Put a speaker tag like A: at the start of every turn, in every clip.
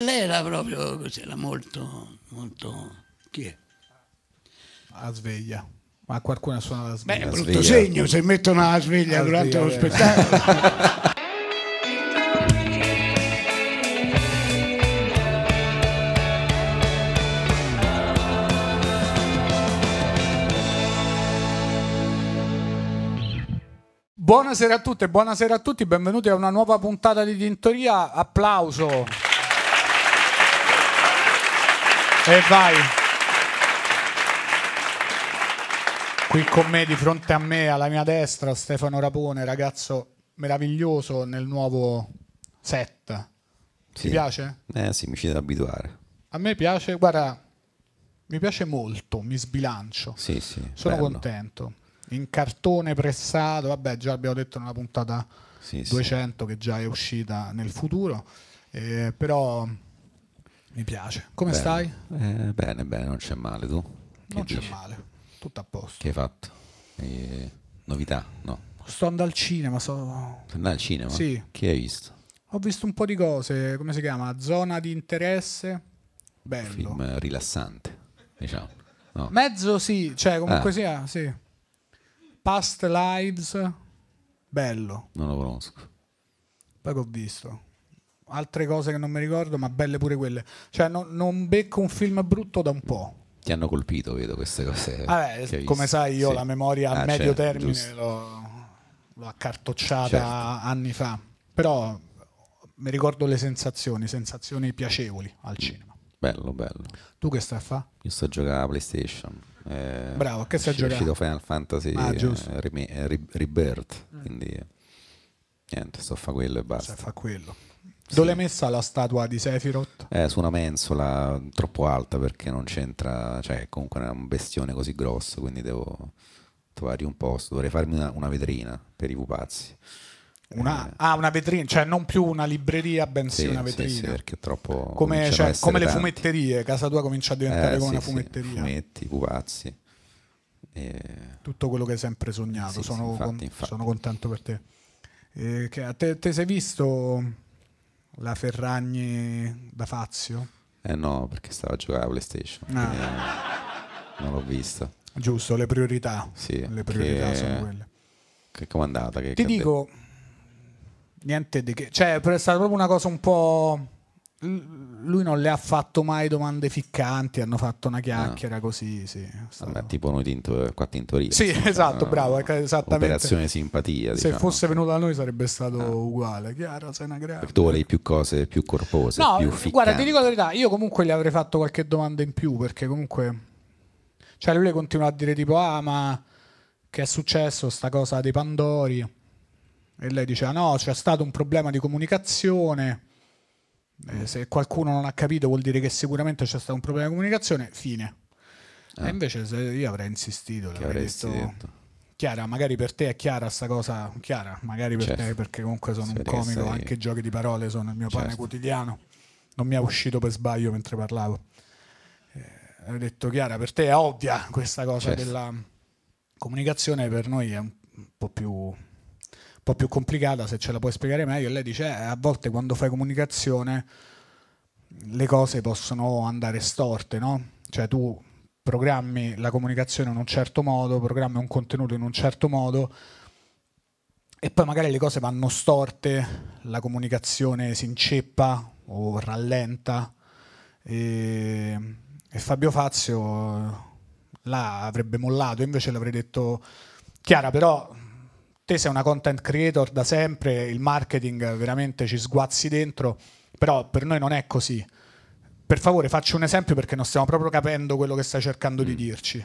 A: Lei era proprio così, era molto, molto... Chi è? A sveglia.
B: Ma qualcuno ha suonato la sveglia? Beh, è brutto sveglia. segno se mettono la sveglia la durante sveglia, lo eh.
A: spettacolo.
B: Buonasera a tutte, buonasera a tutti, benvenuti a una nuova puntata di Tintoria. Applauso. E vai. Qui con me, di fronte a me, alla mia destra, Stefano Rapone, ragazzo meraviglioso nel nuovo set.
C: Ti sì. piace? Eh sì, mi ci devo abituare.
B: A me piace, guarda, mi piace molto, mi sbilancio.
C: Sì, sì. Sono bello.
B: contento. In cartone pressato, vabbè, già abbiamo detto nella puntata sì, 200 sì. che già è uscita nel futuro, eh, però mi piace. Come bene. stai?
C: Eh, bene, bene, non c'è male tu. Che non c'è male, tutto a posto. Che hai fatto? E... Eh, novità? No.
B: Sto andando al cinema. So... Andando
C: al cinema? Sì. Che hai visto?
B: Ho visto un po' di cose, come si chiama? Zona di interesse. Bello. Un
C: film rilassante, diciamo. No.
B: Mezzo sì, cioè comunque ah. sia, sì. Past Lives, bello.
C: Non lo conosco.
B: Poi che ho visto altre cose che non mi ricordo, ma belle pure quelle. Cioè, no, non becco un film brutto da un po'.
C: Ti hanno colpito, vedo queste cose. Vabbè, ah, come sai, io sì. la memoria a ah, medio certo, termine
B: l'ho, l'ho, accartocciata certo. anni fa. Però mi ricordo le sensazioni, sensazioni piacevoli al mm. cinema.
C: Bello, bello.
B: Tu che stai a fare?
C: Io sto a giocare a PlayStation. Eh, Bravo, che stai a giocare? È uscito Final Fantasy ah, eh, Rebirth, mm. quindi eh, niente, sto a fare quello e basta. Sto a
B: fare quello. Dove l'hai messa la statua di Sephiroth?
C: Eh, su una mensola troppo alta perché non c'entra, cioè comunque è un bestione così grosso, quindi devo trovare un posto, dovrei farmi una, una vetrina per i pupazzi. Una,
B: eh. Ah, una vetrina, cioè non più una libreria, bensì sì, una vetrina. Sì, sì, perché è troppo... Come, cioè, come le fumetterie, casa tua comincia a eh, diventare eh, come sì, una fumetteria. Sì, fumetti,
C: pupazzi.
B: E... Tutto quello che hai sempre sognato, sono, infatti, con, infatti. sono contento per te. E eh, che, te, te sei visto la Ferragni da Fazio?
C: Eh no, perché stava a giocare a PlayStation. Ah. Eh, non l'ho vista.
B: Giusto, le priorità. Sì, le priorità che... sono quelle.
C: Che comandata. Che Ti che dico,
B: niente di che. Cioè, è stata proprio una cosa un po' lui non le ha fatto mai domande ficcanti, hanno fatto una ah. chiacchiera ah. così, sì.
C: Vabbè, tipo noi tinto, qua tintoria. Sì, esatto,
B: bravo, ecco, esattamente. Operazione
C: simpatia. Se diciamo.
B: fosse venuto da noi sarebbe stato ah. uguale, chiaro, sei una grande. Perché
C: tu volevi più cose più corpose, no, più ficcanti. Eh, guarda, ti dico
B: la verità, io comunque gli avrei fatto qualche domanda in più, perché comunque... Cioè lui continua a dire tipo, ah, ma che è successo sta cosa dei Pandori? E lei diceva, ah, no, c'è stato un problema di comunicazione eh, se qualcuno non ha capito vuol dire che sicuramente c'è stato un problema di comunicazione, fine. Ah. E invece io avrei insistito, l'avrei detto, detto. Chiara, magari per te è chiara questa cosa, Chiara, magari per certo. te perché comunque sono Speri un comico, sei... anche giochi di parole sono il mio certo. pane quotidiano. Non mi è uscito per sbaglio mentre parlavo. Eh, detto Chiara, per te è ovvia questa cosa certo. della comunicazione, per noi è un po' più po' più complicata, se ce la puoi spiegare meglio, lei dice eh, a volte quando fai comunicazione le cose possono andare storte, no? Cioè tu programmi la comunicazione in un certo modo, programmi un contenuto in un certo modo e poi magari le cose vanno storte, la comunicazione si inceppa o rallenta e, e Fabio Fazio eh, là avrebbe mollato, invece l'avrei detto Chiara però te sei una content creator da sempre, il marketing veramente ci sguazzi dentro, però per noi non è così. Per favore facci un esempio perché non stiamo proprio capendo quello che stai cercando mm. di dirci.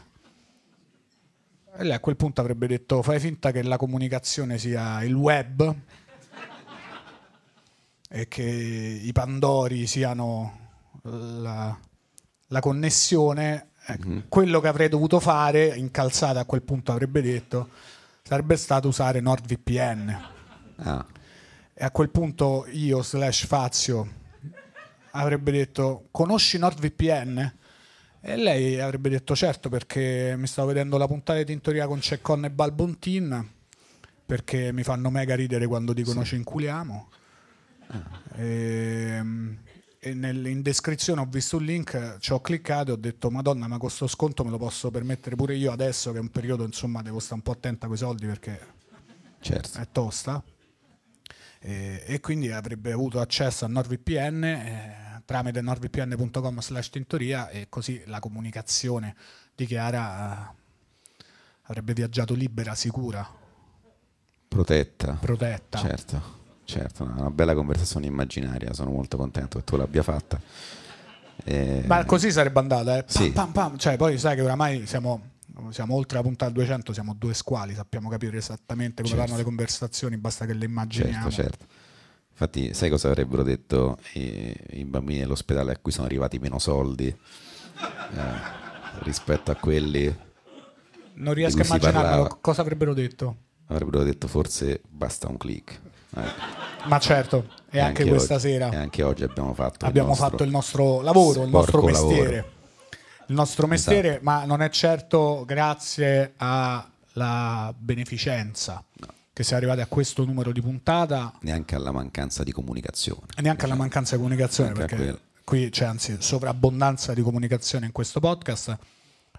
B: E lei a quel punto avrebbe detto fai finta che la comunicazione sia il web e che i Pandori siano eh, la, la connessione. Ecco, mm. Quello che avrei dovuto fare, incalzata a quel punto avrebbe detto, sarebbe stato usare NordVPN. Ah. E a quel punto io slash Fazio avrebbe detto conosci NordVPN? E lei avrebbe detto certo perché mi stavo vedendo la puntata di Tintoria con Ceccon e Balbontin perché mi fanno mega ridere quando dicono sì. ci inculiamo. Ah. E, ehm, nel, in descrizione ho visto un link, ci ho cliccato e ho detto madonna ma questo sconto me lo posso permettere pure io adesso che è un periodo insomma devo stare un po' attenta con i soldi perché certo. è tosta e, e, quindi avrebbe avuto accesso a NordVPN eh, tramite nordvpn.com slash tintoria e così la comunicazione di Chiara eh, avrebbe viaggiato libera, sicura
C: protetta protetta certo Certo, una bella conversazione immaginaria, sono molto contento che tu l'abbia fatta. E... Ma così sarebbe andata, eh? Pam, sì. pam,
B: pam. Cioè, poi sai che oramai siamo, siamo oltre la punta al 200, siamo due squali, sappiamo capire esattamente come certo. vanno le conversazioni, basta che le certo, immaginiamo. Certo,
C: certo. Infatti, sai cosa avrebbero detto i, i bambini dell'ospedale a cui sono arrivati meno soldi eh, rispetto a quelli... Non riesco a immaginarlo,
B: cosa avrebbero detto?
C: Avrebbero detto forse basta un click. Eh. Ma certo, e, e anche, anche, questa oggi, sera. E anche oggi abbiamo fatto, abbiamo il, nostro fatto il nostro lavoro, il nostro mestiere. Lavoro.
B: Il nostro mestiere, esatto. ma non è certo grazie alla beneficenza. No che si è arrivati a questo numero di puntata.
C: Neanche alla mancanza di comunicazione.
B: Neanche alla esatto. mancanza di comunicazione, perché qui c'è anzi sovrabbondanza di comunicazione in questo podcast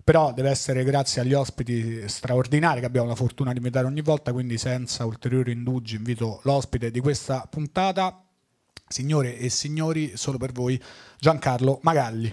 B: però deve essere grazie agli ospiti straordinari che abbiamo la fortuna di invitare ogni volta, quindi senza ulteriori indugi invito l'ospite di questa puntata, signore e signori, solo per voi Giancarlo Magalli.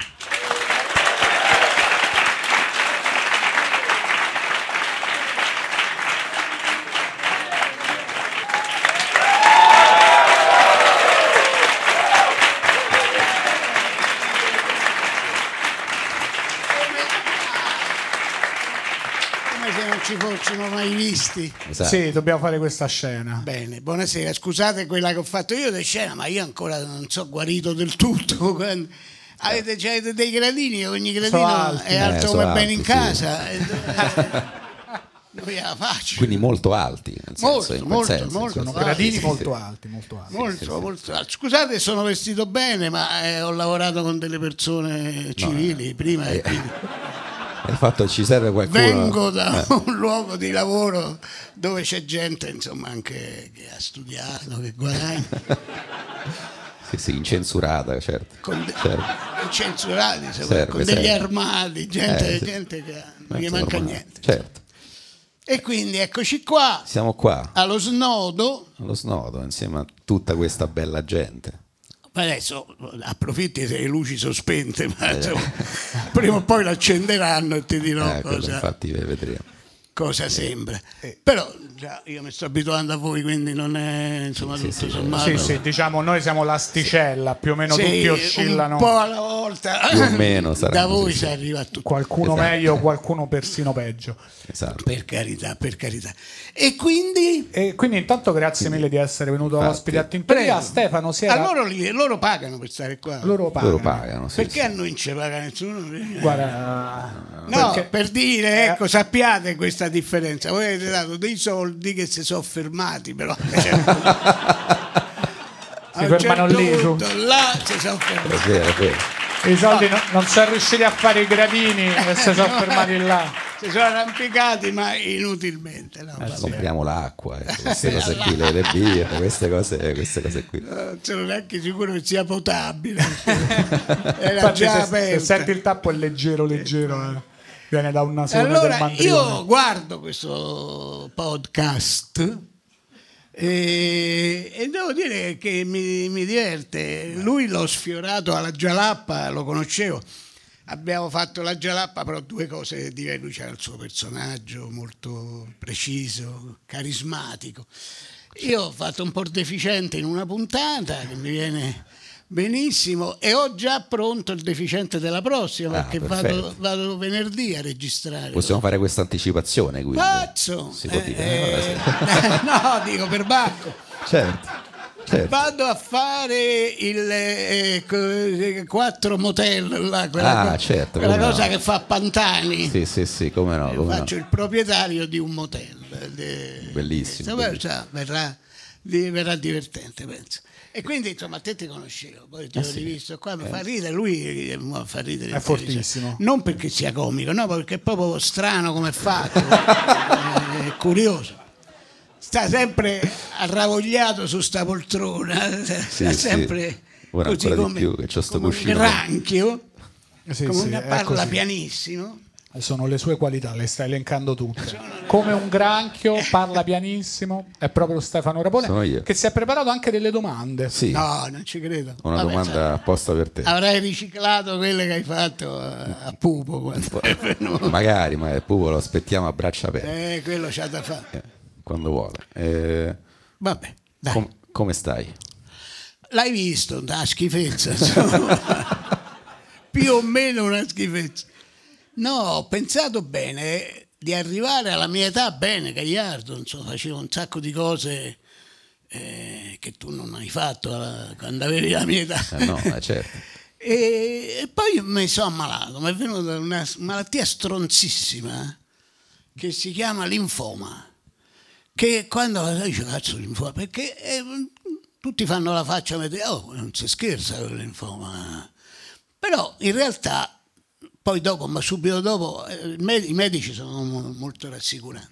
A: si fossero mai visti. Esatto. Sì,
B: dobbiamo fare questa scena.
A: Bene, buonasera. Scusate quella che ho fatto io di scena, ma io ancora non sono guarito del tutto. Quando... Avete cioè, dei gradini, ogni gradino alti, è alto eh, come alti, bene in sì. casa. Noi eh, la faccio.
C: Quindi molto alti. Nel molto, senso, molto, senso, molto, molto Gradini sì, molto sì. alti,
A: molto alti. Molto, molto alti. Scusate, sono vestito bene, ma eh, ho lavorato con delle persone civili no, eh, prima. Eh. Quindi
C: fatto ci serve qualcuno. Vengo da eh. un luogo di
A: lavoro dove c'è gente, insomma, anche che ha studiato, che
C: guadagna. Sì, sì, incensurata, certo. Con de- certo.
A: Incensurati, serve, con degli armadi, gente, eh, gente che non gli certo, manca normale. niente. Certo. E quindi eccoci qua. Siamo qua. Allo snodo.
C: Allo snodo, insieme a tutta questa bella gente
A: adesso approfitti se le luci sospente, ma eh, prima o poi l'accenderanno e ti dirò ecco, cosa. Infatti,
C: vedremo
A: cosa eh, sembra. Eh. Però già, io mi sto abituando a voi, quindi non è insomma sì, tutto sì, sommato. Sì, sì,
B: diciamo noi siamo l'asticella, più o meno sì, tutti oscillano. Un po' alla
C: volta. Più o meno da
B: voi si arriva a tutto. Qualcuno esatto. meglio, qualcuno persino peggio. Esatto. Per carità, per carità. E quindi e quindi intanto grazie quindi. mille di essere venuto Infatti. ospite a Tintoria.
A: Stefano si era... A ah, loro, li, loro pagano per stare qua. Loro pagano. Loro pagano sì, perché a noi non ci paga nessuno? Guarda, no, perché... per dire, eh. ecco, sappiate questo questa differenza. Voi avete dato dei soldi che si sono fermati, però.
B: Cioè, si fermano lì. Certo punto, là
A: si sono
C: fermati.
B: I soldi no. non, non sono riusciti a fare i gradini e si sono fermati là. Si
C: sono
A: arrampicati, ma inutilmente.
C: No, eh, compriamo l'acqua, ecco, queste cose qui, le, le birre, queste cose, queste cose qui. Eh, cioè,
A: non sono neanche sicuro che sia potabile. Era Infatti, già se, se senti
B: il tappo è leggero, leggero. Eh viene da una serie allora, Io
A: guardo questo podcast e, e devo dire che mi, mi diverte. Lui l'ho sfiorato alla Gialappa, lo conoscevo. Abbiamo fatto la Gialappa, però due cose diverse. Lui c'era il suo personaggio molto preciso, carismatico. Io ho fatto un po' deficiente in una puntata che mi viene Benissimo, e ho già pronto il deficiente della prossima ah, perché vado, vado, venerdì a registrare.
C: Possiamo fare questa anticipazione qui? Pazzo! Si può eh, dire. Eh, eh
A: no, dico per Bacco.
C: Certo, certo.
A: Vado a fare il eh, eh quattro motel, là, quella, ah, certo, quella cosa no. che fa Pantani. Sì,
C: sì, sì, come no. Come faccio no. il
A: proprietario di un motel.
C: Bellissimo.
A: bellissimo. Cioè, verrà, verrà divertente, penso. E quindi insomma te ti conoscevo, poi ti ah, ho sì. rivisto qua, mi eh. fa ridere, lui eh, mi fa ridere. È cioè, fortissimo. Non perché sia comico, no, perché è proprio strano come è fatto, eh, è curioso. Sta sempre arravogliato su sta poltrona, sì, sempre
C: sì. Ora così come, più, che c'ho sto come un granchio,
A: eh sì, come una parla pianissimo
B: sono le sue qualità, le stai elencando tutte. Come un granchio, parla pianissimo, è proprio Stefano Rapone che si è preparato anche delle domande. Sì. No, non ci credo.
C: Una Vabbè, domanda cioè, apposta per te.
B: Avrai
A: riciclato quelle che hai fatto a, Pupo quando
C: è venuto. Magari, ma Pupo lo aspettiamo a braccia
A: aperte. Eh, quello c'ha da fare.
C: Eh, quando vuole. Eh, Vabbè, com come stai?
A: L'hai visto, una schifezza. Più o meno una schifezza. No, ho pensato bene di arrivare alla mia età bene, Gagliardo, insomma, facevo un sacco di cose eh, che tu non hai fatto alla, quando avevi la mia età. Eh, no, eh, certo. e, e, poi mi sono ammalato, mi è venuta una malattia stronzissima che si chiama linfoma, che quando dice cazzo linfoma, perché eh, tutti fanno la faccia a mi oh, non si scherza con l'infoma, però in realtà poi dopo, ma subito dopo, eh, i medici sono molto rassicuranti.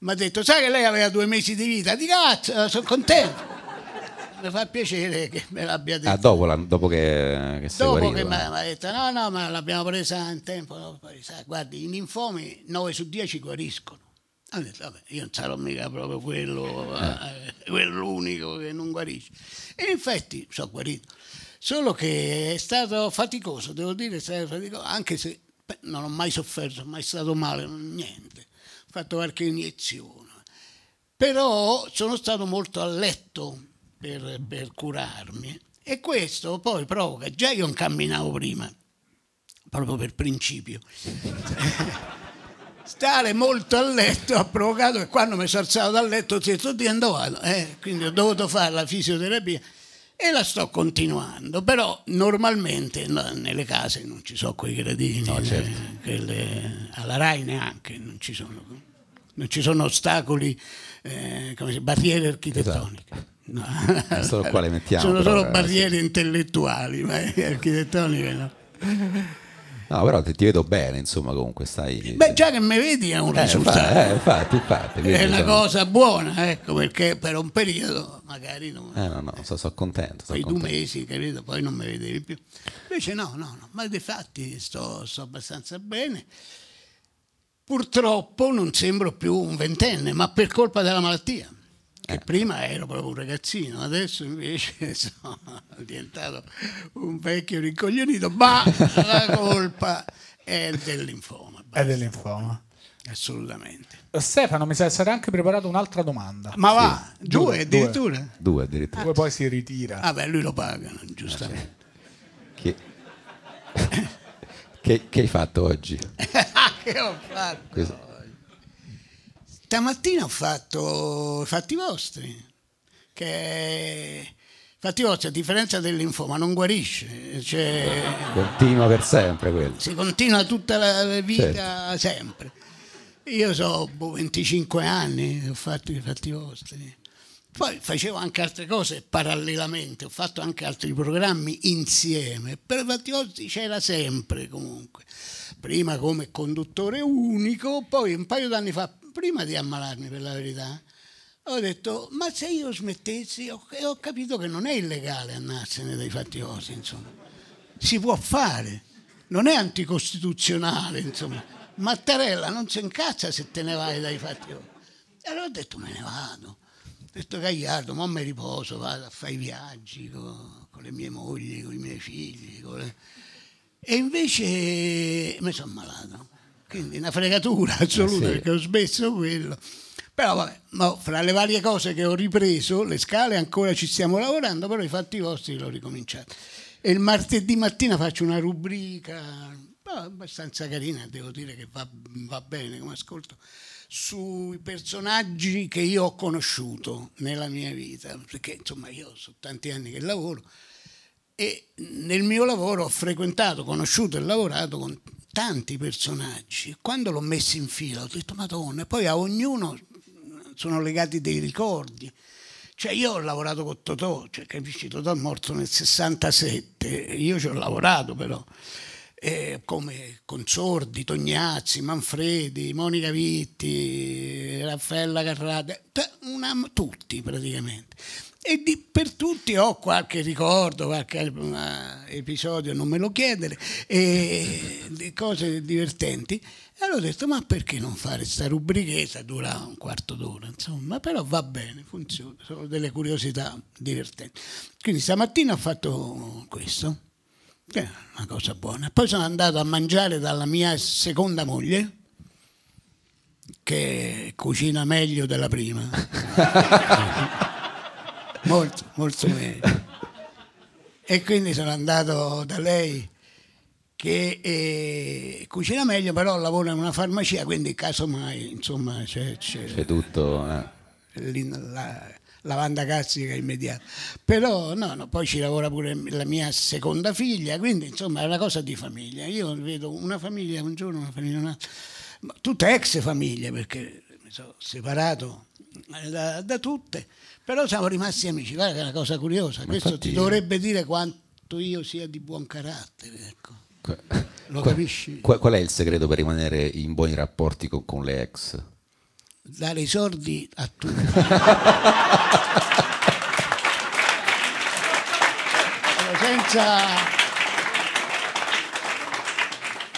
A: Mi ha detto, sai che lei aveva due mesi di vita? Di cazzo, ah, eh, sono contento. mi fa piacere che me l'abbia detto. Ah, dopo,
C: la, dopo che, che Dopo che mi
A: ha detto, no, no, ma l'abbiamo presa in tempo. Guardi, i linfomi 9 su 10 guariscono. Ho detto, vabbè, io non sarò mica proprio quello, eh. eh, quell'unico che non guarisce. E infatti sono guarito. Solo che è stato faticoso, devo dire, è stato faticoso, anche se beh, non ho mai sofferto, mai stato male, niente. Ho fatto qualche iniezione. Però sono stato molto a letto per, per curarmi e questo poi provoca, già io non camminavo prima, proprio per principio. Stare molto a letto ha provocato che quando mi sono alzato dal letto ho detto, oddio, andavo, eh? quindi ho dovuto fare la fisioterapia e la sto continuando, però normalmente no, nelle case non ci sono quei gradini, no, eh, certo. quelle, alla RAI neanche, non ci sono, non ci sono ostacoli, eh, si, barriere architettoniche.
C: Esatto. No. quale mettiamo, sono però, solo eh, barriere
A: sì. intellettuali, ma architettoniche no.
C: No, però ti vedo bene, insomma, comunque stai.
A: Beh, già che mi vedi è un eh, risultato. Eh, infatti, infatti. È una cosa buona, ecco, perché per un periodo magari
C: non. Eh, no, no, sono so contento. Quei Fai due mesi, capito? Poi non mi vedevi più.
A: Invece, no, no, no, ma di fatti sto, sto abbastanza bene. Purtroppo non sembro più un ventenne, ma per colpa della malattia che eh. prima ero proprio un ragazzino, adesso invece sono diventato un vecchio rincoglionito, ma la colpa è del linfoma.
B: È del linfoma. Assolutamente. Stefano, mi sarei anche preparato un'altra domanda. Ma va, sì. due, due, addirittura?
C: Due, addirittura.
B: Due poi si ritira. Ah beh, lui lo pagano, giustamente.
C: Che... che... che hai fatto oggi?
A: Ah, che ho fatto? Questo... Stamattina ho fatto i fatti vostri, che fatti vostri a differenza del linfoma non guarisce. Cioè,
C: continua per sempre quello. Si
A: continua tutta la vita, certo. sempre. Io so, 25 boh, anni ho fatto i fatti vostri. Poi facevo anche altre cose parallelamente, ho fatto anche altri programmi insieme, però Vattiozzi c'era sempre comunque, prima come conduttore unico, poi un paio d'anni fa prima di ammalarmi per la verità, ho detto, ma se io smettessi, ho, e ho capito che non è illegale andarsene dai fatti osi, insomma. Si può fare, non è anticostituzionale, insomma. Mattarella non si incazza se te ne vai dai fatti osi. Allora ho detto, me ne vado. Ho detto, Gagliardo, ma mi riposo, vado a fare i viaggi con, con, le mie mogli, con i miei figli. Le... E invece mi sono ammalato quindi una fregatura assoluta eh sì. perché ho smesso quello. Però vabbè, no, fra le varie cose che ho ripreso, le scale ancora ci stiamo lavorando, però i fatti vostri l'ho ricominciato. E il martedì mattina faccio una rubrica abbastanza carina, devo dire che va, va bene come ascolto, sui personaggi che io ho conosciuto nella mia vita, perché insomma io ho tanti anni che lavoro e nel mio lavoro ho frequentato, conosciuto e lavorato con tanti personaggi. Quando l'ho messo in fila ho detto Madonna, e poi a ognuno sono legati dei ricordi. Cioè io ho lavorato con Totò, cioè, capisci, Totò è morto nel 67, io ci ho lavorato però, eh, come Consordi, Tognazzi, Manfredi, Monica Vitti, Raffaella Carrata, una, tutti praticamente e di, per tutti ho qualche ricordo, qualche episodio, non me lo chiedere, e di cose divertenti. E allora ho detto, ma perché non fare questa rubrichetta, dura un quarto d'ora, insomma, però va bene, funziona, sono delle curiosità divertenti. Quindi stamattina ho fatto questo, che è una cosa buona. Poi sono andato a mangiare dalla mia seconda moglie, che cucina meglio della prima. molto, molto meno. E quindi sono andato da lei che eh, cucina meglio, però lavora in una farmacia, quindi casomai, insomma, c'è, c'è, c'è
C: tutto. Eh.
A: La, lavanda classica immediata. Però no, no, poi ci lavora pure la mia seconda figlia, quindi insomma è una cosa di famiglia. Io vedo una famiglia un giorno, una famiglia un'altra, tutte ex famiglie perché mi sono separato da, da tutte. Però siamo rimasti amici, guarda che è una cosa curiosa, Ma questo ti eh. dovrebbe dire quanto io sia di buon carattere. Ecco.
C: Lo qual, capisci? Qual, qual, è il segreto per rimanere in buoni rapporti con, con le ex?
A: Dare i sordi a tutti. senza,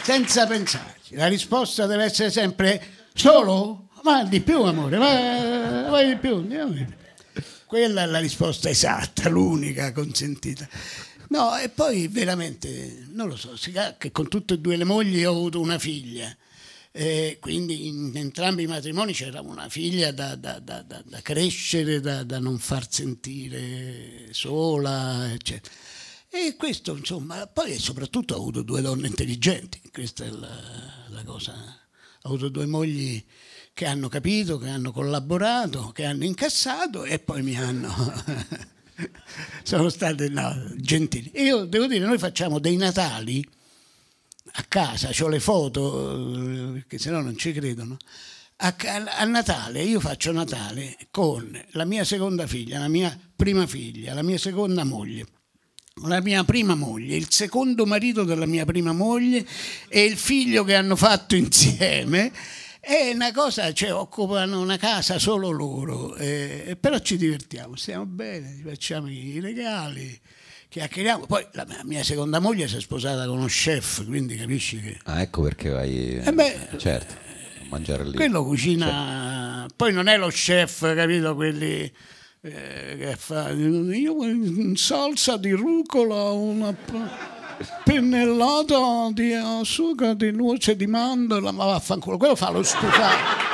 A: senza pensarci, la risposta deve essere sempre solo, ma di più amore, ma, ma eh, di più. Quella è la risposta esatta, l'unica consentita. No, e poi veramente, non lo so, si che con tutte e due le mogli ho avuto una figlia. Eh, quindi in entrambi i matrimoni c'era una figlia da, da, da, da crescere, da, non far sentire sola, eccetera. E questo, insomma, poi soprattutto ho avuto due donne intelligenti, questa è la, la cosa. Ho avuto due mogli che hanno capito, che hanno collaborato, che hanno incassato e poi mi hanno... sono state no, gentili. Io devo dire, noi facciamo dei Natali a casa, ho le foto, eh, che se no non ci credono. A, a, Natale, io faccio Natale con la mia seconda figlia, la mia prima figlia, la mia seconda moglie, la mia prima moglie, il secondo marito della mia prima moglie e il figlio che hanno fatto insieme è una cosa, cioè occupano una casa solo loro, eh, però ci divertiamo, stiamo bene, ci facciamo i regali, chiacchieriamo. Poi la mia, seconda moglie si è sposata con uno chef, quindi capisci che...
C: Ah, ecco perché vai... Eh beh, eh, certo, a mangiare lì. Quello
A: cucina... Certo. Poi non è lo chef, capito, quelli... Eh, che fa io, salsa di rucola, una... Pennellato di sugo di noce di mandorla, ma vaffanculo, quello fa lo stufato.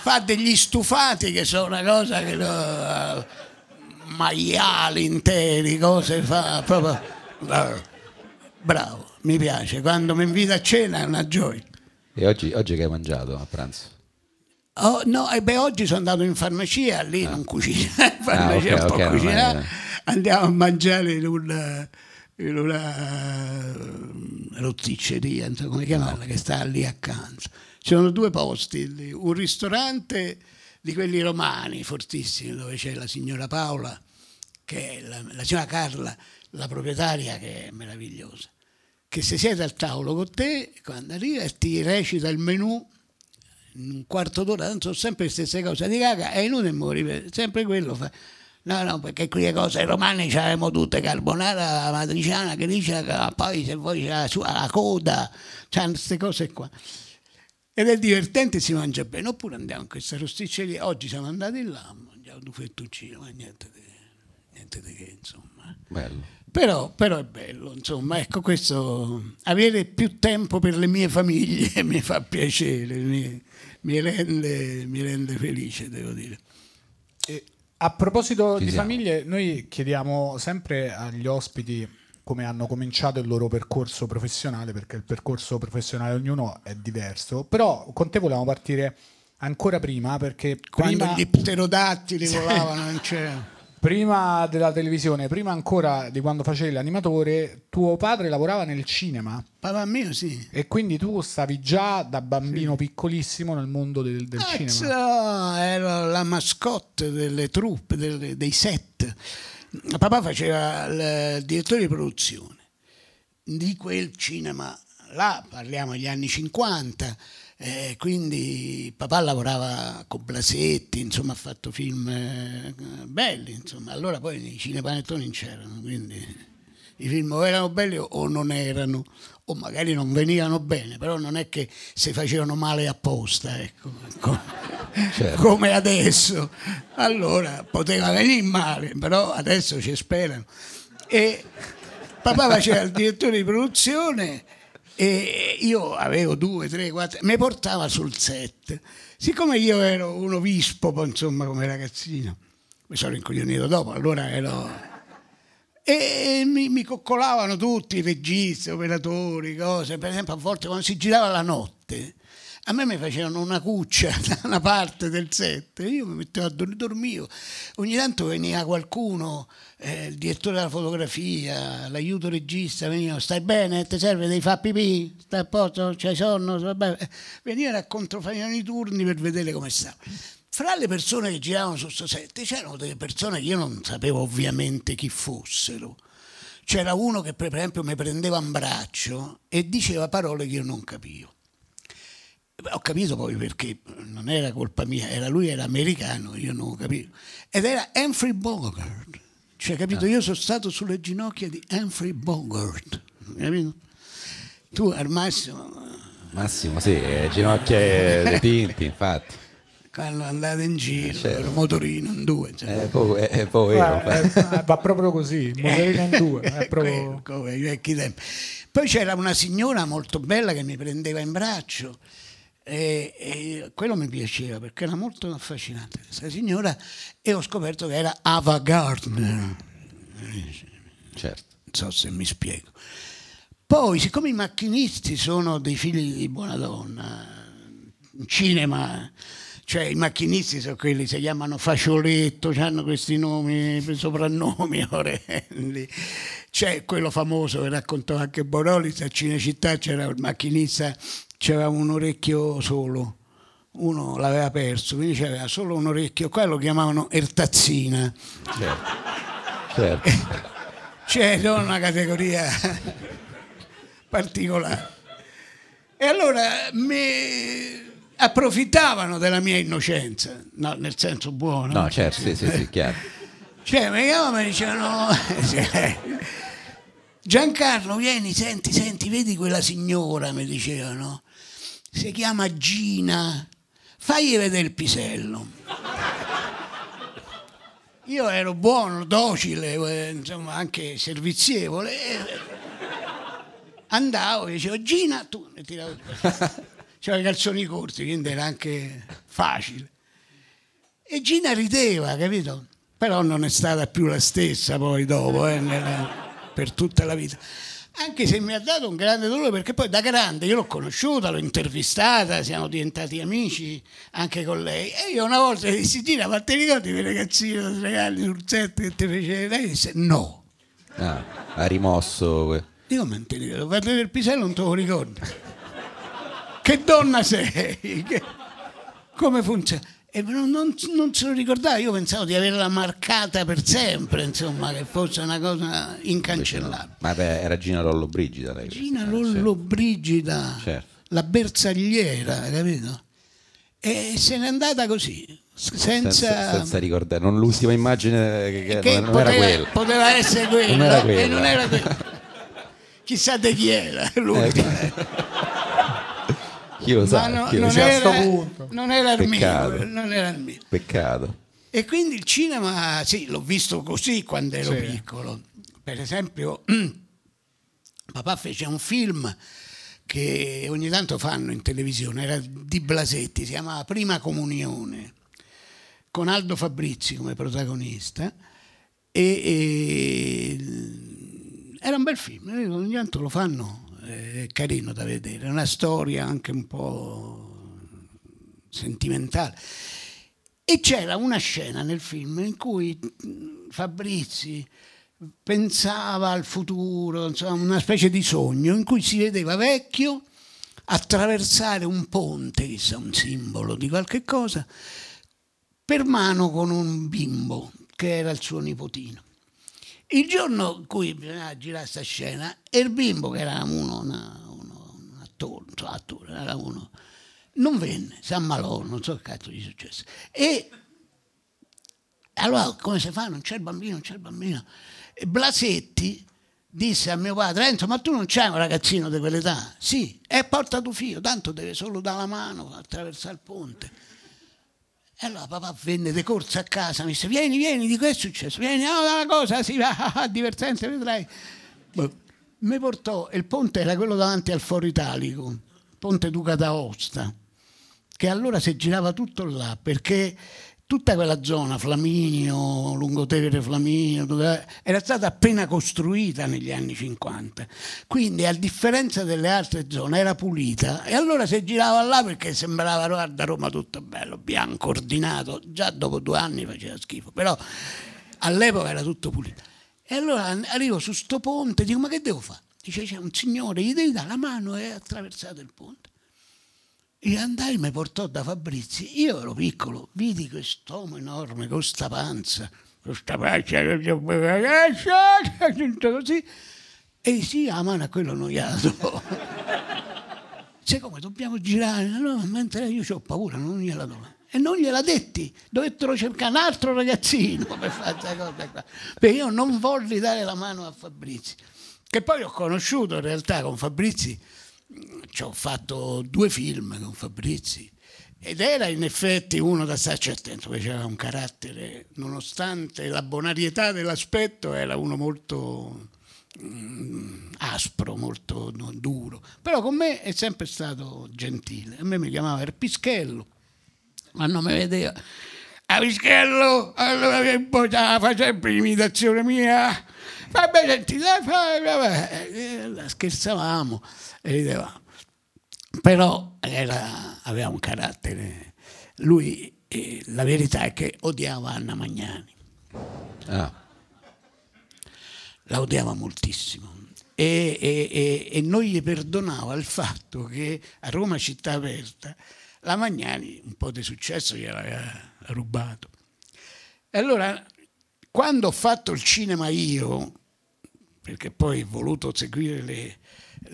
A: Fa degli stufati che sono una cosa che... Lo, eh, maiali interi, cose fa proprio... Bravo, mi piace. Quando mi invita a cena è una gioia.
C: E oggi, oggi che hai mangiato a pranzo?
A: Oh, no, e eh, beh, oggi sono andato in farmacia, lì ah. non cucina, farmacia ah, okay, un po' okay, cucinare. Eh. Andiamo a mangiare in un una so eh, come chiamarla, ah, che sta lì accanto. C'erano due posti, un ristorante di quelli romani, fortissimi, dove c'è la signora Paola, che è la, la signora Carla, la proprietaria, che è meravigliosa, che se siede al tavolo con te, quando arriva e ti recita il menù in un quarto d'ora, tanto sono sempre le stesse cose, di caga, e in uno e sempre quello fa No, no, perché qui le cose romane ce l'avevamo tutte, carbonara, matriciana, che che ah, poi se vuoi c'è la sua la coda, c'hanno queste cose qua. Ed è divertente, si mangia bene. Oppure andiamo in questa rosticceria, oggi siamo andati là, mangiamo due fettuccine, ma niente di, niente di che, insomma. Bello. Però, però, è bello, insomma, ecco questo, avere più tempo per le mie famiglie mi fa piacere, mi, mi, rende, mi rende, felice, devo dire. E, a proposito Ci di siamo.
B: famiglie, noi chiediamo sempre agli ospiti come hanno cominciato il loro percorso professionale, perché il percorso professionale ognuno è diverso, però con te volevamo partire ancora prima perché... Quando prima... gli pterodattili volavano
A: non c'era...
B: Prima della televisione, prima ancora di quando facevi l'animatore, tuo padre lavorava nel cinema. Papà mio, sì. E quindi tu stavi già da bambino sì. piccolissimo nel mondo del, del
A: ah, cinema. No, cioè, ero la mascotte delle truppe, delle, dei set. Papà faceva il direttore di produzione di quel cinema là, parliamo degli anni 50 e eh, quindi papà lavorava con Blasetti, insomma ha fatto film eh, belli, insomma. allora poi i cinepanettoni non c'erano, quindi i film o erano belli o non erano, o magari non venivano bene, però non è che si facevano male apposta, ecco, certo. come adesso. Allora poteva venire male, però adesso ci sperano. E papà faceva il direttore di produzione e io avevo due, tre, quattro, mi portava sul set. Siccome io ero un obispo, insomma, come ragazzino, mi sono incoglionito dopo, allora ero... E mi, mi coccolavano tutti, i registi, operatori, cose. Per esempio, a volte quando si girava la notte, a me mi facevano una cuccia da una parte del set, io mi mettevo a dormire, Ogni tanto veniva qualcuno, eh, il direttore della fotografia, l'aiuto regista, veniva, stai bene, ti serve, devi fare pipì, stai a posto, c'hai sonno, venivano a controfagnare i turni per vedere come stava. Fra le persone che giravano su questo set c'erano delle persone che io non sapevo ovviamente chi fossero. C'era uno che per esempio mi prendeva un braccio e diceva parole che io non capivo ho capito poi perché non era colpa mia, era lui era americano, io non ho capito. Ed era Humphrey
C: Bogart,
A: cioè capito, ah. io sono stato sulle ginocchia di Humphrey Bogart, capito? Tu al massimo... Eh,
C: massimo, sì, eh, ginocchia dei dipinti, infatti.
A: Quando andate in giro, eh, certo. motorino in due. Cioè. Eh, po- eh, è, po- vero, eh, va proprio così, motorino in due. È proprio... Poi c'era una signora molto bella che mi prendeva in braccio e, e, quello mi piaceva perché era molto affascinante questa signora e ho scoperto che era Ava Gardner. Certo. Non so se mi spiego. Poi, siccome i macchinisti sono dei figli di buona donna, in cinema, cioè i macchinisti sono quelli, si chiamano Facioletto, hanno questi nomi, soprannomi orrendi. C'è quello famoso che raccontò anche Borolis a Cinecittà c'era il macchinista c'era un orecchio solo, uno l'aveva perso, quindi c'era solo un orecchio, qua lo chiamavano ertazzina.
C: Certo. certo.
A: C'era una categoria particolare. E allora mi approfittavano della mia innocenza, no, nel senso buono. No, certo, sì, sì, sì chiaro. Cioè, mi chiamavano e dicevano... Giancarlo, vieni, senti, senti, vedi quella signora, mi dicevano si chiama Gina, fagli vedere il pisello. Io ero buono, docile, eh, insomma anche servizievole. Andavo, e dicevo Gina, tu ne tiravo. C'era i calzoni corti, quindi era anche facile. E Gina rideva, capito? Però non è stata più la stessa poi dopo, eh, nella, per tutta la vita anche se mi ha dato un grande dolore perché poi da grande io l'ho conosciuta, l'ho intervistata, siamo diventati amici anche con lei e io una volta gli dissi gira ma ti ricordi quel ragazzino da tre anni sul set che ti fece lei disse no
C: ah, ha rimosso dico ma ti
A: ricordo guarda il pisello non te lo ricordo che donna sei che... come funziona e eh, però non, non se lo ricordavo, io pensavo di averla marcata per sempre, insomma, che fosse una cosa incancellabile.
C: Ma era Gina Lollobrigida lei?
A: Gina Lollobrigida, certo. la bersagliera, capito? E se n'è andata così. Senza, senza, senza
C: ricordare, non l'ultima immagine che, che non, poteva, era quella. Poteva essere quella, non era quella. e non era quella.
A: Chissà di chi era l'ultima. Eh, chi lo sa, no, chi lo non, Era, non era il mio, non era il mio.
C: Peccato.
A: E quindi il cinema, sì, l'ho visto così quando ero sì. piccolo. Per esempio, papà fece un film che ogni tanto fanno in televisione, era di Blasetti, si chiamava Prima Comunione, con Aldo Fabrizi come protagonista. E, e, era un bel film, eh, ogni tanto lo fanno è carino da vedere, è una storia anche un po' sentimentale. E c'era una scena nel film in cui Fabrizi pensava al futuro, insomma, una specie di sogno in cui si vedeva vecchio attraversare un ponte, chissà, un simbolo di qualche cosa, per mano con un bimbo che era il suo nipotino. Il giorno in cui bisognava girare questa scena, il bimbo, che era uno, una, uno, un attore, un attore, era uno, non venne, si ammalò, non so che cazzo gli è successo. E allora come si fa? Non c'è il bambino, non c'è il bambino. E Blasetti disse a mio padre, Enzo, ma tu non c'hai un ragazzino di quell'età? Sì, e porta tuo figlio, tanto deve solo dare la mano attraversare il ponte. E allora papà venne di corsa a casa, mi disse, vieni, vieni, di che è successo? Vieni, no, oh, ah, una cosa, si va, divertente, vedrai. Boh, mi portò, il ponte era quello davanti al Foro Italico, Ponte Duca d'Aosta, che allora si girava tutto là, perché tutta quella zona, Flaminio, Lungotevere Flaminio, era stata appena costruita negli anni 50, quindi a differenza delle altre zone era pulita e allora si girava là perché sembrava guarda Roma tutto bello, bianco, ordinato, già dopo due anni faceva schifo, però all'epoca era tutto pulito. E allora arrivo su sto ponte, e dico ma che devo fare? Dice c'è un signore, gli devi dare la mano e ha attraversato il ponte. E andai, mi portò da Fabrizi. Io ero piccolo, vidi quest'uomo enorme con sta panza, con sta pancia, così. E si la mano a quello noiato. Siccome dobbiamo girare, allora, mentre io ho paura, non gliela do. E non gliela detti, dovettero cercare un altro ragazzino per fare questa cosa qua. Perché io non volli dare la mano a Fabrizi. Che poi ho conosciuto in realtà con Fabrizi ci ho fatto due film con Fabrizi ed era in effetti uno da starci certo, attento perché aveva un carattere, nonostante la bonarietà dell'aspetto, era uno molto mm, aspro, molto no, duro, però con me è sempre stato gentile, a me mi chiamava Erpischello, ma non mi vedeva. Avischello, ah, allora che poi faceva l'imitazione mia, Vabbè, senti, eh, scherzavamo e ridevamo. Però era, aveva un carattere. Lui, eh, la verità è che odiava Anna Magnani. Ah. La odiava moltissimo. E, e, e, non gli perdonava il fatto che a Roma città aperta la Magnani un po' di successo gliel'aveva rubato. E allora, quando ho fatto il cinema io, perché poi ho voluto seguire le,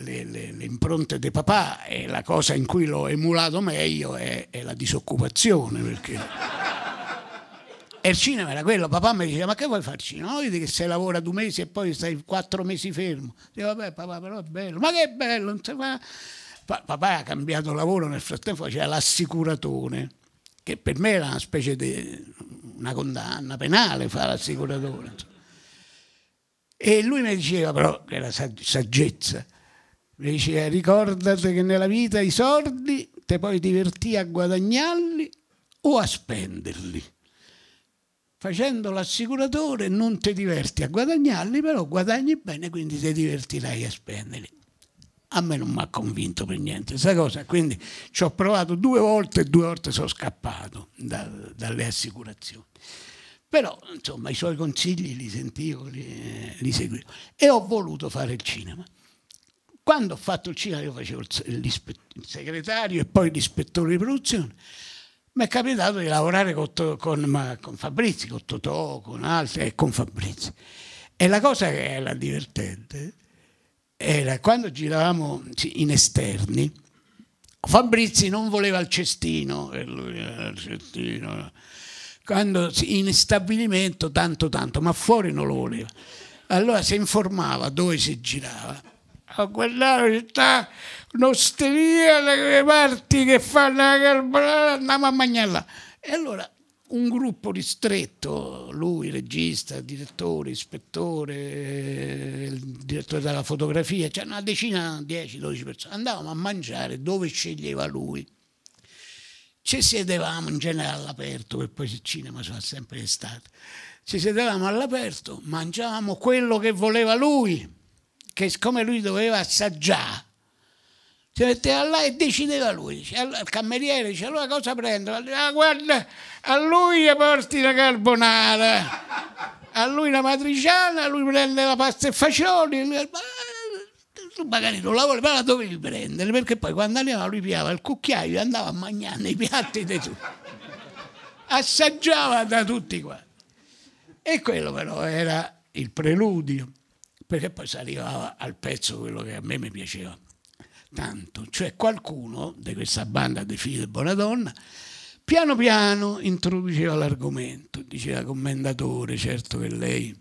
A: le, le, le, impronte di papà e la cosa in cui l'ho emulato meglio è, è la disoccupazione. Perché... e il cinema era quello, papà mi diceva ma che vuoi farci? No, Vedi che sei lavora due mesi e poi stai quattro mesi fermo. Dico vabbè papà però è bello, ma che bello, non si fa... Pa papà ha cambiato lavoro nel frattempo, faceva l'assicuratore, che per me era una specie di una condanna penale fare l'assicuratore. E lui mi diceva, però che era saggezza, mi diceva ricordate che nella vita i soldi te puoi divertire a guadagnarli o a spenderli. Facendo l'assicuratore non ti diverti a guadagnarli, però guadagni bene, quindi ti divertirai a spenderli. A me non mi ha convinto per niente questa cosa, quindi ci ho provato due volte e due volte sono scappato da, dalle assicurazioni. Però, insomma, i suoi consigli li sentivo, li, eh, li seguivo. E ho voluto fare il cinema. Quando ho fatto il cinema, io facevo il, il segretario e poi l'ispettore di produzione mi è capitato di lavorare con, con, con Fabrizi, con Totò, con altri e con Fabrizi. E la cosa che era divertente era quando giravamo in esterni, Fabrizi non voleva il cestino, eh, il cestino quando in stabilimento tanto tanto, ma fuori non lo voleva. Allora si informava dove si girava. A quella città, un'osteria, le parti che fanno la carbonara, andiamo a mangiarla. E allora un gruppo ristretto, lui regista, direttore, ispettore, eh, il direttore della fotografia, cioè una decina, 10-12 persone, andavamo a mangiare dove sceglieva lui ci sedevamo in genere all'aperto, perché poi il cinema sono sempre stato. ci sedevamo all'aperto, mangiavamo quello che voleva lui, che siccome lui doveva assaggiare, si metteva là e decideva lui. il cameriere dice, allora cosa prendo? Ah, guarda, a lui porti la carbonara, a lui la matriciana, lui prende la pasta e Lui, ah, tu magari non la vuole, ma la dovevi prendere perché poi quando arrivava lui piava il cucchiaio e andava a mangiare i piatti di tutti, assaggiava da tutti qua. E quello però era il preludio, perché poi si arrivava al pezzo quello che a me mi piaceva tanto, cioè qualcuno di questa banda di figli di donna piano piano introduceva l'argomento, diceva commendatore, certo che lei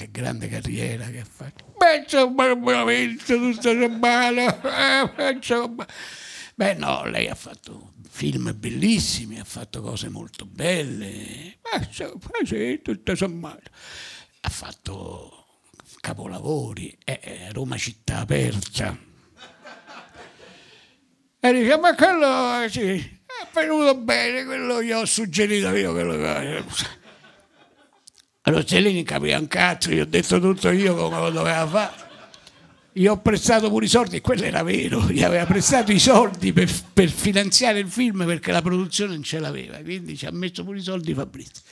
A: che grande carriera che ha fatto. Beh, insomma, veramente tutto sommato. Eh, insomma. Beh, no, lei ha fatto film bellissimi, ha fatto cose molto belle. Ma insomma, sì, tutto sommato. Ha fatto capolavori. Eh, eh, Roma città aperta. E dice, ma quello sì, è venuto bene, quello gli ho suggerito io. Quello... Rossellini capiva un cazzo, gli ho detto tutto io come lo doveva fare. Gli ho prestato pure i soldi, quello era vero, gli aveva prestato i soldi per, per finanziare il film perché la produzione non ce l'aveva, quindi ci ha messo pure i soldi Fabrizio.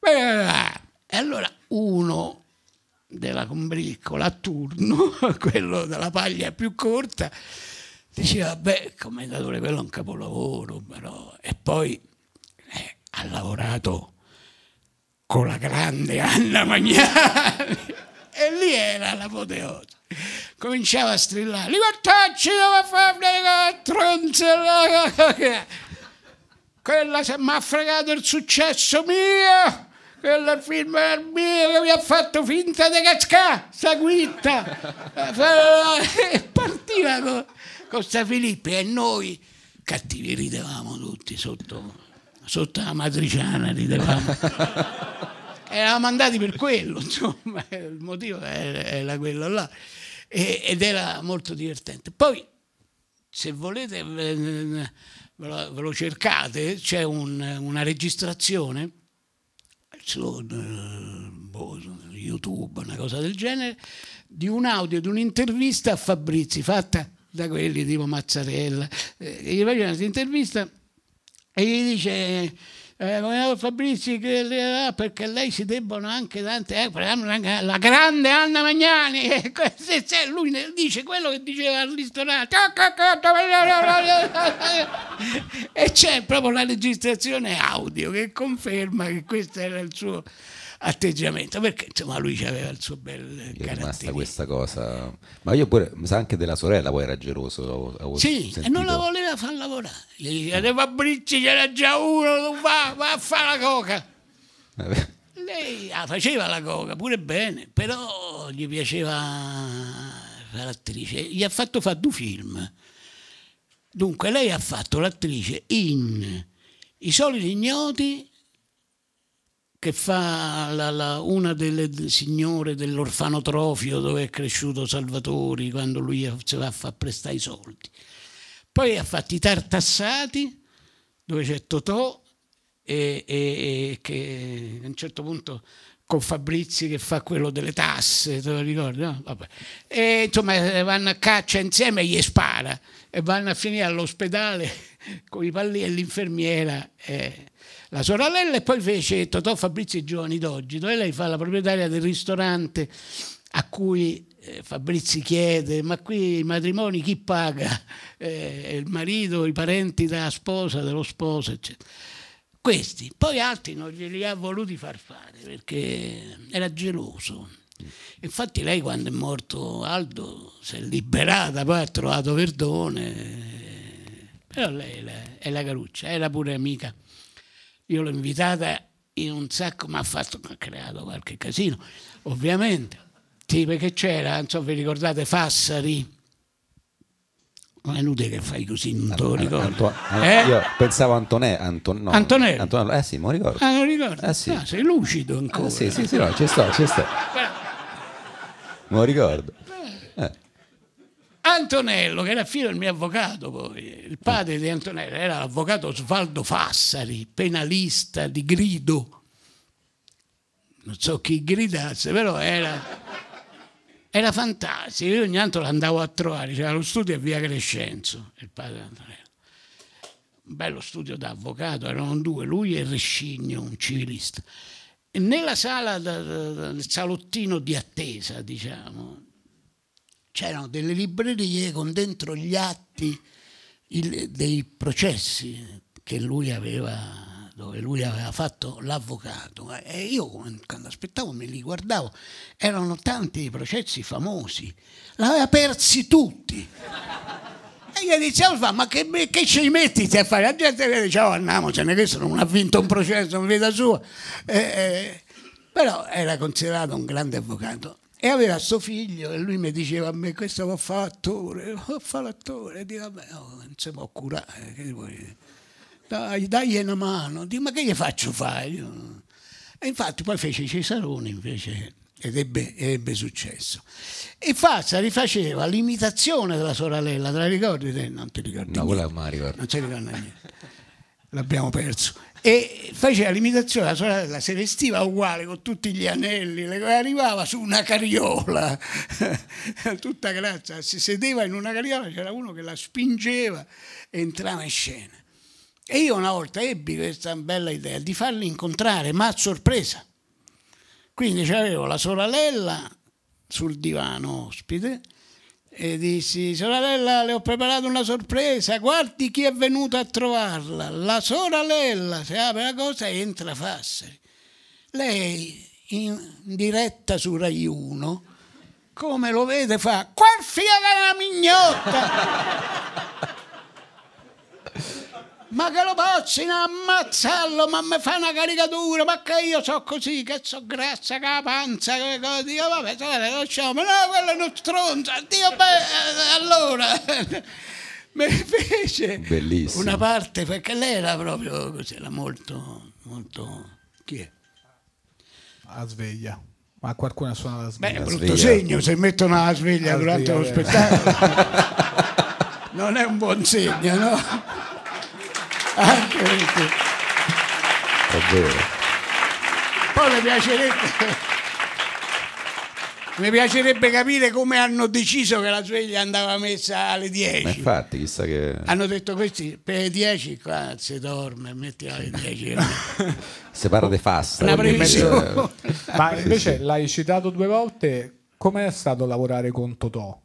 A: E allora uno della combriccola a turno, quello della paglia più corta, diceva, beh, commendatore, quello è un capolavoro, però... E poi eh, ha lavorato con la grande Anna Magnani. E lì era la l'apoteosi. Cominciava a strillare, libertacci, come fare tronzella. Quella se mi ha fregato il successo mio. Quello il film era mio che mi ha fatto finta di cascare, sta guitta. E partiva con, questa Sta Filippi e noi cattivi ridevamo tutti sotto sotto la matriciana ridevamo eravamo andati per quello insomma il motivo era quello là e, ed era molto divertente poi se volete ve lo, ve lo cercate c'è un, una registrazione su boh, youtube una cosa del genere di un audio di un'intervista a Fabrizi fatta da quelli tipo Mazzarella eh, gli facevano questa intervista e gli dice eh, Fabrizi perché lei si debbono anche tante eh, la grande Anna Magnani e lui dice quello che diceva al ristorante e c'è proprio la registrazione audio che conferma che questo era il suo atteggiamento,
C: perché insomma lui aveva il suo bel Gli è rimasta questa cosa, ma io pure, mi sa anche della sorella poi era geloso. Avevo sì, sentito... e non la
A: voleva far lavorare, gli diceva, Fabrici c'era già uno, va, va a fare la coca. Lei ah, faceva la coca, pure bene, però gli piaceva fare l'attrice, gli ha fatto fare due film. Dunque lei ha fatto l'attrice in I soliti ignoti che fa la, la, una delle signore dell'orfanotrofio dove è cresciuto Salvatori quando lui si va a far prestare i soldi. Poi ha fatto i tartassati dove c'è Totò e, e, e, che a un certo punto con Fabrizi che fa quello delle tasse, te lo ricordi? No? E insomma eh, vanno a caccia insieme e gli spara e vanno a finire all'ospedale con i pallini e l'infermiera. Eh la sorella e poi fece Totò Fabrizio e Giovani d'oggi, dove lei fa la proprietaria del ristorante a cui eh, Fabrizi chiede, ma qui i matrimoni chi paga? Eh, il marito, i parenti della sposa, dello sposo, eccetera. Questi, poi altri non glieli ha voluti far fare perché era geloso. Infatti lei quando è morto Aldo si è liberata, poi ha trovato Verdone, eh, però lei è la, è la Caruccia, era pure amica. Io l'ho invitata in un sacco, ma ha fatto, ha creato qualche casino, ovviamente. Sì, perché c'era, non so, vi ricordate Fassari? Non è inutile che fai così,
C: non te lo ricordo. Eh? Io pensavo Antonè, Anton, no, Antonello. Antonello. Eh sì, ma ricordo. Ah, non
A: ricordo. Eh sì. ah,
C: sei lucido
A: ancora. Ah, sì, sì, sì, no,
C: ci sto, ci sto. Eh. Ma ricordo.
A: Antonello, che era figlio del mio avvocato poi, il padre di Antonello era l'avvocato Osvaldo Fassari, penalista di grido. Non so chi gridasse, però era, era fantastico. Io ogni tanto l'andavo a trovare, c'era lo studio a Via Crescenzo, il padre di Antonello. Un bello studio da avvocato, erano due, lui e Rescigno, un civilista. E nella sala, nel salottino di attesa, diciamo, c'erano delle librerie con dentro gli atti il, dei processi lui aveva, dove lui aveva fatto l'avvocato. E io quando aspettavo me li guardavo, erano tanti i processi famosi, l'aveva persi tutti. E gli diceva, ma che, che, ci metti a fare? La gente gli diceva, oh, andiamocene, questo non ha vinto un processo in vita sua. Eh, eh, però era considerato un grande avvocato. E aveva suo figlio e lui mi diceva a me, questo va a fare l'attore, va a fare l'attore, dico, vabbè, oh, non si può curare, che vuoi? Dai, dai una mano, dico, ma che gli faccio fare? Io... E infatti poi fece Cesarone invece ed ebbe, ebbe successo. E Fazza rifaceva l'imitazione della sorella, te la ricordi? Non ti ricordi? No, quella non si ricorda niente. L'abbiamo perso e faceva l'imitazione, la sorella si vestiva uguale con tutti gli anelli, arrivava su una carriola, tutta grazia, si sedeva in una carriola, c'era uno che la spingeva e entrava in scena. E io una volta ebbi questa bella idea di farli incontrare, ma a sorpresa. Quindi avevo la sorella sul divano ospite e dissi sorella le ho preparato una sorpresa guardi chi è venuto a trovarla la sorella si apre la cosa e entra Fassari lei in diretta su Rai 1 come lo vede fa quel figlio della mignotta ma che lo pozzino ammazzarlo, ma mi fa una caricatura, ma che io so così, che so grassa, che la panza, che cosa, dico, vabbè, sai, lasciamo, no, quello è uno stronzo, Dio, beh, allora, mi fece
C: Bellissimo. una
A: parte, perché lei era proprio così, era molto, molto, chi è? La sveglia.
B: Ma qualcuno suona la sveglia. Beh, è brutto sveglia. segno se mettono la sveglia la durante sveglia, lo spettacolo. non è un buon segno, no?
A: Anche perché... È vero. Poi mi piacerebbe... Mi piacerebbe capire come hanno deciso che la sveglia andava messa alle 10. Ma infatti, chissà che. Hanno detto questi per le 10 qua si dorme,
C: metti alle 10. si parla di fast. Una previsione. Ma invece
B: l'hai citato due volte, com'è stato lavorare con Totò?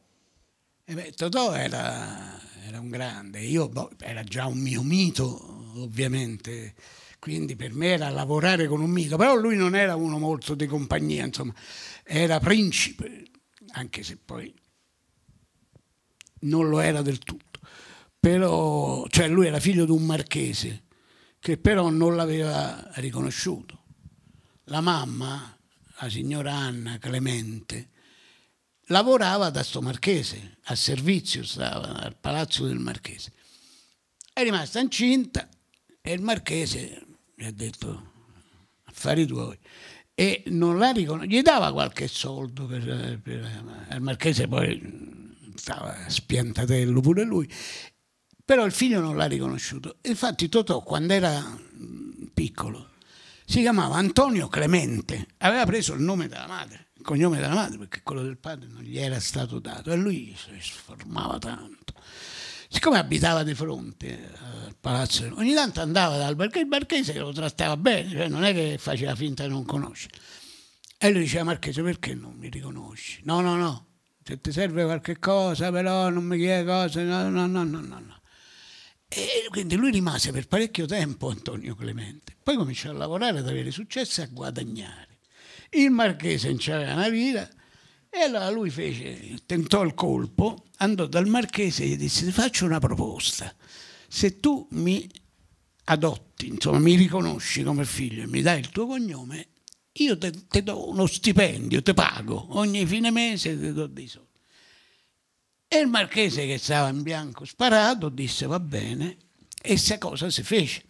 A: Eh beh, Totò era era un grande, io boh, era già un mio mito ovviamente, quindi per me era lavorare con un mito, però lui non era uno molto di compagnia, insomma, era principe, anche se poi non lo era del tutto, però, cioè lui era figlio di un marchese che però non l'aveva riconosciuto. La mamma, la signora Anna Clemente, lavorava da sto marchese, a servizio stava al palazzo del marchese. È rimasta incinta e il marchese gli ha detto affari tuoi e non la riconosce, gli dava qualche soldo per, per, il marchese poi stava spiantatello pure lui però il figlio non l'ha riconosciuto infatti Totò quando era piccolo si chiamava Antonio Clemente aveva preso il nome della madre il cognome della madre perché quello del padre non gli era stato dato e lui si sformava tanto. Siccome abitava di fronte al palazzo, ogni tanto andava dal barchese, il Marchese lo trattava bene, cioè non è che faceva finta di non conoscere. E lui diceva, Marchese, perché non mi riconosci? No, no, no, se ti serve qualche cosa, però non mi chiede cose, no, no, no, no, no. no. E quindi lui rimase per parecchio tempo Antonio Clemente. Poi cominciò a lavorare, ad avere successo e a guadagnare. Il marchese non c'aveva una vita e allora lui fece, tentò il colpo, andò dal marchese e gli disse ti faccio una proposta, se tu mi adotti, insomma mi riconosci come figlio e mi dai il tuo cognome, io ti do uno stipendio, ti pago, ogni fine mese ti do dei soldi. E il marchese che stava in bianco sparato disse va bene e questa cosa si fece.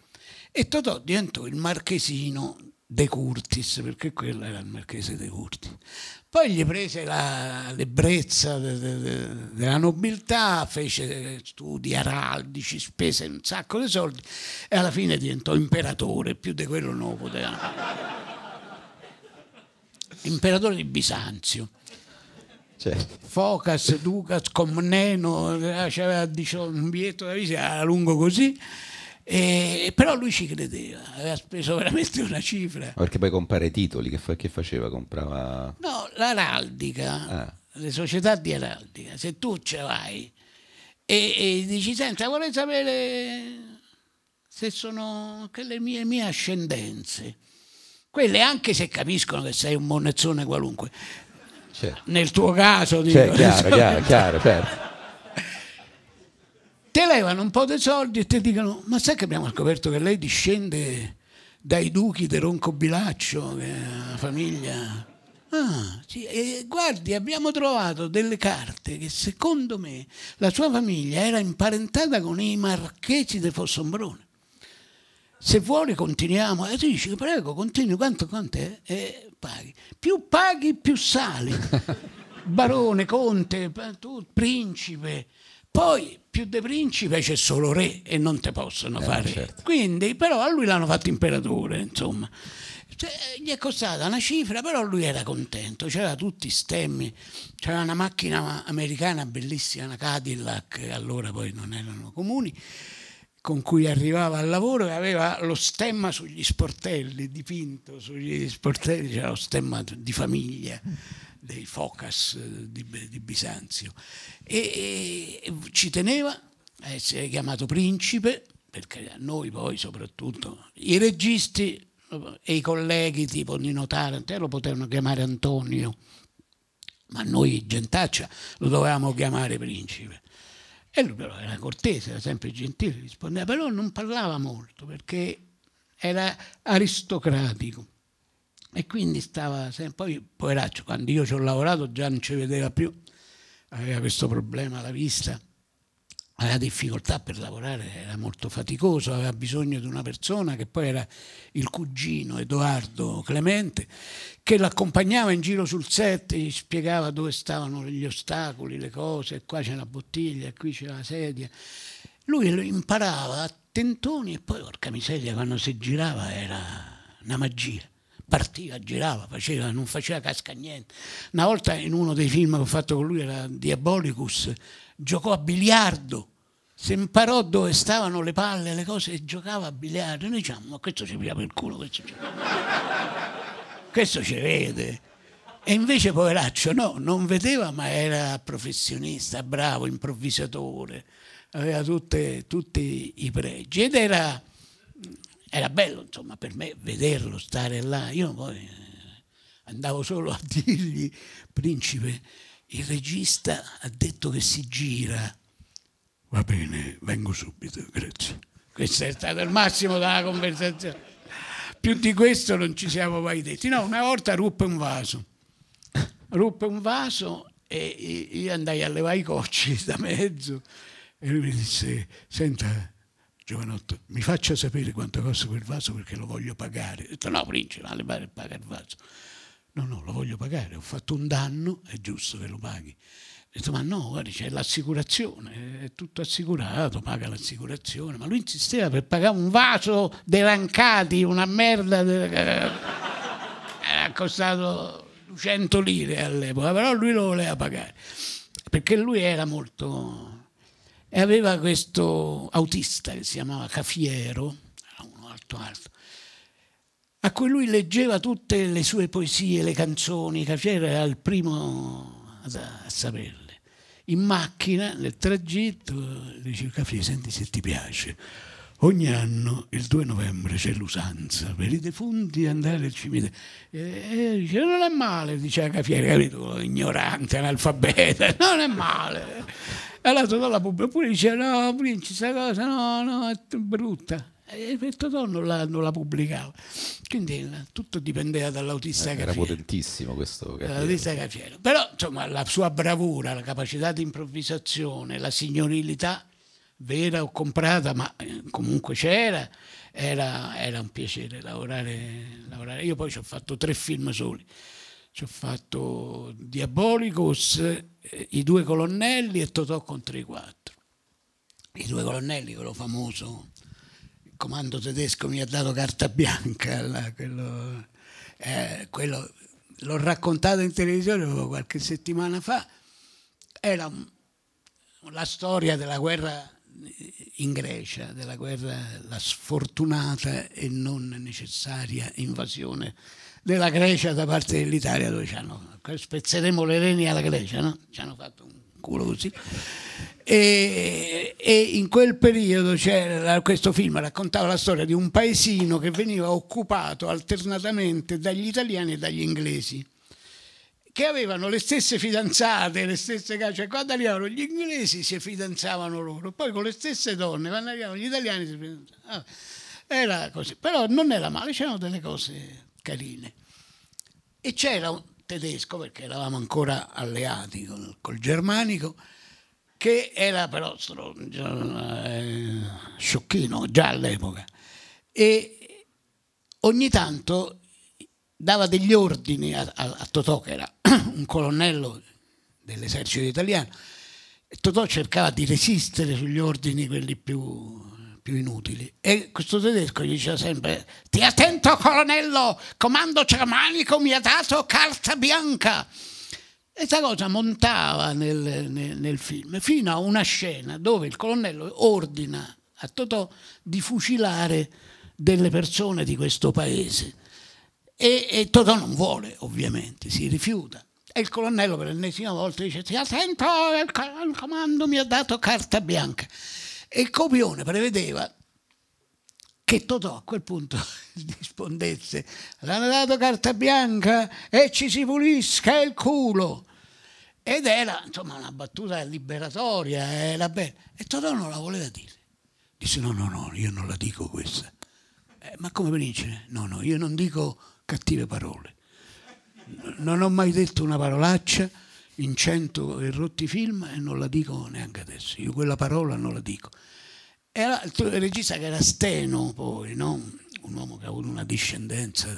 A: E Totò diventò il marchesino De Curtis, perché quello era il marchese De Curtis. Poi gli prese l'ebbrezza de, de, de, della nobiltà, fece studi araldici, spese un sacco di soldi e alla fine diventò imperatore, più di quello non poteva. Imperatore di Bisanzio. Certo. Focas, Ducas, Comneno, eh, aveva un biglietto da visita lungo così e, però lui ci credeva, aveva speso veramente una cifra.
C: perché poi compare titoli, che, fa, che faceva? Comprava...
A: No, l'araldica, ah. le società di araldica, se tu ce l'hai e, e, dici, senta, vorrei sapere se sono le mie, mie ascendenze. Quelle, anche se capiscono che sei un monnezzone qualunque, certo. nel tuo caso... Cioè, dico, cioè, chiaro, chiaro,
C: chiaro, certo
A: te levano un po' di soldi e ti dicono ma sai che abbiamo scoperto che lei discende dai duchi di Ronco Bilaccio, che è una famiglia... Ah, sì, e guardi, abbiamo trovato delle carte che secondo me la sua famiglia era imparentata con i marchesi di Fossombrone. Se vuole continuiamo. E tu dici, prego, continui, quanto, quanto è? E paghi. Più paghi, più sali. Barone, conte, tu, principe. Poi più De Principe c'è solo re e non te possono eh, fare. Certo. Quindi, però a lui l'hanno fatto imperatore, insomma. Cioè, gli è costata una cifra, però lui era contento, c'era tutti i stemmi, c'era una macchina americana bellissima, una Cadillac, allora poi non erano comuni, con cui arrivava al lavoro e aveva lo stemma sugli sportelli, dipinto sugli sportelli, c'era lo stemma di famiglia dei focas eh, di, di Bisanzio. E, e, ci teneva a eh, essere chiamato principe, perché a noi poi soprattutto i registi e i colleghi tipo Nino Tarante eh, lo potevano chiamare Antonio, ma noi Gentaccia lo dovevamo chiamare principe. E lui però era cortese, era sempre gentile, rispondeva, però non parlava molto perché era aristocratico. E quindi stava sempre. Poi, poveraccio, quando io ci ho lavorato già non ci vedeva più, aveva questo problema alla vista, aveva difficoltà per lavorare, era molto faticoso, aveva bisogno di una persona che poi era il cugino Edoardo Clemente, che l'accompagnava in giro sul set, gli spiegava dove stavano gli ostacoli, le cose, qua c'è la bottiglia, qui c'è la sedia. Lui lo imparava a tentoni e poi, porca miseria, quando si girava era una magia partiva, girava, faceva, non faceva casca niente. Una volta in uno dei film che ho fatto con lui era Diabolicus, giocò a biliardo, si imparò dove stavano le palle, le cose e giocava a biliardo. Noi diciamo, ma questo ci pigliava il culo, questo ci, questo ci vede. E invece poveraccio no, non vedeva ma era professionista, bravo, improvvisatore, aveva tutte, tutti i pregi ed era era bello, insomma, per me vederlo, stare là. Io poi eh, andavo solo a dirgli, principe, il regista ha detto che si gira. Va bene, vengo subito, grazie. Questo è stato il massimo della conversazione. Più di questo non ci siamo mai detti. No, una volta ruppe un vaso. Ruppe un vaso e io andai a levare i cocci da mezzo e lui mi disse, senta, giovanotto, mi faccia sapere quanto costa quel vaso perché lo voglio pagare. Ho detto, no, principe, alle pare paga il vaso. No, no, lo voglio pagare, ho fatto un danno, è giusto che lo paghi. Ho detto, ma no, guardi, c'è l'assicurazione, è tutto assicurato, paga l'assicurazione. Ma lui insisteva per pagare un vaso dei rancati, una merda, de... era eh, eh, costato 200 lire all'epoca, però lui lo voleva pagare, perché lui era molto e aveva questo autista che si chiamava Cafiero, uno alto alto, a cui lui leggeva tutte le sue poesie, le canzoni, Cafiero era il primo a, saperle. In macchina, nel tragitto, dice Cafiero, senti se ti piace. Ogni anno, il 2 novembre, c'è l'usanza per i defunti andare al cimitero. E, dice, non è male, diceva Cafiero, capito? Ignorante, analfabeta, non è male. E l'altro con la pubblica pure dice no, Prince, questa cosa no, no, è brutta. E questo tono non, non la, pubblicava. Quindi eh, tutto dipendeva dall'autista eh, Era
C: potentissimo questo L'autista Caffiero.
A: Però insomma la sua bravura, la capacità di improvvisazione, la signorilità vera o comprata, ma eh, comunque c'era, era, era un piacere lavorare, lavorare. Io poi ci ho fatto tre film soli. Ci ho fatto Diabolicus, eh, i due colonnelli e Totò contro i quattro. I due colonnelli, quello famoso, il comando tedesco mi ha dato carta bianca, là, quello, eh, quello, l'ho raccontato in televisione qualche settimana fa, era la storia della guerra in Grecia, della guerra, la sfortunata e non necessaria invasione della Grecia da parte dell'Italia, dove ci hanno, spezzeremo le reni alla Grecia, no? ci hanno fatto un culo così. E, e in quel periodo c'era questo film raccontava la storia di un paesino che veniva occupato alternatamente dagli italiani e dagli inglesi che avevano le stesse fidanzate, le stesse case, cioè quando arrivavano gli inglesi si fidanzavano loro, poi con le stesse donne, quando arrivavano gli italiani si fidanzavano. era così, però non era male, c'erano delle cose carine. E c'era un tedesco, perché eravamo ancora alleati col, col germanico, che era però eh, sciocchino già all'epoca e ogni tanto dava degli ordini a, a, a Totò, che era un colonnello dell'esercito italiano, e Totò cercava di resistere sugli ordini quelli più più inutili. E questo tedesco gli diceva sempre, ti attento colonnello, comando germanico mi ha dato carta bianca. E questa cosa montava nel, nel, nel film, fino a una scena dove il colonnello ordina a Totò di fucilare delle persone di questo paese. E, e, Totò non vuole, ovviamente, si rifiuta. E il colonnello per l'ennesima volta dice, ti attento, il comando mi ha dato carta bianca. E Copione prevedeva che Totò a quel punto rispondesse l'hanno dato carta bianca e ci si pulisca il culo ed era insomma una battuta liberatoria eh, era bella. e Totò non la voleva dire disse no no no io non la dico questa eh, ma come principe no no io non dico cattive parole non ho mai detto una parolaccia in cento e rotti film e non la dico neanche adesso, io quella parola non la dico. Era il regista che era steno poi, no? un uomo che ha avuto una discendenza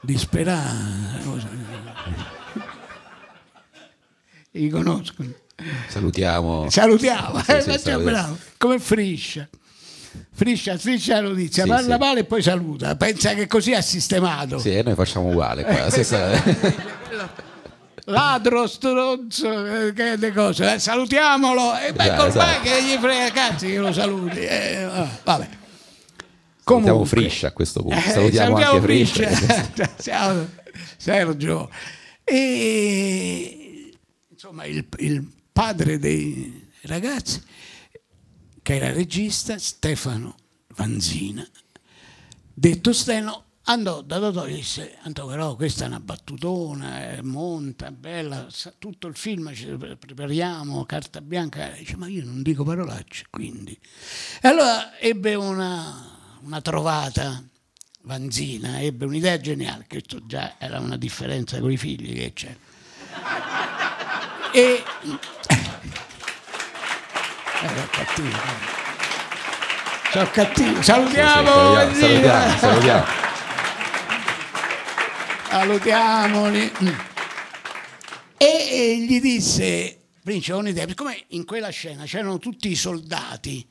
A: disperata. Li conosco.
C: Salutiamo. Salutiamo, sì, sì, eh, salutiamo.
A: come friscia. Friscia, striscia la notizia, sì, parla sì. male e poi saluta. Pensa che così ha sistemato. Sì, e
C: noi facciamo uguale. Qua, eh,
A: Ladro, stronzo, eh,
C: che le cose.
A: Eh, salutiamolo. E eh, beh, esatto, esatto. che gli frega, cazzi, che lo saluti. Eh, vabbè. Comunque, salutiamo Friscia a questo punto. Salutiamo, salutiamo anche Friscia. Friscia. Sergio. E, insomma, il, il padre dei ragazzi che era regista, Stefano Vanzina, detto Steno, andò da Totò e disse Antonio però questa è una battutona, è eh, monta, è bella, tutto il film ci prepariamo, carta bianca, dice ma io non dico parolacce, quindi. E allora ebbe una, una trovata, Vanzina, ebbe un'idea geniale, che già era una differenza con i figli che c'era. e... Era cattivo. Ciao cattivo. Salutiamo. Sì, sì, salutiamo, salutiamo, Salutiamoli. E, e gli disse, Prince, ho un'idea, siccome in quella scena c'erano tutti i soldati,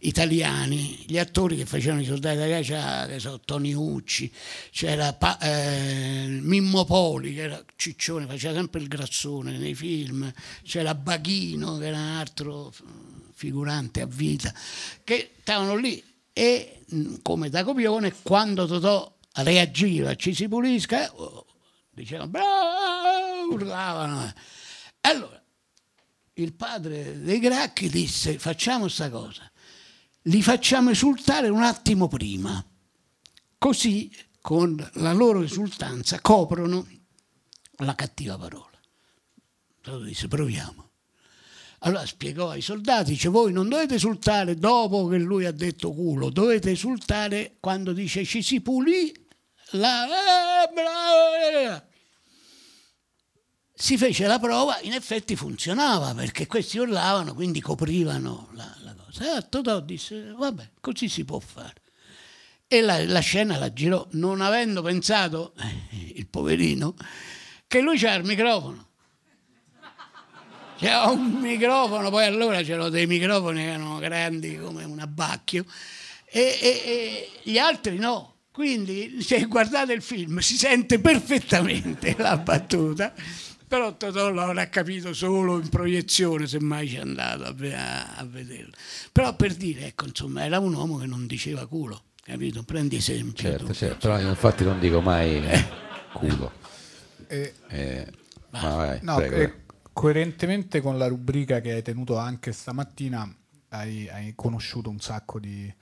A: italiani, gli attori che facevano i soldati italiani, c'era so, Toni Ucci, c'era pa- eh, Mimmo Poli, che era Ciccione, faceva sempre il grassone nei film, c'era Baghino, che era un altro figurante a vita, che stavano lì e mm, come da copione quando Totò reagiva, ci si pulisca, eh, oh, dicevano bravo, urlavano. Eh. Allora il padre dei Gracchi disse facciamo questa cosa, li facciamo esultare un attimo prima, così con la loro esultanza coprono la cattiva parola. Allora disse proviamo. Allora spiegò ai soldati, dice voi non dovete esultare dopo che lui ha detto culo, dovete esultare quando dice ci si pulì la... Si fece la prova, in effetti funzionava perché questi urlavano, quindi coprivano la, la cosa. Ah, Totò disse vabbè, così si può fare. E la, la scena la girò, non avendo pensato, il poverino, che lui c'ha il microfono c'è un microfono, poi allora c'erano dei microfoni che erano grandi come un abbacchio e, e, e gli altri no. Quindi se guardate il film si sente perfettamente la battuta, però Totò l'avrà capito solo in proiezione se mai ci è andato a, a, vederlo. Però per dire, ecco, insomma, era un uomo che non diceva culo, capito? Prendi esempio. Certo, tu,
C: certo, però infatti non dico mai eh. culo. Eh, eh, ma, vai, no, prego, eh,
A: coerentemente
B: con la rubrica che hai tenuto anche stamattina, hai, hai conosciuto un sacco di,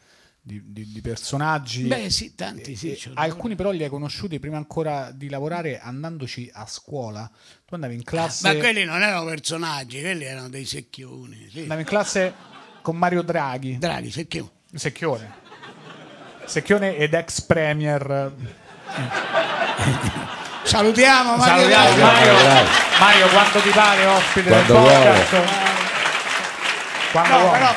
B: di, di, di, personaggi. Beh, sì, tanti, sì. Alcuni però li hai conosciuti prima ancora di lavorare andandoci a scuola. Tu andavi in classe. Ma
A: quelli non erano personaggi, quelli erano dei secchioni. Sì. Andavi
B: in classe con Mario Draghi. Draghi, secchione. Secchione. Secchione ed ex premier.
A: Salutiamo Mario. Salutiamo Mario. Mario, Mario quanto ti pare ospite Quando del podcast? Vuole. Quando no, vuole. Però...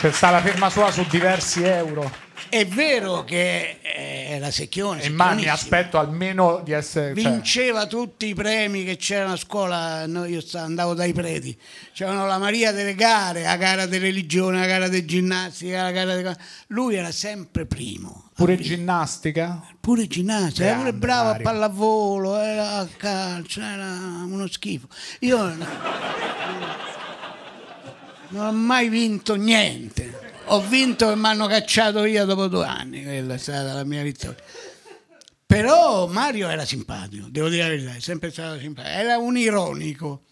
B: C'è stata la firma sua su diversi euro.
A: È vero che eh, la Secchione e mi aspetto almeno di essere cioè, vinceva cioè... tutti i premi che c'erano a scuola no, io andavo dai preti c'erano la Maria delle gare la gara di religione la gara di ginnastica la gara di... lui era sempre primo
B: Pure ginnastica? Pure ginnastica, Grande, era pure bravo Mario. a
A: pallavolo, era a calcio, era uno schifo. Io non ho mai vinto niente. Ho vinto e mi hanno cacciato via dopo due anni, quella è stata la mia vittoria. Però Mario era simpatico, devo dire la verità, è sempre stato simpatico. Era un ironico,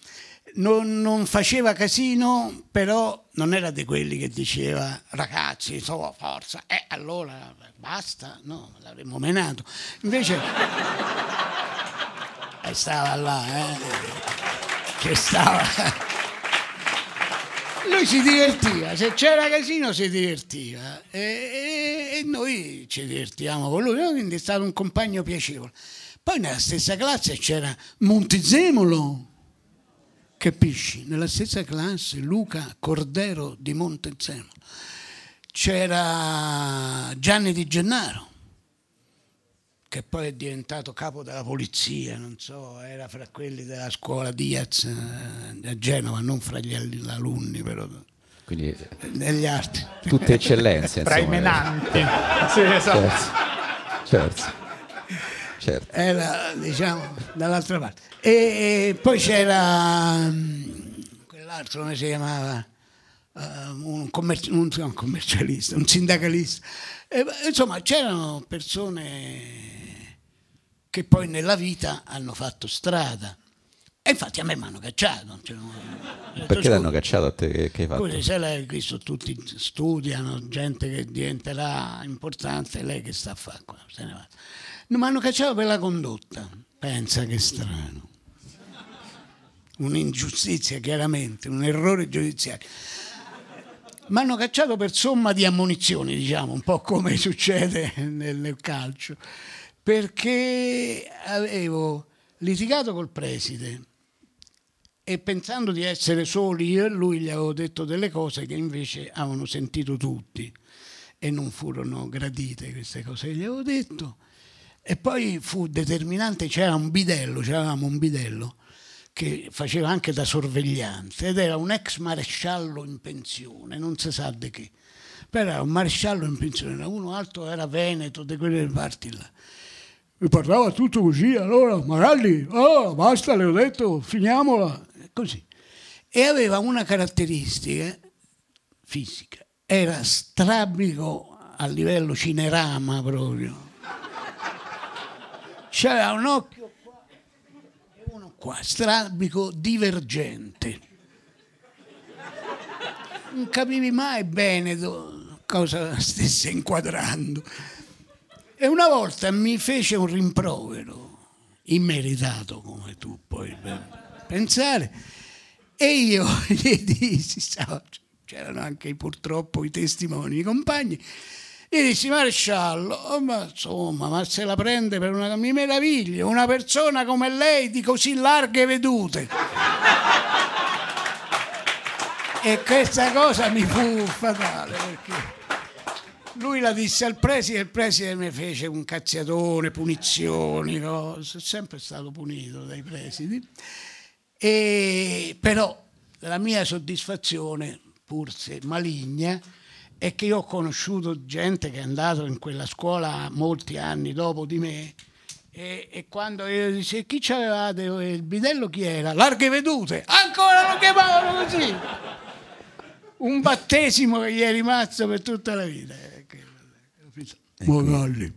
A: non, non faceva casino, però non era di quelli che diceva ragazzi, so forza, e eh, allora basta, no, l'avremmo menato. Invece e eh, stava là, eh, che stava. Lui si divertiva, se c'era casino si divertiva e, e, e noi ci divertiamo con lui, quindi è stato un compagno piacevole. Poi nella stessa classe c'era Montezemolo, capisci? Nella stessa classe Luca Cordero di Montezemolo c'era Gianni Di Gennaro, che poi è diventato capo della polizia, non so, era fra quelli della scuola Diaz eh, a Genova, non fra gli alunni
C: però. Quindi, negli arti. Tutte eccellenze. tra i menanti. sì, esatto. Certo. certo. certo.
A: Era, diciamo, dall'altra parte. E, e poi c'era mm, quell'altro, come si chiamava? Ehm, un, commerci- un, un, commercialista, un sindacalista. E, insomma, c'erano persone che poi nella vita hanno fatto strada. E infatti a me mi hanno cacciato. Cioè,
C: Perché l'hanno cacciato a te? Che, hai fatto?
A: se lei, qui sono tutti studiano, gente che diventerà importante, lei che sta a fare Se ne va. Non mi hanno cacciato per la condotta. Pensa che strano. Un'ingiustizia, chiaramente, un errore giudiziario. Mi hanno cacciato per somma di ammunizioni, diciamo, un po' come succede nel, nel calcio, perché avevo litigato col preside e pensando di essere soli io e lui gli avevo detto delle cose che invece avevano sentito tutti e non furono gradite queste cose che gli avevo detto e poi fu determinante c'era un bidello c'eravamo un bidello che faceva anche da sorvegliante ed era un ex maresciallo in pensione, non si sa di chi, però era un maresciallo in pensione, uno altro era veneto, di quelle parti là. E parlava tutto così, allora Maralli, oh, basta, le ho detto, finiamola, così. E aveva una caratteristica fisica, era strabico a livello cinerama proprio. C'era un occhio qua, strabico divergente. Non capivi mai bene cosa stesse inquadrando. E una volta mi fece un rimprovero, immeritato come tu puoi pensare, e io gli dissi, c'erano anche purtroppo i testimoni, i compagni, gli dissi, maresciallo, oh, ma insomma, ma se la prende per una... Mi meraviglio, una persona come lei di così larghe vedute. e questa cosa mi fu fatale perché lui la disse al preside e il preside mi fece un cazziatone, punizioni, no? sempre stato punito dai presidi. E, però la mia soddisfazione, pur se maligna, è che io ho conosciuto gente che è andata in quella scuola molti anni dopo di me e, e quando io dicevo chi c'avevate il bidello chi era? Larghe vedute, ancora lo chiamavano così. Un battesimo che gli è rimasto per tutta la vita. Eh, ecco. Mogolli.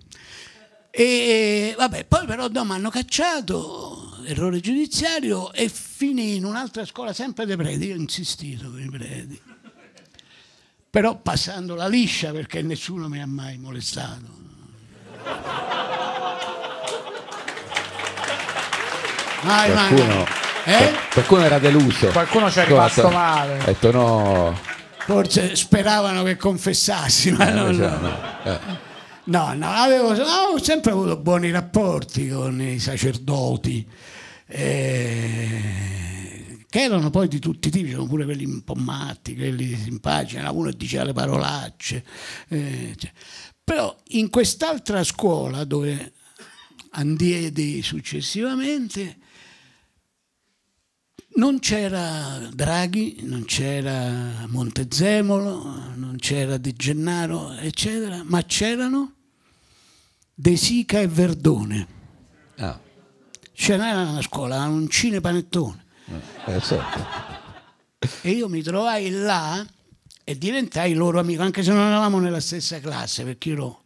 A: E vabbè, poi però no, mi hanno cacciato, errore giudiziario, e finì in un'altra scuola sempre dei preti io ho insistito con i preti però passandola liscia perché nessuno mi ha mai molestato. Mai, qualcuno, mai.
C: Eh? qualcuno era deluso. Qualcuno ci è rimasto male. Ha detto no.
A: Forse speravano che confessassi, ma eh, non, cioè, no. Eh. no, no, avevo, ho sempre avuto buoni rapporti con i sacerdoti. Eh, che erano poi di tutti i tipi, c'erano pure quelli impommati, quelli simpatici, uno diceva le parolacce. Eh, cioè. Però in quest'altra scuola dove andiedi successivamente non c'era Draghi, non c'era Montezemolo, non c'era Di Gennaro, eccetera, ma c'erano De Sica e Verdone. Ah. Ce cioè, una scuola, un cine panettone
C: eh, eh, certo.
A: E io mi trovai là e diventai loro amico, anche se non eravamo nella stessa classe, perché io ero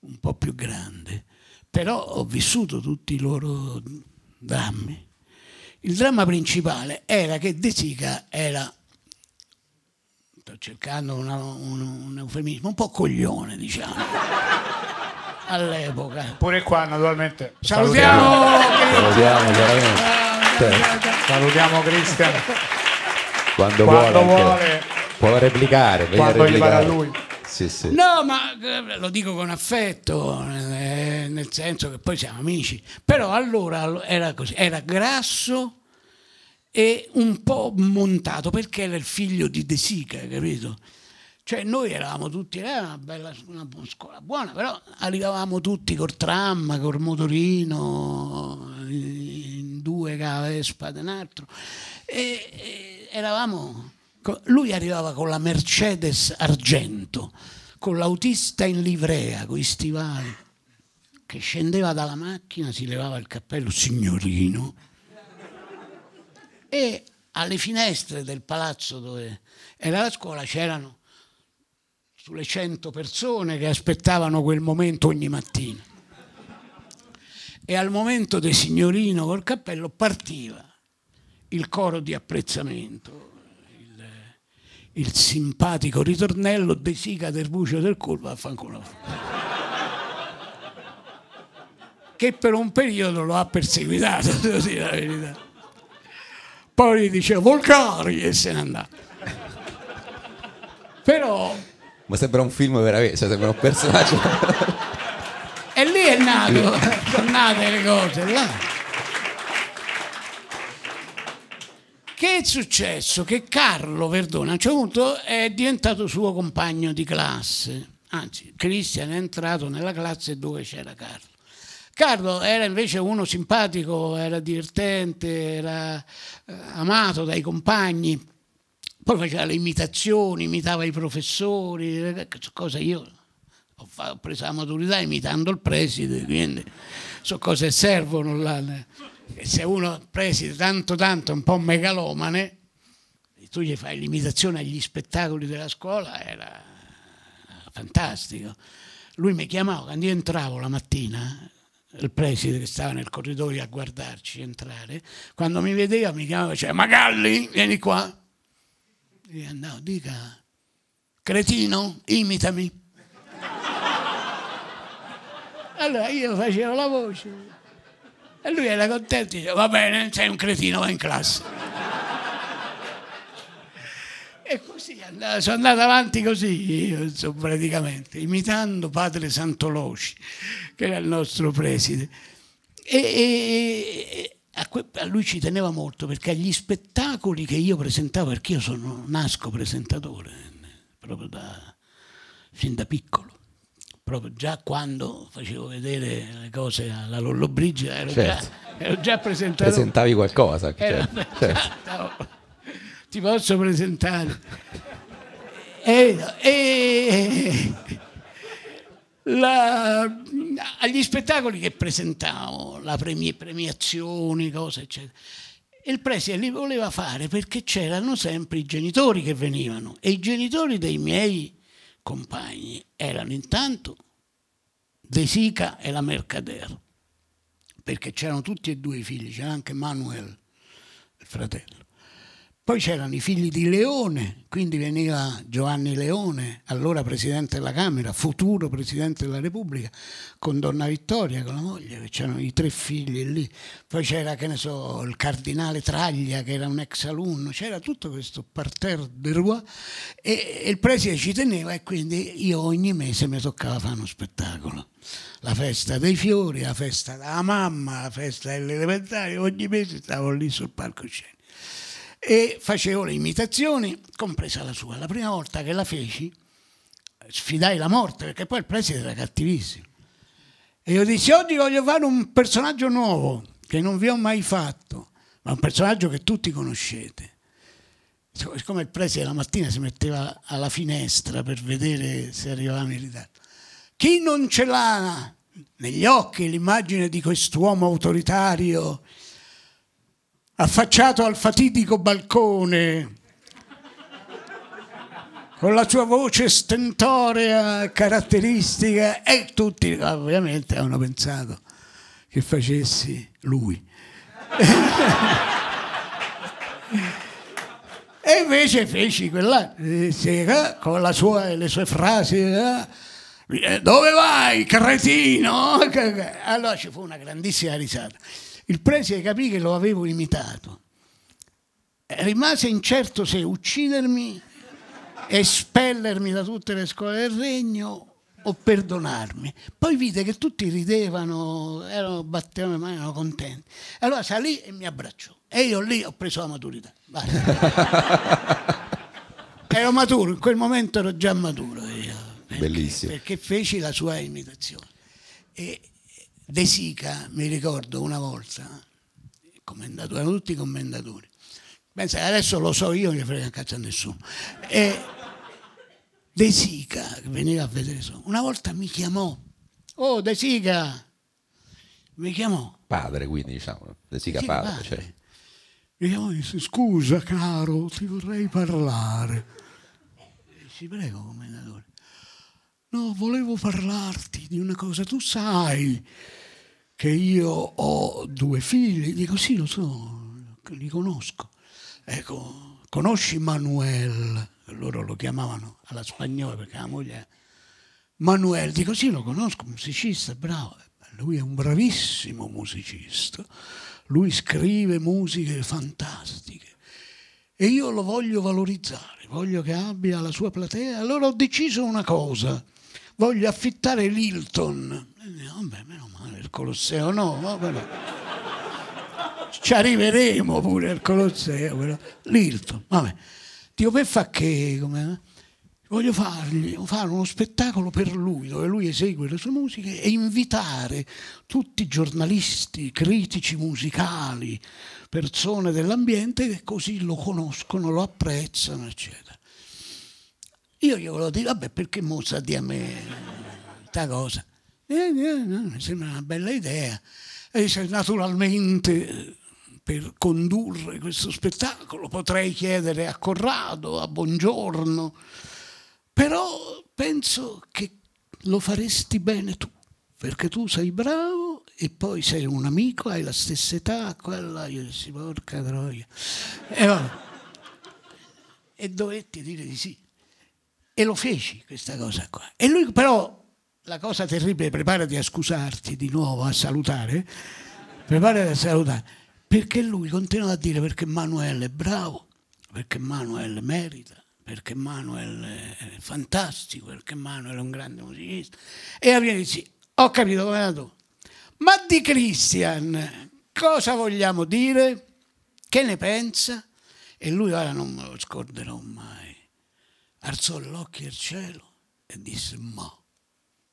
A: un po' più grande. Però ho vissuto tutti i loro drammi. Il dramma principale era che De Sica era, sto cercando una, un, un eufemismo, un po' coglione, diciamo. all'epoca. Pure qua, naturalmente. Salutiamo! Salutiamo, chiaramente.
C: Ah, certo.
B: Salutiamo Cristian.
C: Quando, Quando vuole, vuole. Può replicare. Quando gli pare lui. Sì, sì. No,
A: ma eh, lo dico con affetto, eh, nel senso che poi siamo amici. Però allora era così, era grasso e un po' montato perché era il figlio di De Sica, capito? Cioè noi eravamo tutti, era una bella una scuola buona, però arrivavamo tutti col tram, col motorino, due che Vespa un altro. E, e eravamo, lui arrivava con la Mercedes Argento, con l'autista in livrea, con i stivali, che scendeva dalla macchina, si levava il cappello, signorino, e alle finestre del palazzo dove era la scuola c'erano sulle cento persone che aspettavano quel momento ogni mattina e al momento del signorino col cappello partiva il coro di apprezzamento, il, il simpatico ritornello de Sica del bucio del colpo a fanculo. che per un periodo lo ha perseguitato, devo dire la verità. Poi gli diceva Volcari e se ne andava. Però...
C: Ma sembra un film veramente, cioè sembra un personaggio
A: è nato, sono nate le cose là. Che è successo? Che Carlo Verdone a un certo punto è diventato suo compagno di classe, anzi Cristian è entrato nella classe dove c'era Carlo. Carlo era invece uno simpatico, era divertente, era eh, amato dai compagni, poi faceva le imitazioni, imitava i professori, eh, cosa io ho, fatto, ho preso la maturità imitando il preside, quindi so cose servono. La, se uno preside tanto tanto un po' megalomane, tu gli fai l'imitazione agli spettacoli della scuola, era fantastico. Lui mi chiamava quando io entravo la mattina, il preside che stava nel corridoio a guardarci entrare, quando mi vedeva mi chiamava e diceva Magalli, vieni qua. E andavo, dica, cretino, imitami. Allora io facevo la voce e lui era contento, diceva va bene, sei un cretino, va in classe. e così sono andato avanti così, io, insomma, praticamente, imitando padre Santoloci, che era il nostro preside. E, e, a, que, a, lui ci teneva molto perché agli spettacoli che io presentavo, perché io sono, nasco presentatore, eh, proprio da, fin da piccolo proprio già quando facevo vedere le cose alla Lollobrigida ero, certo. già, ero già presentato. Presentavi
C: qualcosa. Certo. Certo.
A: Ti posso presentare. e, e la, agli spettacoli che presentavo, la premi, premiazioni, cose eccetera. il preside li voleva fare perché c'erano sempre i genitori che venivano e i genitori dei miei compagni erano intanto De Sica e la Mercader, perché c'erano tutti e due i figli, c'era anche Manuel, il fratello. Poi c'erano i figli di Leone, quindi veniva Giovanni Leone, allora presidente della Camera, futuro presidente della Repubblica, con Donna Vittoria, con la moglie, c'erano i tre figli lì. Poi c'era, che ne so, il cardinale Traglia, che era un ex alunno, c'era tutto questo parterre de roi e, e il preside ci teneva e quindi io ogni mese mi toccava fare uno spettacolo la festa dei fiori, la festa della mamma, la festa dell'elementare, ogni mese stavo lì sul palcoscenico e facevo le imitazioni, compresa la sua. La prima volta che la feci sfidai la morte perché poi il preside era cattivissimo. E io dissi oggi voglio fare un personaggio nuovo che non vi ho mai fatto, ma un personaggio che tutti conoscete. Siccome il preside la mattina si metteva alla finestra per vedere se arrivava ritardo. chi non ce l'ha negli occhi l'immagine di quest'uomo autoritario affacciato al fatidico balcone, con la sua voce stentorea caratteristica e tutti ovviamente hanno pensato che facessi lui. e invece feci quella con la sua le sue frasi. Eh, Dove vai, cretino? Allora ci fu una grandissima risata. Il preside capì che lo avevo imitato. Rimase incerto se uccidermi, espellermi da tutte le scuole del regno o perdonarmi. Poi vide che tutti ridevano, erano, battevano le mani, erano contenti. Allora salì e mi abbracciò. E io lì ho preso la maturità. ero maturo, in quel momento ero già maturo. Io,
C: perché, Bellissimo.
A: Perché feci la sua imitazione. E, De Sica, mi ricordo una volta, commendatore, erano tutti commendatori, pensa adesso lo so io, non gli frega cazzo a nessuno. E De Sica, che veniva a vedere, una volta mi chiamò, oh De Sica, mi chiamò.
C: Padre, quindi diciamo, De Sica, De Sica padre. padre. Cioè.
A: Mi chiamò e disse, scusa caro, ti vorrei parlare. E prego commendatore. No, volevo parlarti di una cosa. Tu sai che io ho due figli. Dico sì, lo so, li conosco. Ecco, conosci Manuel? Loro lo chiamavano alla spagnola perché la moglie... Manuel, dico sì, lo conosco, musicista, bravo. Lui è un bravissimo musicista. Lui scrive musiche fantastiche e io lo voglio valorizzare, voglio che abbia la sua platea. Allora ho deciso una cosa, voglio affittare l'Hilton. Vabbè, meno male, il Colosseo no, vabbè. ci arriveremo pure al Colosseo, però. l'Hilton, vabbè. Dico, per fa che? Come, eh, voglio fargli, fare uno spettacolo per lui, dove lui esegue le sue musiche e invitare tutti i giornalisti, critici musicali, persone dell'ambiente che così lo conoscono, lo apprezzano, eccetera. Io gli volevo dire, vabbè, perché Mozza di a me questa cosa? Eh, eh, no, mi sembra una bella idea. E dice, naturalmente per condurre questo spettacolo potrei chiedere a Corrado, a Buongiorno, però penso che lo faresti bene tu, perché tu sei bravo e poi sei un amico, hai la stessa età, quella io si porca troia. E, e dovetti dire di sì. E lo feci questa cosa qua. E lui però, la cosa terribile, preparati a scusarti di nuovo, a salutare, preparati a salutare, perché lui continuava a dire perché Manuel è bravo, perché Manuel merita, perché Manuel è fantastico, perché Manuel è un grande musicista. E alla fine dici, ho capito come è andato. Ma di Christian cosa vogliamo dire? Che ne pensa? E lui ora non me lo scorderò mai alzò gli occhi al cielo e disse, ma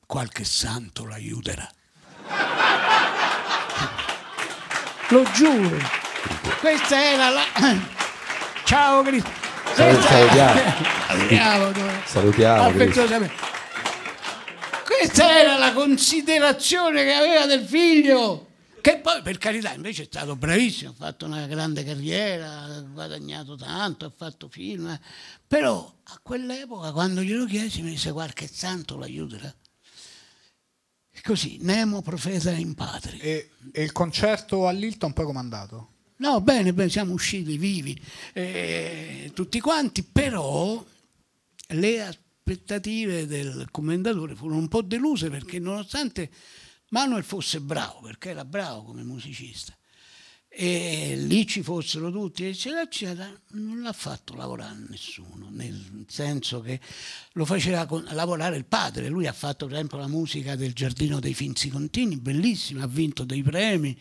A: qualche santo l'aiuterà. Lo giuro, questa era la... Ciao Cristo. Salutiamo.
C: Salutiamo. Salutiamo
A: questa era la considerazione che aveva del figlio che poi per carità invece è stato bravissimo, ha fatto una grande carriera, ha guadagnato tanto, ha fatto film, eh. però a quell'epoca quando glielo chiesi mi disse qualche santo lo l'aiuterà. Così, Nemo profeta in patria. E, e il concerto all'Hilton poi com'è andato? No, bene, bene, siamo usciti vivi eh, tutti quanti, però le aspettative del commendatore furono un po' deluse perché nonostante Manuel fosse bravo, perché era bravo come musicista, e lì ci fossero tutti, eccetera, eccetera, non l'ha fatto lavorare nessuno, nel senso che lo faceva con, lavorare il padre, lui ha fatto per esempio la musica del Giardino dei Finzi Contini, bellissima, ha vinto dei premi,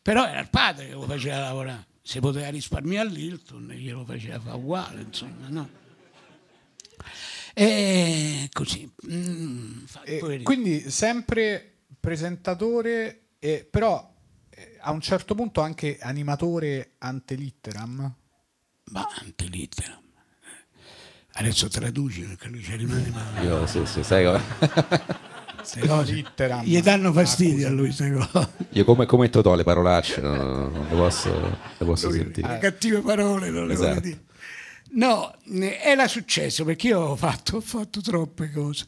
A: però era il padre che lo faceva lavorare, se poteva risparmiare l'Hilton glielo faceva fare uguale, insomma, no? E così. Mm,
B: e quindi sempre presentatore, e, però eh, a un certo punto anche animatore antelitteram.
A: Ma antelitteram. Adesso traduci perché lui ci rimane male.
C: Io sì, sì, sai come...
A: Se no, Gli danno ah, fastidio a lui,
C: Io come, come Totò le parolacce, no, non le posso, le posso lui, sentire. Le cattive parole non le esatto. dire.
A: No, era successo perché io ho fatto, ho fatto troppe cose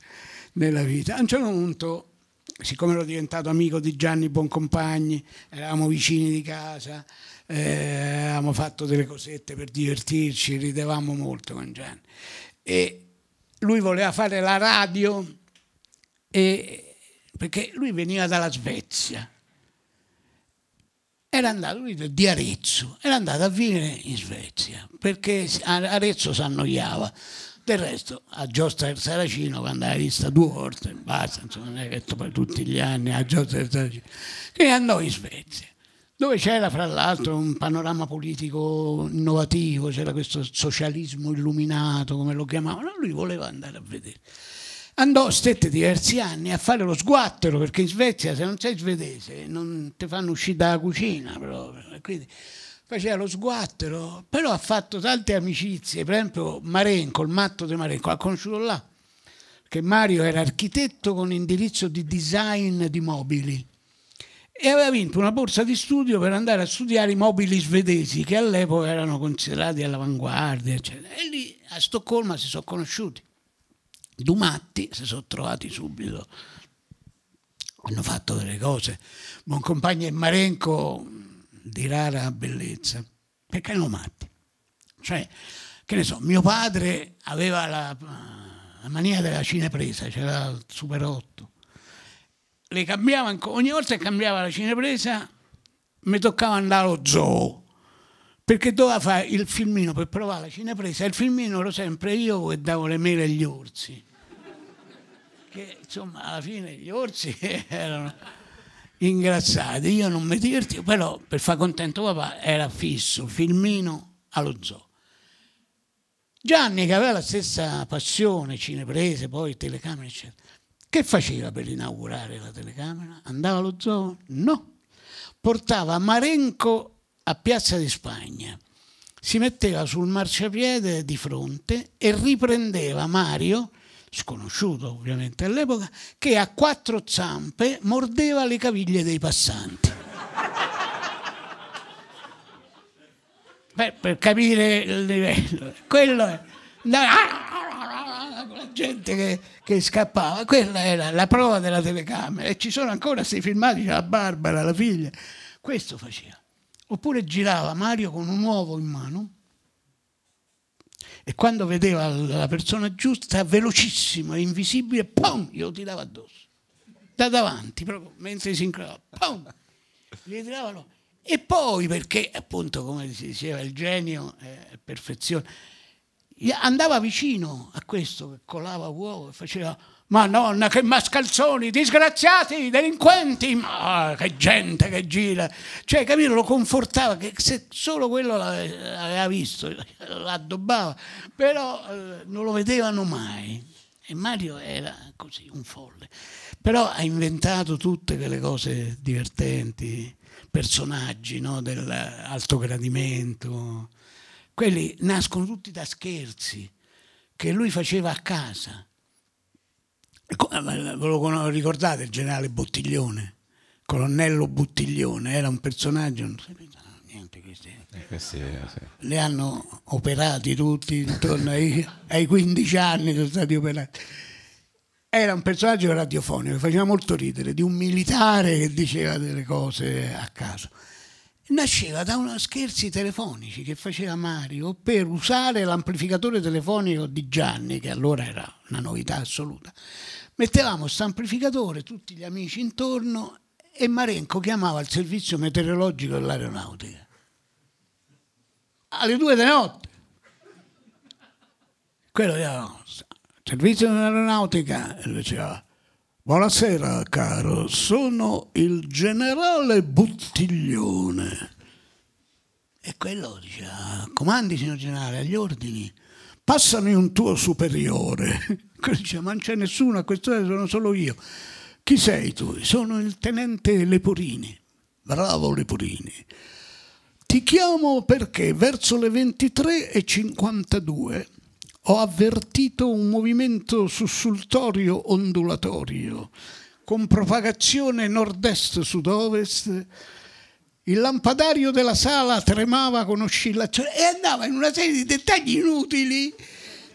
A: nella vita. A un certo punto siccome ero diventato amico di Gianni Boncompagni, eravamo vicini di casa, eh, avevamo fatto delle cosette per divertirci, ridevamo molto con Gianni. E lui voleva fare la radio e, perché lui veniva dalla Svezia. Era andato, lui di Arezzo, era andato a vivere in Svezia perché Arezzo si annoiava del resto, a Giostra Saracino, quando l'ha vista due volte, basta, insomma, non è che per tutti gli anni a Giostra Saracino, che andò in Svezia dove c'era fra l'altro un panorama politico innovativo, c'era questo socialismo illuminato, come lo chiamavano, lui voleva andare a vedere. Andò, stette diversi anni a fare lo sguattero, perché in Svezia se non sei svedese non ti fanno uscire dalla cucina proprio. Quindi faceva lo sguattero, però ha fatto tante amicizie, per esempio Marenco, il matto di Marenco, l'ha conosciuto là, che Mario era architetto con indirizzo di design di mobili e aveva vinto una borsa di studio per andare a studiare i mobili svedesi che all'epoca erano considerati all'avanguardia, eccetera. E lì a Stoccolma si sono conosciuti. Dumatti si sono trovati subito, hanno fatto delle cose. Buon compagno e Marenco di rara bellezza, perché erano matti. Cioè, che ne so, mio padre aveva la, la mania della cinepresa, c'era il Super 8. Le cambiava, ogni volta che cambiava la cinepresa mi toccava andare allo zoo perché doveva fare il filmino per provare la cinepresa. Il filmino ero sempre io che davo le mele agli orsi. Che insomma, alla fine gli orsi erano ingrassati. Io non mi divertivo, però per far contento papà era fisso, filmino allo zoo. Gianni che aveva la stessa passione, cineprese, poi telecamere, eccetera. Che faceva per inaugurare la telecamera? Andava allo zoo? No. Portava Marenco a Piazza di Spagna, si metteva sul marciapiede di fronte e riprendeva Mario sconosciuto ovviamente all'epoca, che a quattro zampe mordeva le caviglie dei passanti. Beh, per capire il livello, quello è... La gente che, che, scappava, quella era la prova della telecamera e ci sono ancora sei filmati, la Barbara, la figlia, questo faceva. Oppure girava Mario con un uovo in mano e quando vedeva la persona giusta, velocissimo, invisibile, pom, glielo tirava addosso. Da davanti, proprio mentre si incrociava, pom, gli tiravano. E poi perché, appunto, come si diceva, il genio eh, è perfezione andava vicino a questo che colava uovo e faceva Madonna che mascalzoni, disgraziati, delinquenti, ma che gente che gira. Cioè, capito, lo confortava, che se solo quello l'aveva visto, l'addobbava, però eh, non lo vedevano mai. E Mario era così, un folle. Però ha inventato tutte quelle cose divertenti, personaggi no, dell'alto gradimento. Quelli nascono tutti da scherzi che lui faceva a casa. Ve lo ricordate il generale Bottiglione? Colonnello Bottiglione era un personaggio,
C: non sapete niente questi. Eh, sì, sì.
A: Li hanno operati tutti intorno ai, ai 15 anni sono stati operati era un personaggio radiofonico, faceva molto ridere, di un militare che diceva delle cose a caso nasceva da uno scherzi telefonici che faceva Mario per usare l'amplificatore telefonico di Gianni, che allora era una novità assoluta. Mettevamo questo amplificatore, tutti gli amici intorno, e Marenco chiamava il servizio meteorologico dell'aeronautica. Alle due di notte. Quello della nostra. Servizio dell'aeronautica, lui diceva Buonasera caro, sono il generale Buttiglione. E quello dice, comandi signor generale, agli ordini, passami un tuo superiore. Quello dice, ma non c'è nessuno, a quest'ora sono solo io. Chi sei tu? Sono il tenente Leporini. Bravo Leporini. Ti chiamo perché verso le 23 e 52 ho avvertito un movimento sussultorio ondulatorio con propagazione nord-est-sud-ovest. Il lampadario della sala tremava con oscillazione e andava in una serie di dettagli inutili,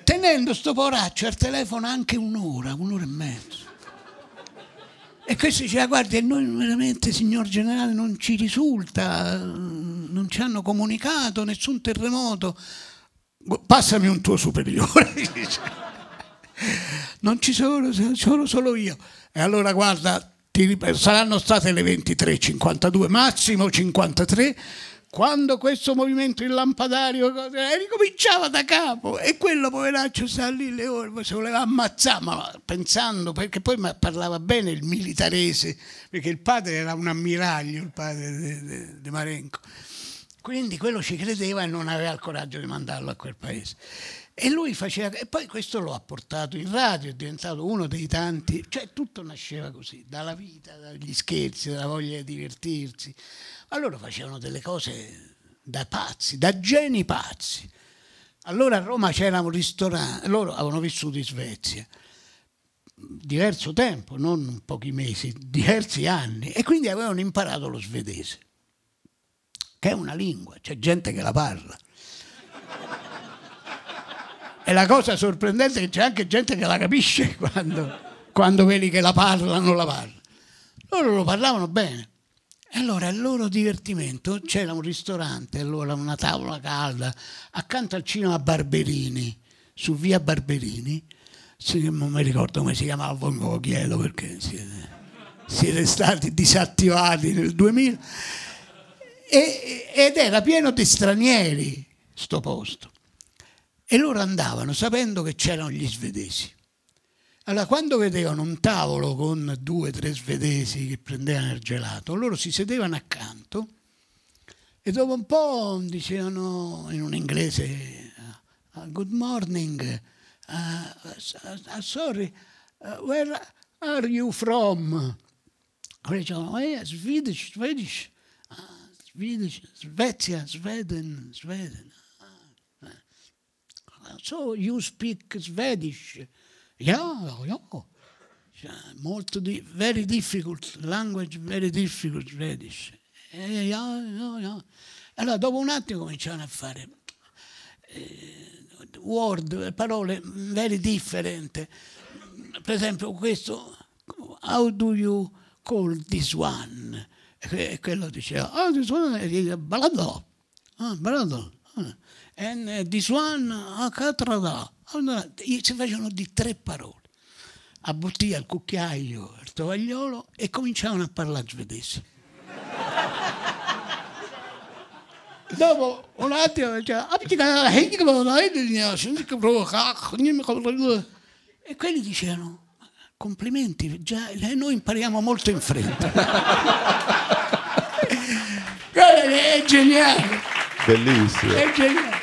A: tenendo sto poraccio al telefono anche un'ora, un'ora e mezza. E questo diceva, guardi, a noi veramente, signor generale, non ci risulta, non ci hanno comunicato nessun terremoto passami un tuo superiore. non ci sono, sono solo io. E allora guarda, ti, saranno state le 23, 52, massimo 53 quando questo movimento il lampadario eh, ricominciava da capo e quello poveraccio sta lì le ore si voleva ammazzare ma pensando perché poi parlava bene il militarese perché il padre era un ammiraglio il padre di Marenco quindi quello ci credeva e non aveva il coraggio di mandarlo a quel paese. E lui faceva, e poi questo lo ha portato in radio, è diventato uno dei tanti, cioè tutto nasceva così, dalla vita, dagli scherzi, dalla voglia di divertirsi. Allora facevano delle cose da pazzi, da geni pazzi. Allora a Roma c'era un ristorante, loro avevano vissuto in Svezia, diverso tempo, non pochi mesi, diversi anni, e quindi avevano imparato lo svedese che è una lingua, c'è gente che la parla. E la cosa sorprendente è che c'è anche gente che la capisce quando, quando quelli che la parlano la parlano. Loro lo parlavano bene. E allora il loro divertimento c'era un ristorante, allora una tavola calda, accanto al cinema Barberini, su via Barberini, non mi ricordo come si chiamava, voi lo chiedo perché siete, siete stati disattivati nel 2000 e, ed era pieno di stranieri sto posto. E loro andavano sapendo che c'erano gli svedesi. Allora, quando vedevano un tavolo con due o tre svedesi che prendevano il gelato, loro si sedevano accanto e dopo un po' dicevano in un inglese ah, ah, Good morning, uh, sorry, uh, where are you from? E dicevano, eh, Swedish, Swedish. Swedish, Svezia, Sweden, Sweden. Ah, eh. So you speak Swedish? Yeah, yeah. Cioè, molto di- very difficult, language very difficult Swedish. Eh, yeah, yeah, yeah. Allora dopo un attimo cominciano a fare eh, word, parole very different. Per esempio questo, how do you call this one? E quello diceva, oh, this one is Balado. Ah, Balado. Ah. And this one, Akatrada. Allora, si facevano di tre parole. A bottiglia, al cucchiaio, al tovagliolo e cominciavano a parlare svedese. Dopo un attimo diceva, ah, ah, e quelli dicevano, complimenti, già, eh, noi impariamo molto in fretta. Eh, è geniale.
C: Bellissimo.
A: È geniale.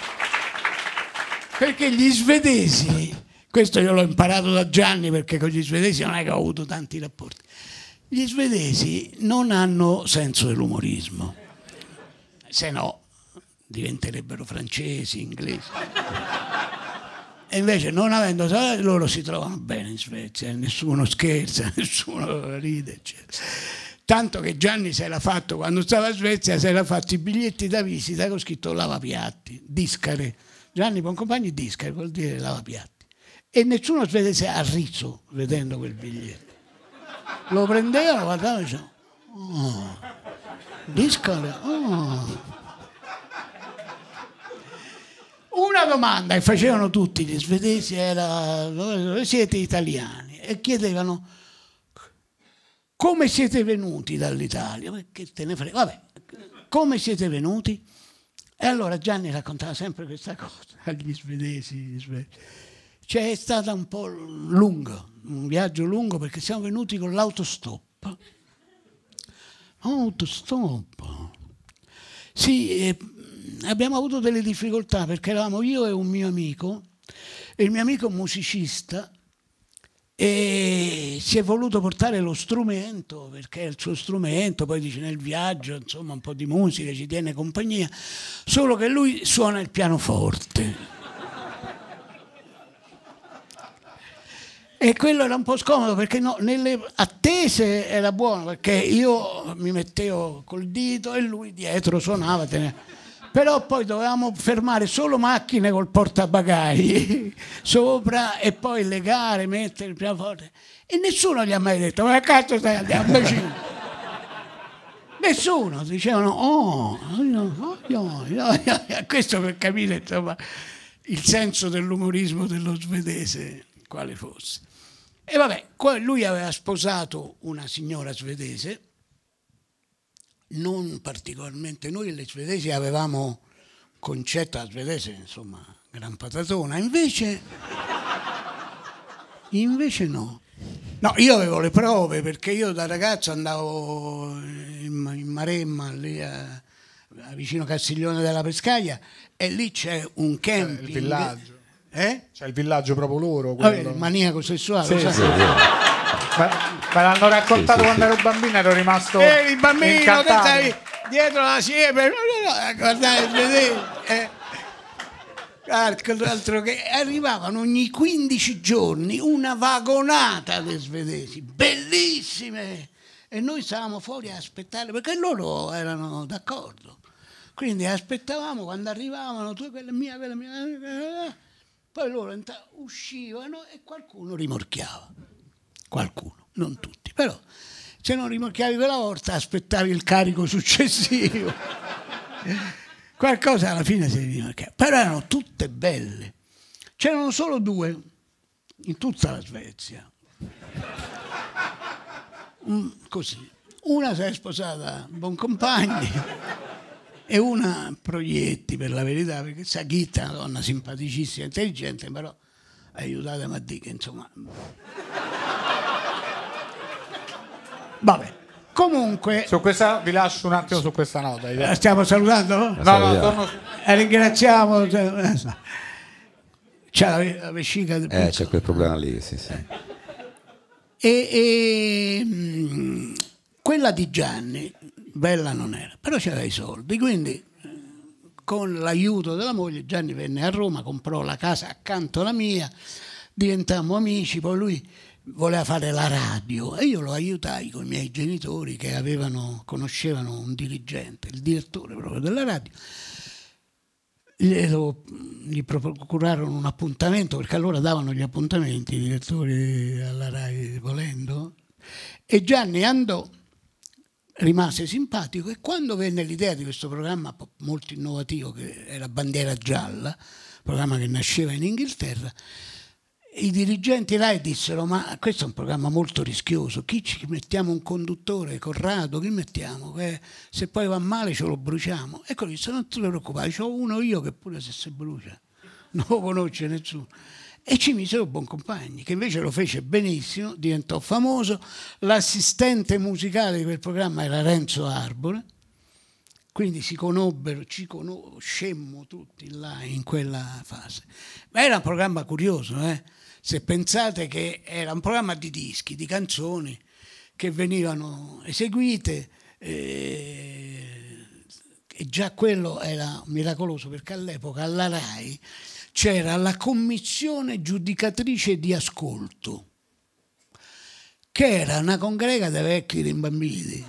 A: Perché gli svedesi, questo io l'ho imparato da Gianni perché con gli svedesi non è che ho avuto tanti rapporti, gli svedesi non hanno senso dell'umorismo, se no diventerebbero francesi, inglesi. E invece non avendo salario loro si trovano bene in Svezia, nessuno scherza, nessuno ride, eccetera. Tanto che Gianni se l'ha fatto quando stava a Svezia, se l'ha fatto i biglietti da visita con scritto lavapiatti, discare. Gianni Boncompagni discare vuol dire lavapiatti. E nessuno svedese ha riso vedendo quel biglietto. Lo prendeva, lo guardava e diceva, oh, discare, oh. Una domanda che facevano tutti gli svedesi era dove siete italiani? E chiedevano come siete venuti dall'Italia? Che te ne frega? Vabbè, come siete venuti? E allora Gianni raccontava sempre questa cosa agli svedesi. Gli svedesi. Cioè è stato un po' lungo, un viaggio lungo perché siamo venuti con l'autostop. Autostop. Sì, abbiamo avuto delle difficoltà perché eravamo io e un mio amico, e il mio amico è un musicista e si è voluto portare lo strumento perché è il suo strumento, poi dice nel viaggio, insomma un po' di musica, ci tiene compagnia, solo che lui suona il pianoforte. E quello era un po' scomodo perché no, nelle attese era buono perché io mi mettevo col dito e lui dietro suonava. Teneva però poi dovevamo fermare solo macchine col portabagagli sopra e poi legare, mettere il pianoforte. E nessuno gli ha mai detto, ma cazzo stai andando Nessuno, dicevano, oh, oh, oh, oh, questo per capire insomma, il senso dell'umorismo dello svedese, quale fosse. E vabbè, lui aveva sposato una signora svedese, non particolarmente noi, le svedesi avevamo concetto a svedese, insomma, gran patatona, invece, invece no. No, io avevo le prove perché io da ragazzo andavo in, in Maremma, lì a, a vicino Castiglione della Pescaglia e lì c'è un camping. il villaggio. Eh?
B: C'è il villaggio proprio loro.
A: Quello. Vabbè, il maniaco sessuale. Sì, sì, sì. Ma Me
B: l'hanno raccontato sì, sì, quando ero bambino, ero rimasto. Eri eh, bambino, incantato. te stavi
A: dietro la siepe, eh, Guardate, eh, eh. altro che arrivavano ogni 15 giorni una vagonata di svedesi, bellissime! E noi stavamo fuori a aspettare perché loro erano d'accordo. Quindi aspettavamo quando arrivavano, tu quella mia, quella mia, eh, poi loro uscivano e qualcuno rimorchiava. Qualcuno non tutti, però se non rimorchiavi quella volta aspettavi il carico successivo. Qualcosa alla fine si rimorchiava, però erano tutte belle. C'erano solo due in tutta la Svezia. Mm, così. Una si è sposata Boncompagni e una Proietti per la verità, perché Saghita è una donna simpaticissima, intelligente, però aiutatemi a dire che insomma... Vabbè. Comunque, Su questa vi lascio un attimo su questa nota. La eh, stiamo
C: salutando? Eh, no, no, torno
A: su- eh, Ringraziamo. Cioè, c'è la, vescica. del- Eh,
C: c'è quel problema lì, sì, sì.
A: E, e, mm, quella di Gianni, bella non era, però c'era i soldi, quindi con l'aiuto della moglie Gianni venne a Roma, comprò la casa accanto alla mia, diventammo amici, poi lui voleva fare la radio e io lo aiutai con i miei genitori che avevano, conoscevano un dirigente, il direttore proprio della radio. Glielo, gli procurarono un appuntamento perché allora davano gli appuntamenti i direttori alla RAI volendo e Gianni andò, rimase simpatico e quando venne l'idea di questo programma molto innovativo che era Bandiera Gialla, programma che nasceva in Inghilterra, i dirigenti là dissero ma questo è un programma molto rischioso, chi ci mettiamo un conduttore, Corrado, chi mettiamo? Eh, se poi va male ce lo bruciamo. e Ecco, disse non ti preoccupare, c'ho uno io che pure se si brucia, non lo conosce nessuno. E ci misero Boncompagni, che invece lo fece benissimo, diventò famoso, l'assistente musicale di quel programma era Renzo Arbore, quindi si conobbero, ci conoscemmo tutti là in quella fase. Ma era un programma curioso, eh? Se pensate che era un programma di dischi, di canzoni che venivano eseguite, eh, e già quello era miracoloso perché all'epoca alla RAI c'era la commissione giudicatrice di ascolto, che era una congrega dei vecchi rimbambiti,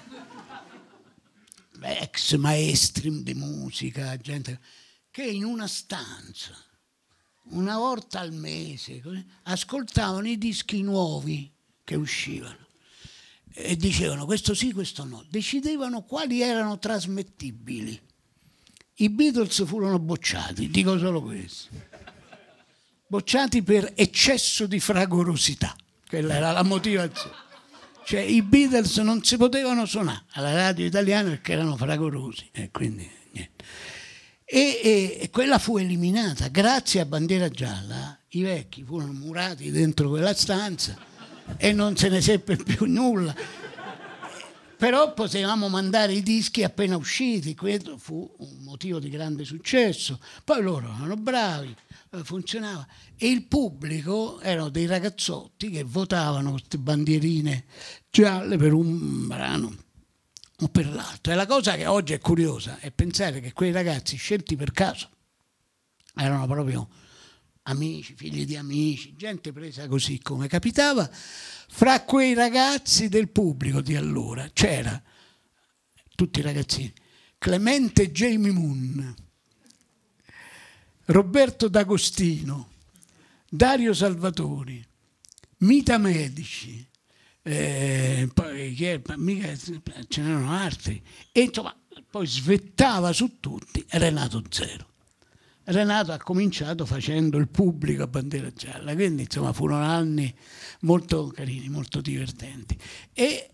A: ex maestri di musica, gente che in una stanza una volta al mese, ascoltavano i dischi nuovi che uscivano e dicevano questo sì, questo no. Decidevano quali erano trasmettibili. I Beatles furono bocciati, dico solo questo. Bocciati per eccesso di fragorosità, quella era la motivazione. Cioè i Beatles non si potevano suonare alla radio italiana perché erano fragorosi e quindi niente. E, e, e, quella fu eliminata grazie a bandiera gialla i vecchi furono murati dentro quella stanza e non se ne seppe più nulla però potevamo mandare i dischi appena usciti questo fu un motivo di grande successo poi loro erano bravi eh, funzionava e il pubblico erano dei ragazzotti che votavano queste bandierine gialle per un brano o per l'altro. E la cosa che oggi è curiosa è pensare che quei ragazzi scelti per caso erano proprio amici, figli di amici, gente presa così come capitava, fra quei ragazzi del pubblico di allora c'era, tutti i ragazzini, Clemente Jamie Moon, Roberto D'Agostino, Dario Salvatori, Mita Medici, eh, poi chi che, mica, ce n'erano altri. E insomma, poi svettava su tutti Renato Zero. Renato ha cominciato facendo il pubblico a bandiera gialla, quindi insomma furono anni molto carini, molto divertenti. E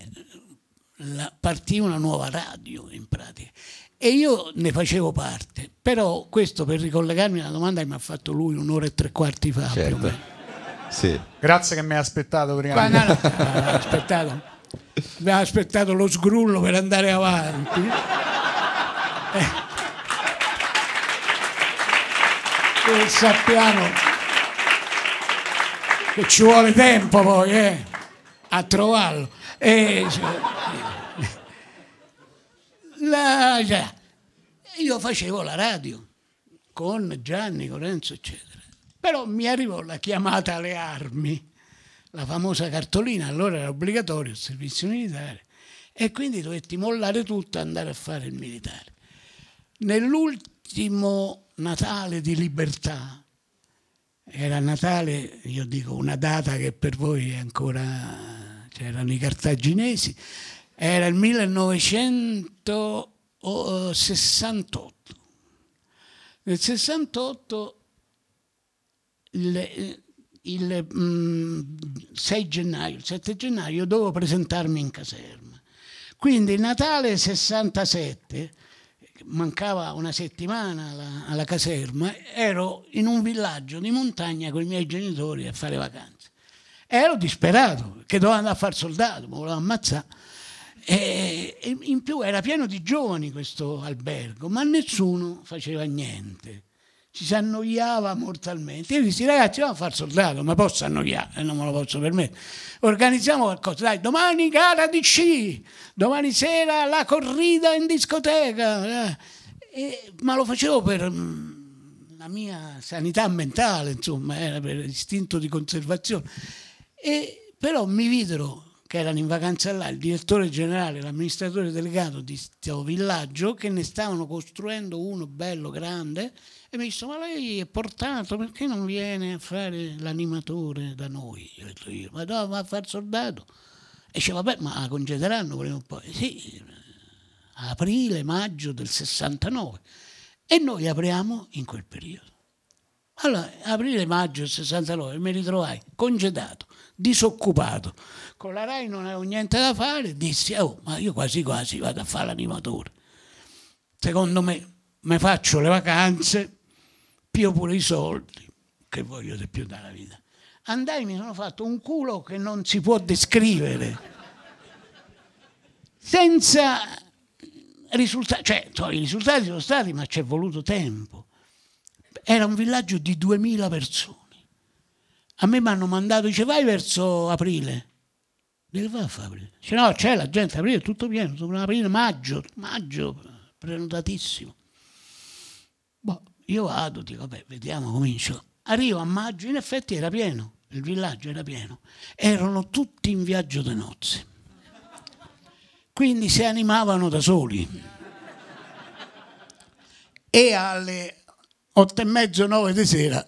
A: la, partì una nuova radio in pratica e io ne facevo parte, però questo per ricollegarmi alla domanda che mi ha fatto lui un'ora e tre quarti fa.
C: Certo. Sì.
A: Grazie che mi hai aspettato prima. Ma no, no, aspettato. Mi ha aspettato lo sgrullo per andare avanti. Eh. E sappiamo che ci vuole tempo poi eh, a trovarlo. Eh, la, cioè, io facevo la radio con Gianni, Lorenzo, eccetera però mi arrivò la chiamata alle armi, la famosa cartolina, allora era obbligatorio il servizio militare, e quindi dovetti mollare tutto e andare a fare il militare. Nell'ultimo Natale di libertà, era Natale, io dico una data che per voi è ancora, c'erano i cartaginesi, era il 1968. Nel 68 il, il mh, mm, 6 gennaio, il 7 gennaio dovevo presentarmi in caserma. Quindi Natale 67, mancava una settimana alla, alla, caserma, ero in un villaggio di montagna con i miei genitori a fare vacanze. Ero disperato, che dovevo andare a far soldato, mi volevo ammazzare. E, e in più era pieno di giovani questo albergo, ma nessuno faceva niente ci si annoiava mortalmente. Io dissi, ragazzi, io a fare soldato, ma posso annoiare, eh, non me lo posso permettere. Organizziamo qualcosa, dai, domani gara di sci, domani sera la corrida in discoteca. Eh, e, ma lo facevo per mm, la mia sanità mentale, insomma, era per istinto di conservazione. E, però mi videro che erano in vacanza là, il direttore generale, l'amministratore delegato di questo villaggio, che ne stavano costruendo uno bello, grande, e mi disse, ma lei è portato, perché non viene a fare l'animatore da noi? Io ho detto io, ma dove va a fare soldato. E dice, vabbè, ma la congederanno prima o poi. Sì, aprile, maggio del 69. E noi apriamo in quel periodo. Allora, aprile, maggio del 69, mi ritrovai congedato, disoccupato, con la RAI non avevo niente da fare, dissi, oh, ma io quasi quasi vado a fare l'animatore. Secondo me, mi faccio le vacanze, più pure i soldi, che voglio di più dalla vita. Andai, mi sono fatto un culo che non si può descrivere. Senza risultati, cioè i risultati sono stati, ma ci è voluto tempo. Era un villaggio di 2000 persone. A me mi hanno mandato, dice vai verso aprile. Dico, va a fare? Dice, no, c'è la gente, aprile tutto pieno, dobbiamo aprire maggio, maggio, prenotatissimo. Boh, io vado, dico, vabbè, vediamo, comincio. Arrivo a maggio, in effetti era pieno, il villaggio era pieno, erano tutti in viaggio di nozze. Quindi si animavano da soli. E alle otto e mezzo, nove di sera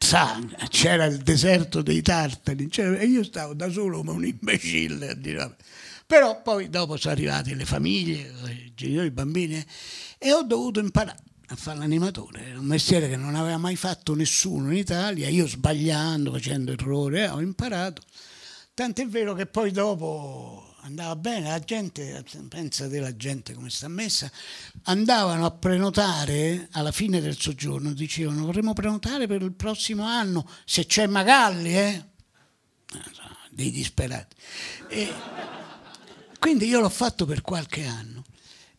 A: sa, c'era il deserto dei tartari, e io stavo da solo come un imbecille a dire, però poi dopo sono arrivate le famiglie, i genitori, i bambini e ho dovuto imparare a fare l'animatore, un mestiere che non aveva mai fatto nessuno in Italia, io sbagliando, facendo errore, ho imparato, tant'è vero che poi dopo andava bene, la gente, pensa della gente come sta messa, andavano a prenotare alla fine del soggiorno, dicevano vorremmo prenotare per il prossimo anno, se c'è Magalli, eh? eh dei disperati. E quindi io l'ho fatto per qualche anno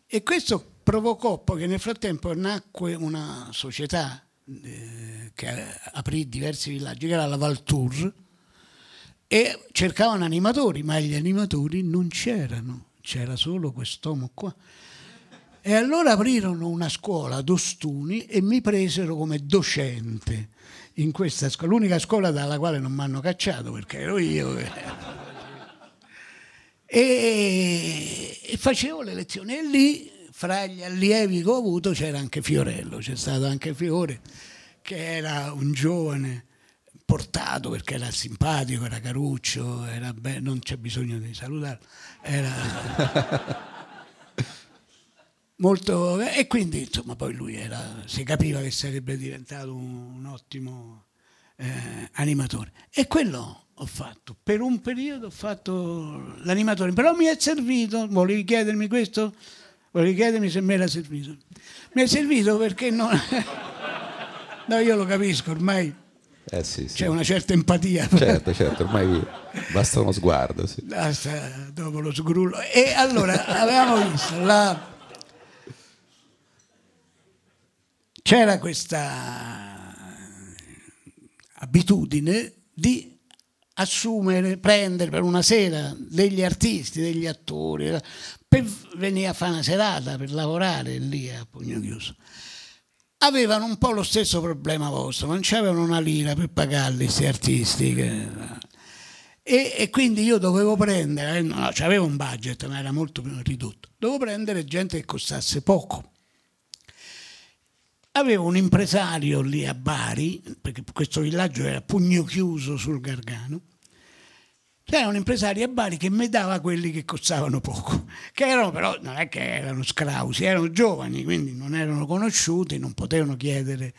A: e questo provocò poi che nel frattempo nacque una società eh, che aprì diversi villaggi, che era la Valtour, e cercavano animatori, ma gli animatori non c'erano, c'era solo quest'uomo qua. E allora aprirono una scuola ad Ostuni e mi presero come docente in questa scuola, l'unica scuola dalla quale non mi hanno cacciato perché ero io. e, e facevo le lezioni e lì, fra gli allievi che ho avuto, c'era anche Fiorello, c'è stato anche Fiore, che era un giovane portato perché era simpatico, era caruccio, era be- non c'è bisogno di salutarlo, era... molto e quindi insomma poi lui era, si capiva che sarebbe diventato un, un ottimo eh, animatore e quello ho fatto per un periodo ho fatto l'animatore però mi è servito volevi chiedermi questo volevi chiedermi se mi era servito mi è servito perché non no io lo capisco ormai
C: eh sì, sì. C'è
A: una certa empatia. Certo,
C: certo, ormai basta uno sguardo. Sì.
A: Basta, dopo lo sgrullo. E allora, avevamo visto la... C'era questa abitudine di assumere, prendere per una sera degli artisti, degli attori, per venire a fare una serata, per lavorare lì a pugno chiuso avevano un po' lo stesso problema vostro, non c'avevano una lira per pagarli questi artisti. Che... E, e, quindi io dovevo prendere, eh, no, c'avevo un budget, ma era molto ridotto, dovevo prendere gente che costasse poco. Avevo un impresario lì a Bari, perché questo villaggio era pugno chiuso sul Gargano, c'era un impresario a Bari che mi dava quelli che costavano poco, che erano però non è che erano scrausi, erano giovani, quindi non erano conosciuti, non potevano chiedere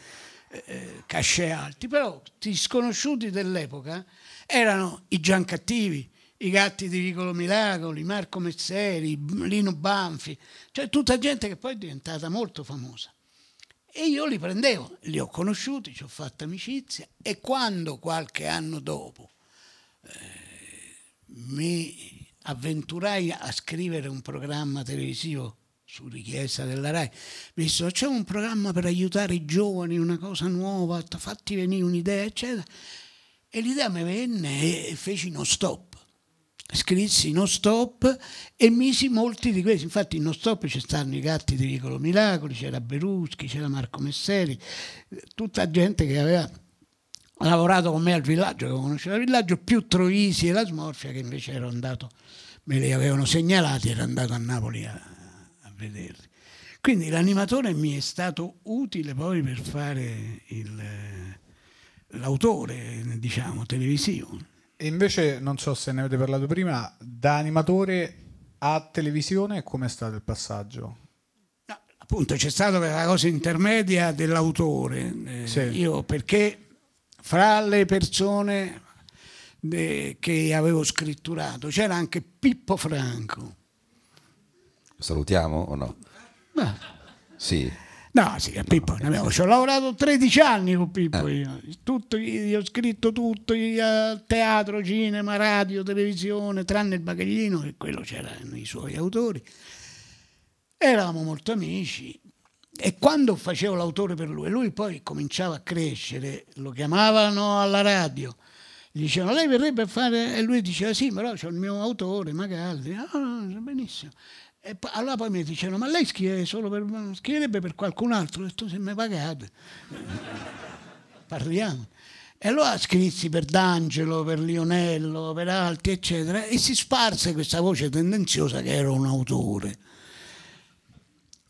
A: eh, casce alti, però gli sconosciuti dell'epoca erano i Giancattivi, i gatti di Vicolo Miracoli, Marco Mezzeri, Lino Banfi, cioè tutta gente che poi è diventata molto famosa. E io li prendevo, li ho conosciuti, ci ho fatto amicizia e quando qualche anno dopo mi avventurai a scrivere un programma televisivo su richiesta della RAI, visto c'è un programma per aiutare i giovani, una cosa nuova, fatti venire un'idea, eccetera. E l'idea mi venne e feci non stop. Scrissi non stop e misi molti di questi. Infatti, in non stop ci stanno i gatti di Vicolo Miracoli, c'era Beruschi, c'era Marco Messeri, tutta gente che aveva ha lavorato con me al villaggio, che conosceva il villaggio, più Troisi e la Smorfia che invece ero andato, me li avevano segnalati, ero andato a Napoli a, a vederli. Quindi l'animatore mi è stato utile poi per fare l'autore,
B: diciamo, televisivo. E invece, non so se ne avete parlato prima, da animatore a televisione com'è stato il passaggio? No, appunto c'è stata la
A: cosa intermedia dell'autore. Eh, sì. Io perché fra le persone che avevo scritturato c'era anche Pippo Franco.
C: Salutiamo o no? Ma, sì.
A: No, sì, Pippo, no. ci ho lavorato 13 anni con Pippo, eh. io. Tutto, io ho scritto tutto, io, eh, teatro, cinema, radio, televisione, tranne il bagaglino, che quello c'erano i suoi autori. Eravamo molto amici e quando facevo l'autore per lui, lui poi cominciava a crescere, lo chiamavano alla radio, gli dicevano lei verrebbe a fare, e lui diceva sì, però c'è il mio autore, magari, ah, no, ah, benissimo. E allora poi mi dicevano ma lei scrive solo per, scriverebbe per qualcun altro, ho detto se mi pagate, parliamo. E allora scrissi per D'Angelo, per Lionello, per altri, eccetera, e si sparse questa voce tendenziosa che era un autore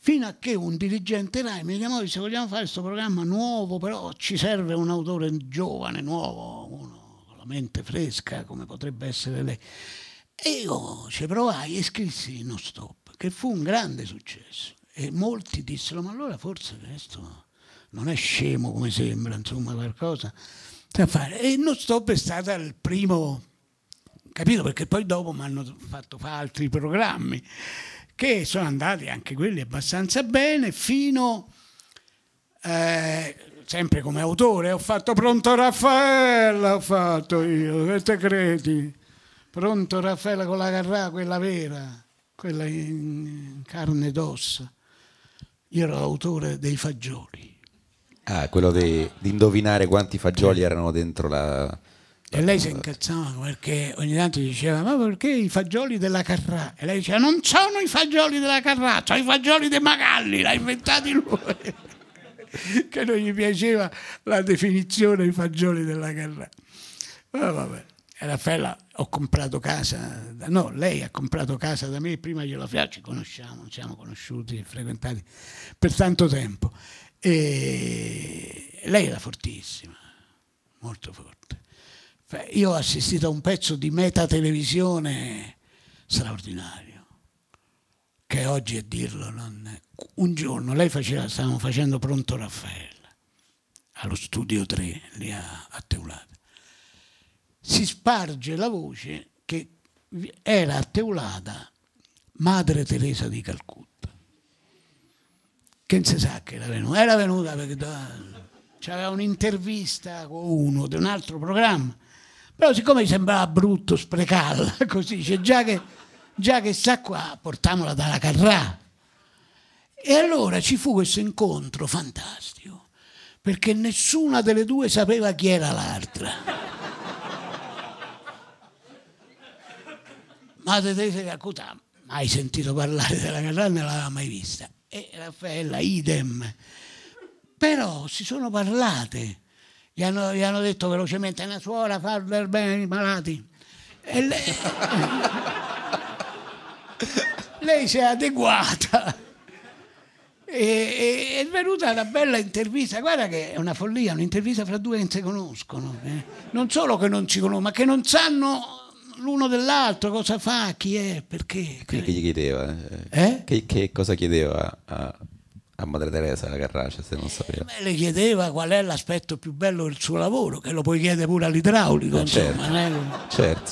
A: fino a che un dirigente RAI mi chiamò e disse vogliamo fare questo programma nuovo, però ci serve un autore giovane, nuovo, uno con la mente fresca come potrebbe essere lei. E io ci provai e scrissi No Stop, che fu un grande successo. E molti dissero, ma allora forse questo non è scemo come sembra, insomma qualcosa da fare. E No Stop è stato il primo, capito? Perché poi dopo mi hanno fatto fare altri programmi che sono andati anche quelli abbastanza bene fino, eh, sempre come autore, ho fatto Pronto Raffaella, ho fatto io, che te credi? Pronto Raffaella con la carrà, quella vera, quella in carne ed ossa. Io ero l'autore dei fagioli.
C: Ah, quello di, di indovinare quanti fagioli erano dentro la...
A: E lei si incazzava perché ogni tanto diceva: Ma perché i fagioli della Carrà? E lei diceva: Non sono i fagioli della Carrà, sono i fagioli dei Magalli, l'ha inventato lui. che non gli piaceva la definizione i fagioli della Carrà. Ma vabbè. E Raffaella ho comprato casa, da, no, lei ha comprato casa da me, prima gliela fia, ci conosciamo, ci siamo conosciuti, frequentati per tanto tempo. E lei era fortissima, molto forte io ho assistito a un pezzo di metatelevisione straordinario, che oggi a dirlo non... Un giorno lei faceva, stavamo facendo Pronto Raffaella allo studio 3, lì a, a Teulada. Si sparge la voce che era a Teulada Madre Teresa di Calcutta, che non si sa che era venuta, era venuta perché c'era un'intervista con uno di un altro programma però siccome mi sembrava brutto sprecarla così, dice, già che, già che sta qua, portiamola dalla Carrà. E allora ci fu questo incontro fantastico, perché nessuna delle due sapeva chi era l'altra. Madre Teresa di Calcutta mai sentito parlare della Carrà, non l'aveva mai vista. E Raffaella, idem. Però si sono parlate gli hanno, gli hanno detto velocemente una suora fa del bene ai malati. E lei, lei si è adeguata. E, e, è venuta una bella intervista, guarda che è una follia, un'intervista fra due che non si conoscono. Eh. Non solo che non si conoscono, ma che non sanno l'uno dell'altro, cosa fa, chi è, perché.
C: Che, che gli chiedeva? Eh? eh? Che, che, cosa chiedeva a, a Madre Teresa la Carrace se non sapeva
A: eh, le chiedeva qual è l'aspetto più bello del suo lavoro che lo puoi chiedere pure
C: all'idraulico ah, insomma, certo. Non, è che, certo.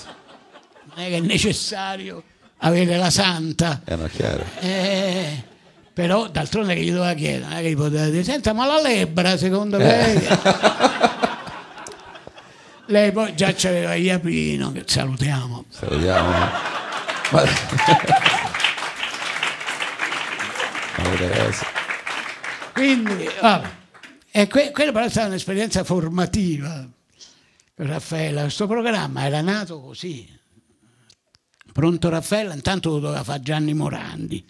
A: non è che è necessario avere la santa eh, no, chiaro. Eh, però d'altronde che gli doveva chiedere non è che gli poteva dire senta ma la lebra secondo eh. lei lei poi già c'aveva Iapino che
C: salutiamo salutiamo ma... Madre Teresa
A: quindi, vabbè. E que quella però è stata un'esperienza formativa. Raffaella, questo programma era nato così. Pronto Raffaella, intanto lo doveva fare Gianni Morandi.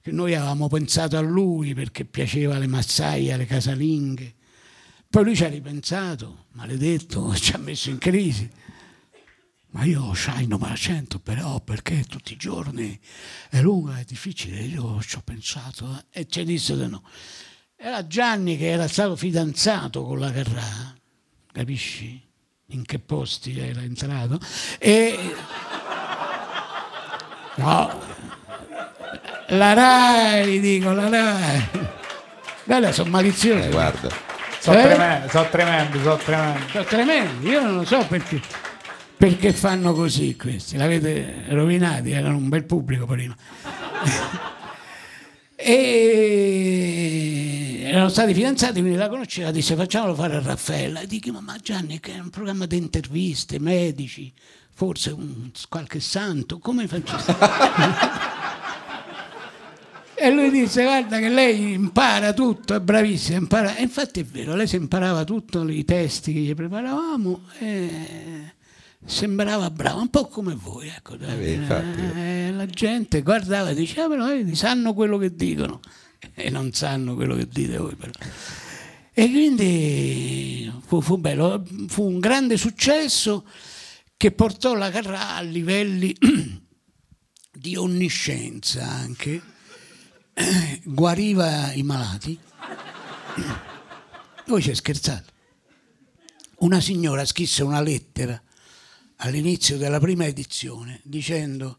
A: Che noi avevamo pensato a lui perché piaceva le massaie, alle casalinghe. Poi lui ci ha ripensato, maledetto, ci ha messo in crisi ma io shine ma la sento però perché tutti i giorni è lunga, è difficile, io ci ho pensato eh, e ci disse di no. Era Gianni che era stato fidanzato con la Carrà, capisci? In che posti era entrato? E... No, la RAI, dico, la RAI. Bella, sono maliziosa. Eh, guarda, sono eh? tremendo, sono tremendo, sono tremendo. Sono tremendo, io non lo so perché... Perché fanno così questi? L'avete rovinati, erano un bel pubblico prima. e erano stati fidanzati, quindi la conosceva, disse facciamolo fare a Raffaella. E dico, ma Gianni che è un programma di interviste, medici, forse un, qualche santo, come facciamo? E lui disse: Guarda, che lei impara tutto, è bravissima. Impara. E infatti è vero, lei si imparava tutti i testi che gli preparavamo. E sembrava brava, un po' come voi,
C: ecco, eh, eh,
A: eh, la gente guardava e diceva, ah, però eh, sanno quello che dicono e non sanno quello che dite voi. Però. E quindi fu, fu bello, fu un grande successo che portò la Carrà a livelli di onniscienza anche, guariva i malati. Voi ci scherzate. Una signora scrisse una lettera all'inizio della prima edizione dicendo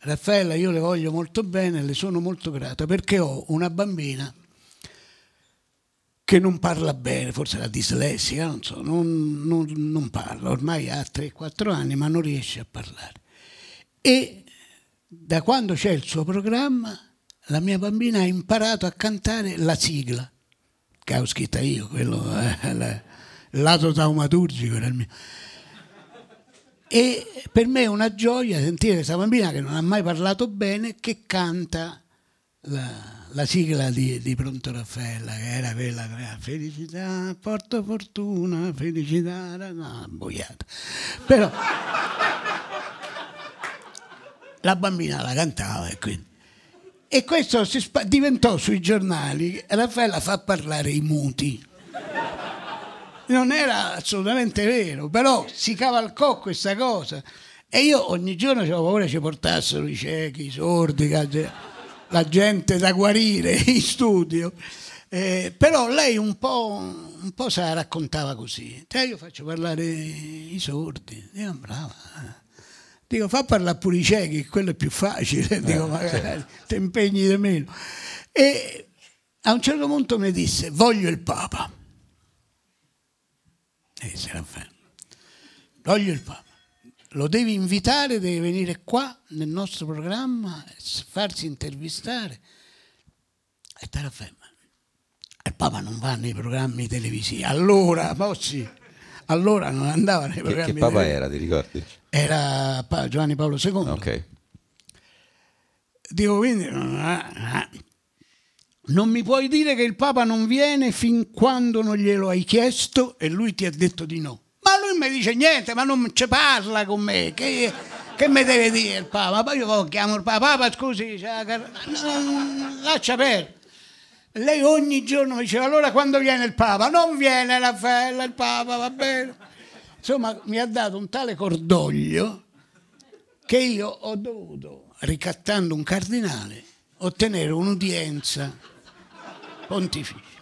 A: Raffaella io le voglio molto bene, le sono molto grata perché ho una bambina che non parla bene, forse la dislessica, non so, non, non, non parla, ormai ha 3-4 anni ma non riesce a parlare. E da quando c'è il suo programma la mia bambina ha imparato a cantare la sigla, che ho scritta io, quello, eh, il lato taumaturgico era il mio e per me è una gioia sentire questa bambina che non ha mai parlato bene, che canta la, la sigla di, di, Pronto Raffaella, che era quella che felicità, porta fortuna, felicità, no, boiata. Però la bambina la cantava e quindi... E questo diventò sui giornali, Raffaella fa parlare i muti non era assolutamente vero, però si cavalcò questa cosa. E io ogni giorno avevo paura ci portassero i ciechi, i sordi, la gente da guarire in studio. Eh, però lei un po', un po se la raccontava così. Cioè io faccio parlare i sordi, dico brava. Dico fa parlare pure i ciechi, quello è più facile, dico eh, magari ti certo. impegni di meno. E a un certo punto mi disse voglio il Papa. E eh, se la fanno. Voglio il Papa. Lo devi invitare, deve venire qua nel nostro programma, farsi intervistare. E te la ferma. E il Papa non va nei programmi televisivi. Allora, Bocci, allora non andava nei programmi che, che Papa televisivi. era, ti ricordi? Era Giovanni Paolo
C: II. Ok.
A: Dico quindi, non mi puoi dire che il Papa non viene fin quando non glielo hai chiesto e lui ti ha detto di no. Ma lui mi dice niente, ma non ci parla con me. Che, che mi deve dire il Papa? Poi io chiamo il Papa, Papa scusi, car- lascia perdere. Lei ogni giorno mi diceva allora quando viene il Papa? Non viene Raffaella, il Papa, va bene. Insomma mi ha dato un tale cordoglio che io ho dovuto, ricattando un cardinale, ottenere un'udienza pontifici.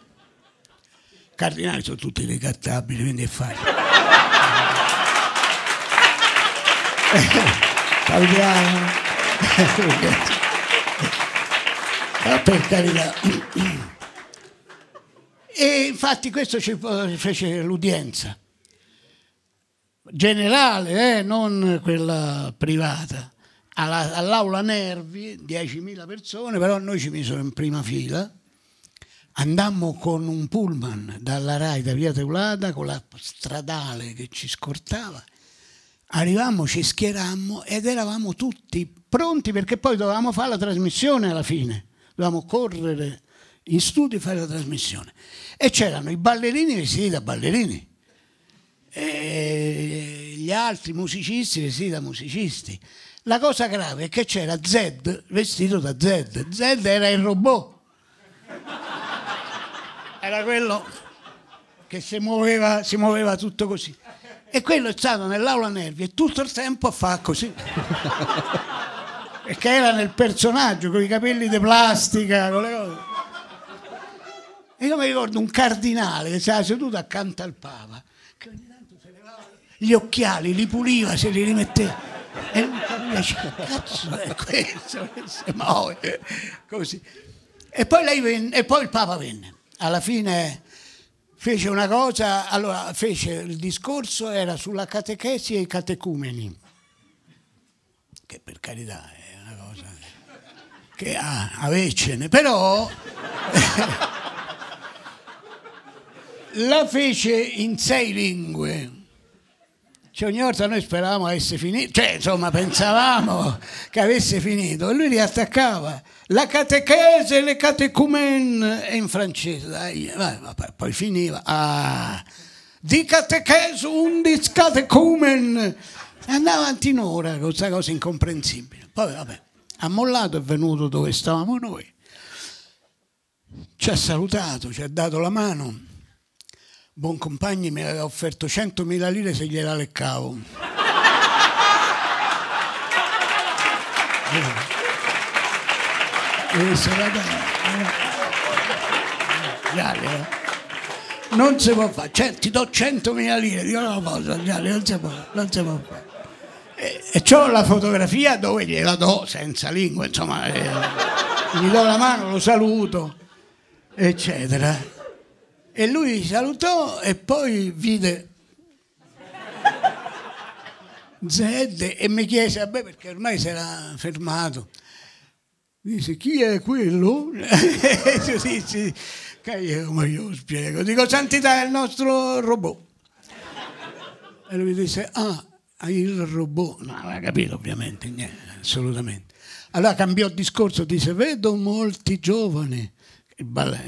A: cardinali sono tutti ricattabili, quindi è facile. Salutiamo. Ma per carità. E infatti questo ci fece l'udienza generale, eh, non quella privata, all'aula Nervi, 10.000 persone, però noi ci misero in prima fila Andammo con un pullman dalla RAI da Via Teulada con la stradale che ci scortava. Arrivammo, ci schierammo ed eravamo tutti pronti perché poi dovevamo fare la trasmissione alla fine. Dovevamo correre in studio e fare la trasmissione. E c'erano i ballerini vestiti da ballerini, e gli altri musicisti vestiti da musicisti. La cosa grave è che c'era Zed vestito da Zed. Zed era il robot era quello che si muoveva, si muoveva tutto così. E quello è stato nell'aula Nervi e tutto il tempo a fare così. Perché era nel personaggio, con i capelli di plastica, con le cose. E io mi ricordo un cardinale che si era seduto accanto al Papa, che ogni tanto se levava gli occhiali, li puliva, se li rimetteva. E lui capiva, cazzo è questo? Che si muove? Così. E poi, venne, e poi il Papa venne alla fine fece una cosa, allora fece il discorso, era sulla catechesi e i catecumeni, che per carità è una cosa che ha ah, avecene, però la fece in sei lingue. Cioè, ogni volta noi speravamo avesse finito, cioè insomma pensavamo che avesse finito e lui li attaccava la catechese, le catecumen, è in francese, dai, vabbè, poi finiva. Ah, di catechese, undis discatecumen. Andava avanti un'ora questa cosa incomprensibile. Poi vabbè, ha mollato, è venuto dove stavamo noi. Ci ha salutato, ci ha dato la mano. Buon compagni mi aveva offerto 100.000 lire se gliela leccavo. Eh, eh. Eh. non si può fare, cioè, ti do 100.000 lire, dico no, posso, non si può, non si può fare. E, e ho la fotografia dove gliela do senza lingua, insomma, eh, gli do la mano, lo saluto, eccetera. E lui salutò e poi vide Zed e mi chiese a perché ormai si era fermato. Dice chi è quello? dice, come cioè, io spiego? Dico Santità è il nostro robot. E lui disse, ah, il robot. No, non ha capito ovviamente, niente, assolutamente. Allora cambiò discorso, dice, vedo molti giovani.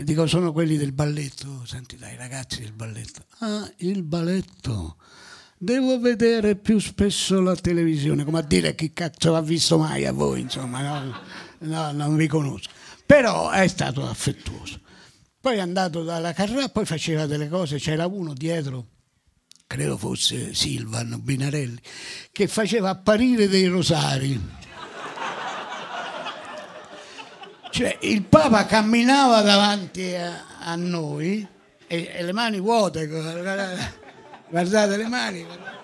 A: Dico, sono quelli del balletto, senti dai ragazzi del balletto. Ah, il balletto. Devo vedere più spesso la televisione, come a dire chi cazzo l'ha visto mai a voi, insomma. No? no, non vi conosco, però è stato affettuoso. Poi è andato dalla Carrà, poi faceva delle cose, c'era uno dietro, credo fosse Silvan Binarelli, che faceva apparire dei rosari. Cioè, il Papa camminava davanti a, a noi e, e, le mani vuote, guardate, le mani. Guardate.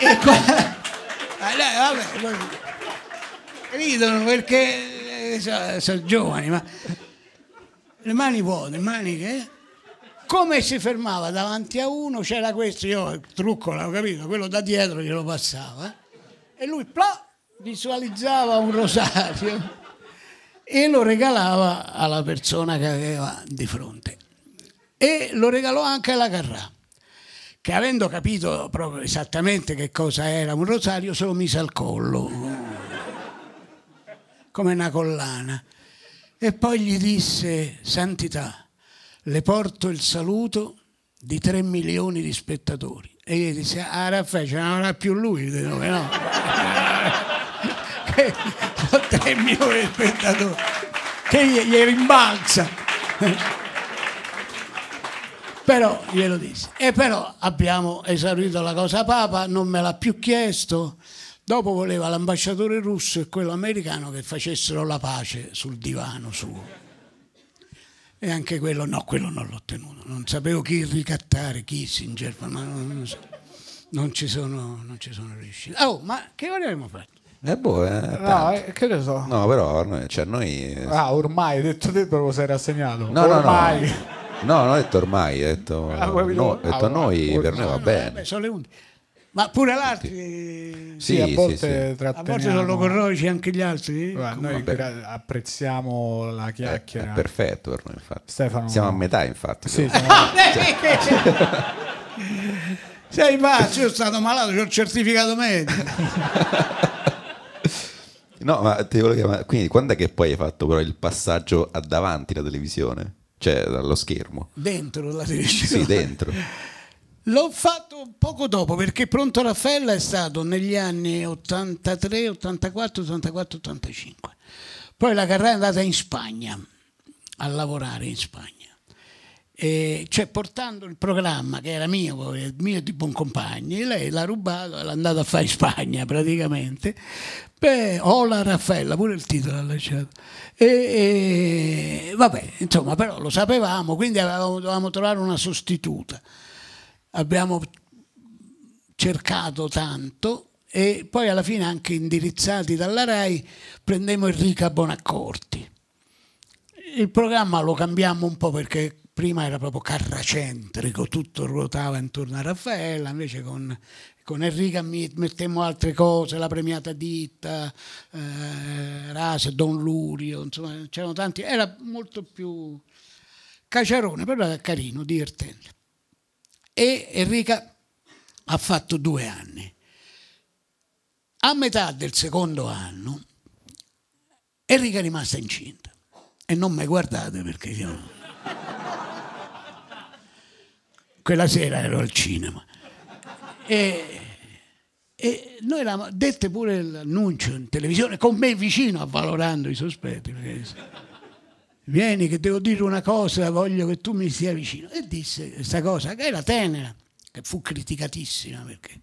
A: E qua, allora, ah, vabbè, ridono perché eh, sono, giovani, ma le mani vuote, le maniche. Come si fermava davanti a uno, c'era questo, io il trucco l'avevo capito, quello da dietro glielo passava, e lui plop, visualizzava un rosario e lo regalava alla persona che aveva di fronte. E lo regalò anche alla Carrà, che avendo capito proprio esattamente che cosa era un rosario, se lo mise al collo come una collana. E poi gli disse, Santità, le porto il saluto di tre milioni di spettatori. E io disse, ah Raffaele, ce ne avrà più lui di noi, no? Sono milioni di spettatori. Che gli, gli rimbalza. però glielo disse. E però abbiamo esaurito la cosa Papa, non me l'ha più chiesto Dopo voleva l'ambasciatore russo e quello americano che facessero la pace sul divano suo. E anche quello, no, quello non l'ho ottenuto. Non sapevo chi ricattare, Kissinger, ma non, so. non, ci sono, non ci sono riuscito. Oh, ma che avremmo fatto?
C: Eh boh, eh, ah,
B: no, eh, che ne so.
C: No, però cioè, noi... Eh, ah,
B: ormai, hai detto te proprio sei rassegnato.
C: No, ormai. No, no, no. no, non ho detto ormai, ho detto, ah, no, ho detto ah, noi, ormai. per noi va bene.
A: sono le 11. Ma pure l'altro Sì,
C: sì, a volte, sì, a volte sono
B: corroici anche gli altri. Guarda, noi Vabbè. apprezziamo la eh, chiacchiera. È, è perfetto
C: per noi, infatti. Stefano... Siamo a metà, infatti. Sì, siamo... Cioè.
A: Sei pazzo, io sono stato malato, ho il certificato medico.
C: no, ma ti volevo chiamare, quindi quando è che poi hai fatto però il passaggio a davanti la televisione? Cioè, dallo schermo?
A: Dentro la televisione.
C: Sì, dentro.
A: L'ho fatto poco dopo perché Pronto Raffaella è stato negli anni 83, 84, 84, 85. Poi la Carrà è andata in Spagna, a lavorare in Spagna. E cioè portando il programma che era mio, mio di buon compagno, lei l'ha rubato, e l'ha andata a fare in Spagna praticamente. Beh, Ola Raffaella, pure il titolo ha lasciato. E, e, vabbè, insomma, però lo sapevamo, quindi avevamo, dovevamo trovare una sostituta abbiamo cercato tanto e poi alla fine anche indirizzati dalla RAI prendemmo Enrica Bonaccorti. Il programma lo cambiamo un po' perché prima era proprio carracentrico, tutto ruotava intorno a Raffaella, invece con, con Enrica mettemmo altre cose, la premiata ditta, eh, Rase, Don Lurio, insomma c'erano tanti, era molto più caciarone, però era carino, divertente e Enrica ha fatto due anni. A metà del secondo anno Enrica è rimasta incinta e non mi guardate perché io... Quella sera ero al cinema e, e noi eravamo, dette pure l'annuncio in televisione con me vicino avvalorando i sospetti. Perché vieni che devo dire una cosa, voglio che tu mi sia vicino. E disse questa cosa che era tenera, che fu criticatissima perché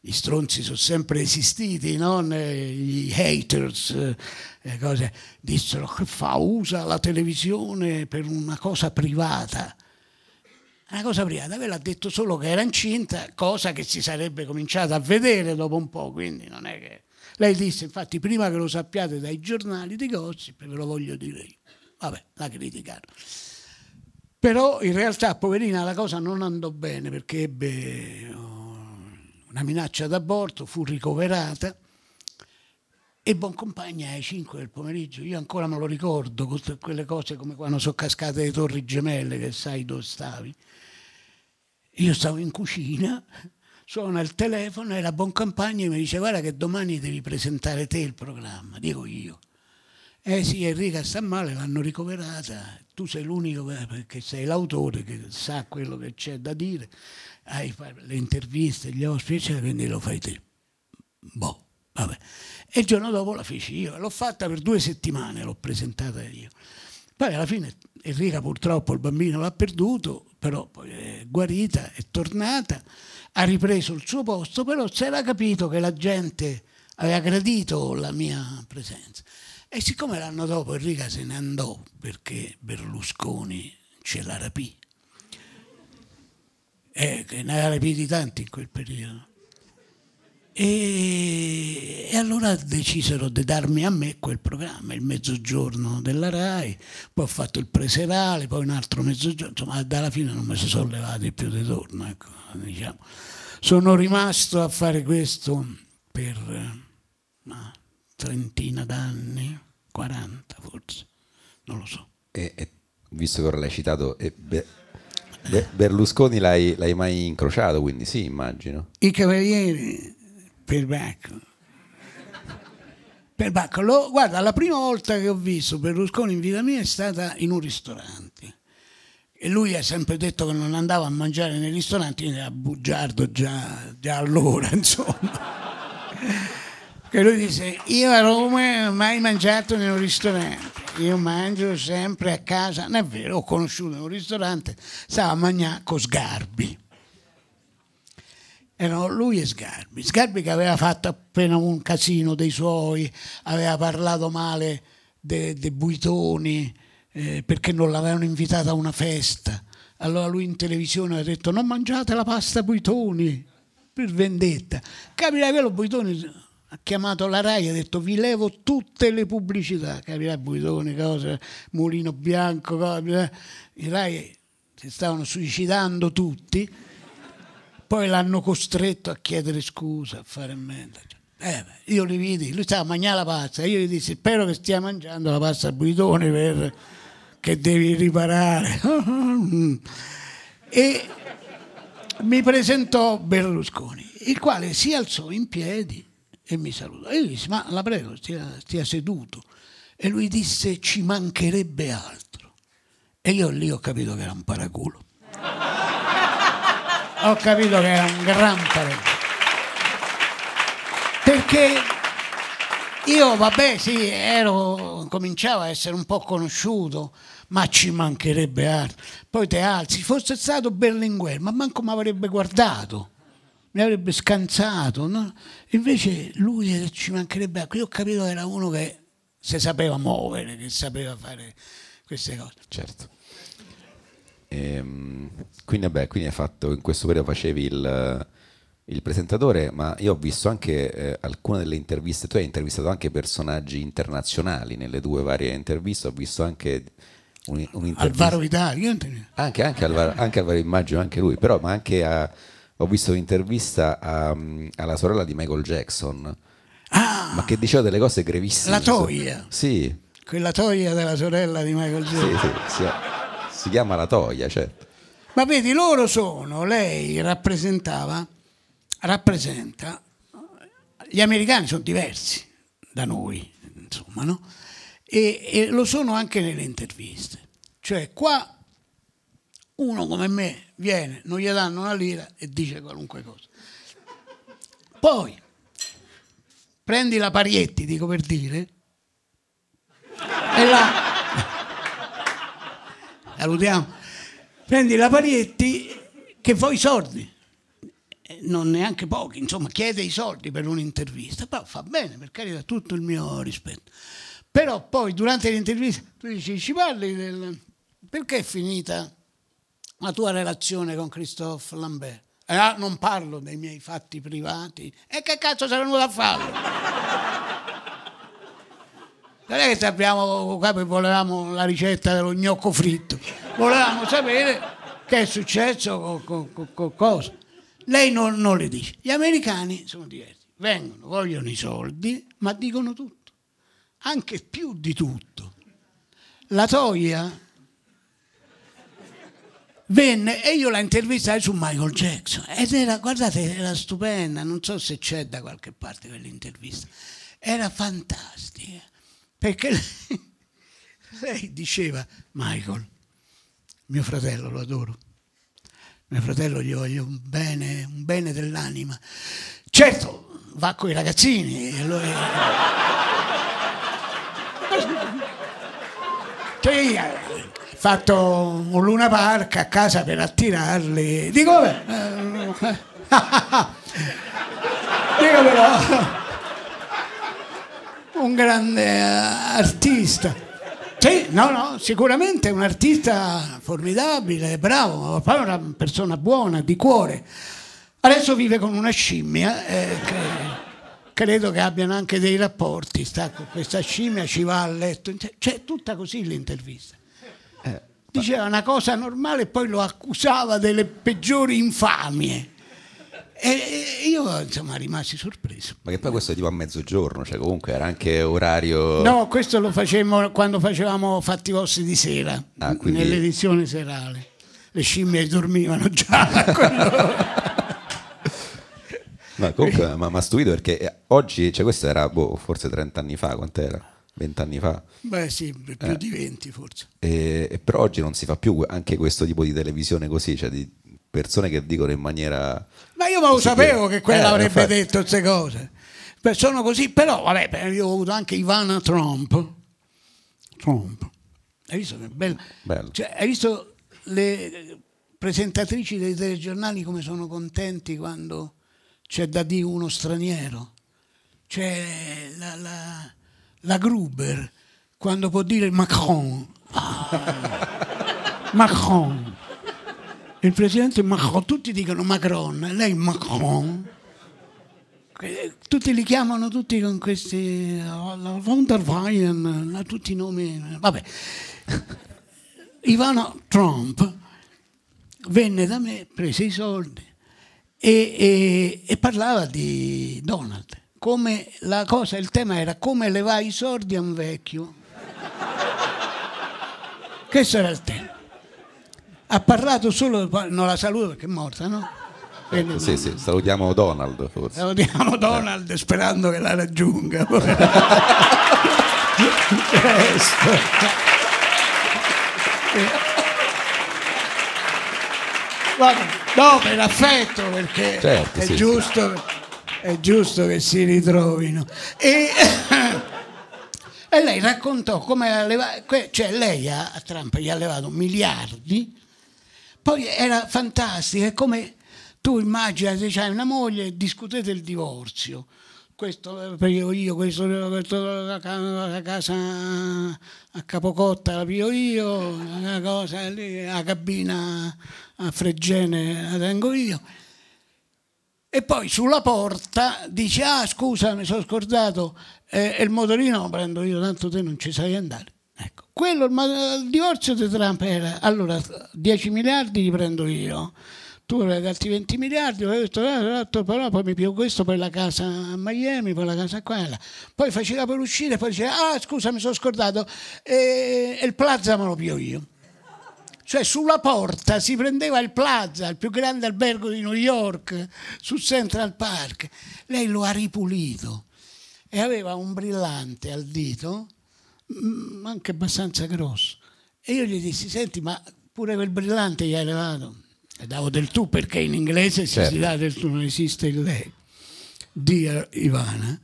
A: gli stronzi sono sempre esistiti, non gli haters, le eh, cose. dissero che fa, usa la televisione per una cosa privata. Una cosa privata, aveva detto solo che era incinta, cosa che si sarebbe cominciata a vedere dopo un po', quindi non è che... Lei disse, infatti, prima che lo sappiate dai giornali di gossip, ve lo voglio dire io. Vabbè, la criticarono. Però in realtà, poverina, la cosa non andò bene perché ebbe oh, una minaccia d'aborto, fu ricoverata e Boncompagni alle 5 del pomeriggio, io ancora me lo ricordo, con quelle cose come quando sono cascate le torri gemelle che sai dove stavi. Io stavo in cucina, suona il telefono, e la Boncompagni e mi dice guarda che domani devi presentare te il programma, dico io. Eh sì, Enrica sta male, l'hanno ricoverata, tu sei l'unico perché sei l'autore che sa quello che c'è da dire, hai le interviste, gli ospiti, quindi lo fai te. Boh, vabbè. E il giorno dopo la feci io, l'ho fatta per due settimane, l'ho presentata io. Poi alla fine Enrica purtroppo il bambino l'ha perduto, però poi è guarita, è tornata, ha ripreso il suo posto, però si era capito che la gente aveva gradito la mia presenza. E siccome l'anno dopo Enrica se ne andò perché Berlusconi ce la rapì, eh, ne aveva rapiti tanti in quel periodo, e, e, allora decisero di darmi a me quel programma, il mezzogiorno della RAI, poi ho fatto il preserale, poi un altro mezzogiorno, insomma dalla fine non mi si sono levati più di torno, ecco, diciamo. Sono rimasto a fare questo
C: per...
A: Ma, trentina d'anni, 40 forse,
C: non lo so. E, e visto che ora l'hai citato, Be Be Berlusconi l'hai, mai incrociato, quindi sì, immagino.
A: I cavalieri Perbacco. Perbacco, lo, guarda, la prima volta che ho visto Berlusconi in vita mia è stata in un ristorante. E lui ha sempre detto che non andava a mangiare nei ristoranti, era bugiardo già, già allora, insomma che lui disse io a Roma non ho mai mangiato in un ristorante io mangio sempre a casa non è vero ho conosciuto in un ristorante stava a mangiare con Sgarbi erano lui e Sgarbi Sgarbi che aveva fatto appena un casino dei suoi aveva parlato male dei de buitoni eh, perché non l'avevano invitata a una festa allora lui in televisione ha detto non mangiate la pasta buitoni per vendetta capirai quello buitoni ha chiamato la RAI e ha detto vi levo tutte le pubblicità, capirà Buitone, cosa, Mulino Bianco, cosa, eh. i RAI si stavano suicidando tutti, poi l'hanno costretto a chiedere scusa, a fare merda. Eh, io li vidi, lui stava a mangiare la pasta, io gli dissi spero che stia mangiando la pasta a Buitone perché devi riparare. e mi presentò Berlusconi, il quale si alzò in piedi e mi salutò. E io disse, ma la prego, stia, stia seduto. E lui disse, ci mancherebbe altro. E io lì ho capito che era un paraculo. ho capito che era un gran paraculo. Perché io, vabbè, sì, ero, cominciavo a essere un po' conosciuto, ma ci mancherebbe altro. Poi te alzi, fosse stato Berlinguer, ma manco mi avrebbe guardato mi avrebbe scansato. No? Invece lui ci mancherebbe. Io ho capito che era uno che si sapeva muovere, che sapeva fare queste cose.
C: Certo. Ehm, quindi, vabbè, quindi hai fatto, in questo periodo facevi il, il presentatore, ma io ho visto anche eh, alcune delle interviste, tu hai intervistato anche personaggi internazionali nelle due varie interviste, ho visto anche un, un'intervista... Alvaro Vidal, anche, anche, Alvaro, anche Alvaro immagino, anche lui, però ma anche a ho visto un'intervista a, alla sorella di Michael Jackson, ah, ma che diceva delle cose grevissime. La Toia. Sì.
A: Quella Toia della sorella di Michael Jackson. Sì,
C: sì, si, si chiama la Toia, certo.
A: Ma vedi, loro sono, lei rappresentava, rappresenta, gli americani sono diversi da noi, insomma, no? E, e lo sono anche nelle interviste. Cioè, qua uno come me viene, non gli danno una lira e dice qualunque cosa. Poi prendi la Parietti, dico per dire, e la... Salutiamo. Prendi la Parietti che vuoi i soldi eh, non neanche pochi, insomma, chiede i soldi per un'intervista, ma fa bene, per carità, tutto il mio rispetto. Però poi durante l'intervista tu dici, ci parli del perché è finita la tua relazione con Christophe Lambert. Eh, ah, non parlo dei miei fatti privati. E che cazzo sei venuto a fare? Non è che sappiamo, qua volevamo la ricetta dello gnocco fritto, volevamo sapere che è successo con, con, con, con cosa. Lei non, non le dice. Gli americani sono diversi, vengono, vogliono i soldi, ma dicono tutto, anche più di tutto. La Toia venne e io la intervistai su Michael Jackson ed era, guardate, era stupenda, non so se c'è da qualche parte quell'intervista, era fantastica, perché lei, lei diceva, Michael, mio fratello lo adoro, mio fratello gli voglio un bene, un bene dell'anima, certo va con i ragazzini e allora... che cioè, fatto un luna park a casa per attirarli. Dico, beh, dico però, un grande artista. Sì, no, no, sicuramente un artista formidabile, bravo, poi una persona buona, di cuore. Adesso vive con una scimmia. Eh, che credo che abbiano anche dei rapporti, sta, questa scimmia ci va a letto, c'è tutta così l'intervista diceva una cosa normale e poi lo accusava delle peggiori infamie. E io insomma rimasi sorpreso.
C: Ma che poi questo è tipo a mezzogiorno, cioè comunque era anche orario. No,
A: questo lo facevamo quando facevamo fatti vostri di sera,
C: ah, quindi... nell'edizione
A: serale. Le scimmie dormivano già
C: Ma comunque mi ha stupito perché oggi, cioè questo era boh, forse 30 anni fa, quant'era? vent'anni fa.
A: Beh sì, più eh. di venti
C: forse. E, e però oggi non si fa più anche questo tipo di televisione così, cioè di persone che dicono in maniera...
A: Ma io lo sapevo che, quella eh, avrebbe infatti. detto queste cose. Beh, sono così, però vabbè, io ho avuto anche Ivana Trump. Trump. Hai visto che bella? Bello. Cioè, hai visto le presentatrici dei telegiornali come sono contenti quando c'è da dire uno straniero? Cioè, la, la la Gruber quando può dire Macron. Ah, Macron. Il presidente Macron, tutti dicono Macron, lei Macron. Tutti li chiamano tutti con questi la von der Leyen, tutti i nomi. Vabbè. Ivano Trump venne da me, prese i soldi e, e, e parlava di Donald come la cosa, il tema era come levare i sordi a un vecchio. Questo era il tema. Ha parlato solo, non la saluto perché è morta, no?
C: Quindi, sì, no. sì, salutiamo Donald forse. Salutiamo Donald eh. sperando che la raggiunga.
A: Guarda, no, per affetto perché certo, è sì, giusto. Sì è giusto che si ritrovino. E, e lei raccontò come levato, cioè lei a, Trump gli ha levato miliardi, poi era fantastica, è come tu immagina se c'hai una moglie e discutete il divorzio, questo piglio io, questo lo la casa a Capocotta la piglio io, una cosa lì, la cabina a Fregene la tengo io. E poi sulla porta dice, ah scusa mi sono scordato, eh, il motorino lo prendo io, tanto te non ci sai andare. Ecco, quello, il, eh, il divorzio di Trump era, allora 10 miliardi li prendo io, tu vorrai altri 20 miliardi, ho detto, ah, esatto, però poi mi più questo per la casa a Miami, poi la casa qua là. Poi faceva per uscire, poi dice ah scusa mi sono scordato, e, eh, e il plaza me lo più io. Cioè sulla porta si prendeva il Plaza, il più grande albergo di New York, su Central Park. Lei lo ha ripulito e aveva un brillante al dito, mm, anche abbastanza grosso. E io gli dissi, senti, ma pure quel brillante gli hai levato. E davo del tu perché in inglese certo. si dà del tu, non esiste il lei. Dear Ivana.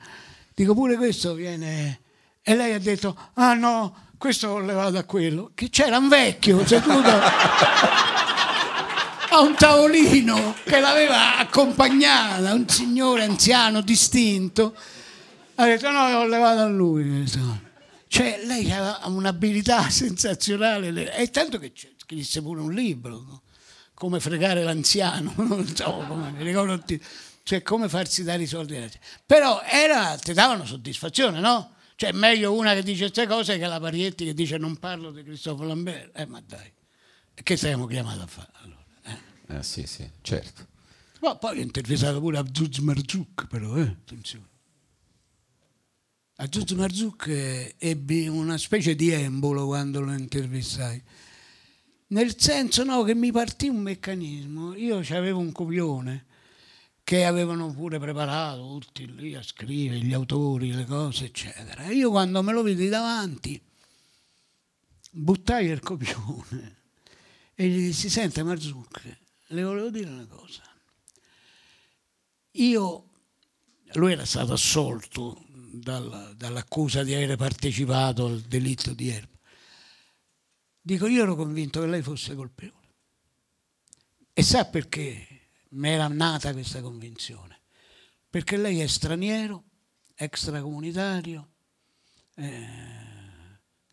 A: Dico pure questo viene... E lei ha detto, ah no, questo voleva da quello, che c'era un vecchio seduto a un tavolino che l'aveva accompagnata, un signore anziano distinto, ha detto no, l'ho levato a lui. Cioè lei aveva un'abilità sensazionale, e tanto che scrisse pure un libro, come fregare l'anziano, non so come, mi ricordo, cioè come farsi dare i soldi. Però era, ti davano soddisfazione, no? Cioè, meglio una che dice queste cose che la Parietti che dice non parlo di Cristoforo Lambert. Eh, ma dai, che siamo chiamati
C: a fare allora? Eh, eh sì, sì, certo. Ma poi ho intervistato
A: pure a Zuz Marzuk, però, eh, attenzione. Zuz Marzuk eh, ebbi una specie di embolo quando lo intervistai. Nel senso no, che mi partì un meccanismo, io avevo un copione che avevano pure preparato tutti lì a scrivere, gli autori, le cose, eccetera. io quando me lo vidi davanti, buttai il copione e gli dissi, senta Marzucche, le volevo dire una cosa. Io, lui era stato assolto dal, dall'accusa di aver partecipato al delitto di Erba. Dico, io ero convinto che lei fosse colpevole. E sa perché mi era nata questa convinzione, perché lei è straniero, extracomunitario, eh,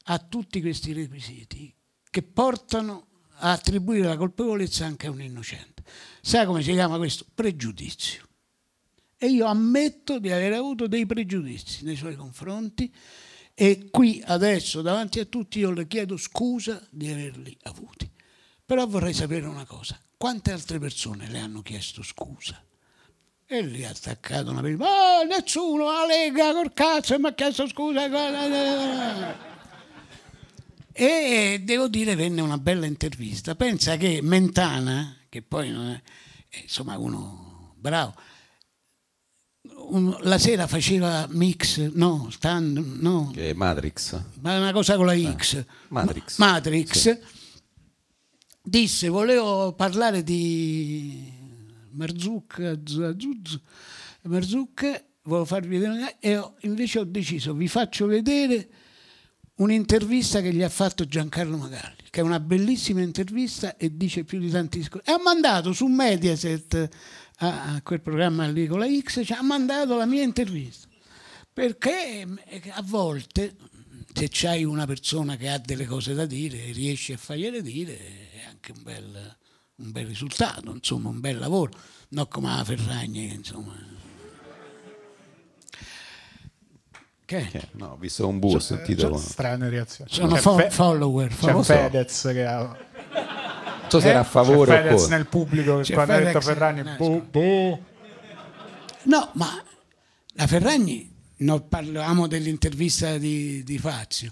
A: ha tutti questi requisiti che portano a attribuire la colpevolezza anche a un innocente. Sai come si chiama questo? Pregiudizio. E io ammetto di aver avuto dei pregiudizi nei suoi confronti e qui adesso davanti a tutti io le chiedo scusa di averli avuti. Però vorrei sapere una cosa, quante altre persone le hanno chiesto scusa? E lì ha attaccato una persona, ma oh, nessuno, la Lega, col cazzo, mi ha chiesto scusa. e devo dire venne una bella intervista. Pensa che Mentana, che poi non è, eh, insomma uno bravo, un, la sera faceva mix, no, stand, no.
C: Che Matrix.
A: Ma una cosa con la X. Eh, Matrix. Ma, Matrix. Sì disse volevo parlare di Marzuc, Zazuz, Marzuc volevo farvi vedere e invece ho deciso vi faccio vedere un'intervista che gli ha fatto Giancarlo Magalli che è una bellissima intervista e dice più di tanti discorsi ha mandato su Mediaset a, quel programma lì con la X cioè, ha mandato la mia intervista perché eh, a volte se c'hai una persona che ha delle cose da dire e riesci a fargliele dire anche un bel, un bel risultato, insomma, un bel lavoro, non come la Ferragni, insomma.
C: Che? che? No, ho visto un bus, ho sentito. C'è
B: strane reazioni. Sono fo- follower. C'è follower. Fedez so. che ha... Non
C: so eh? era a favore c'è o Fedez nel
A: pubblico che quando ha detto Ferragni... Boh, boh. No, ma la Ferragni, non parlavamo dell'intervista di, di Fazio,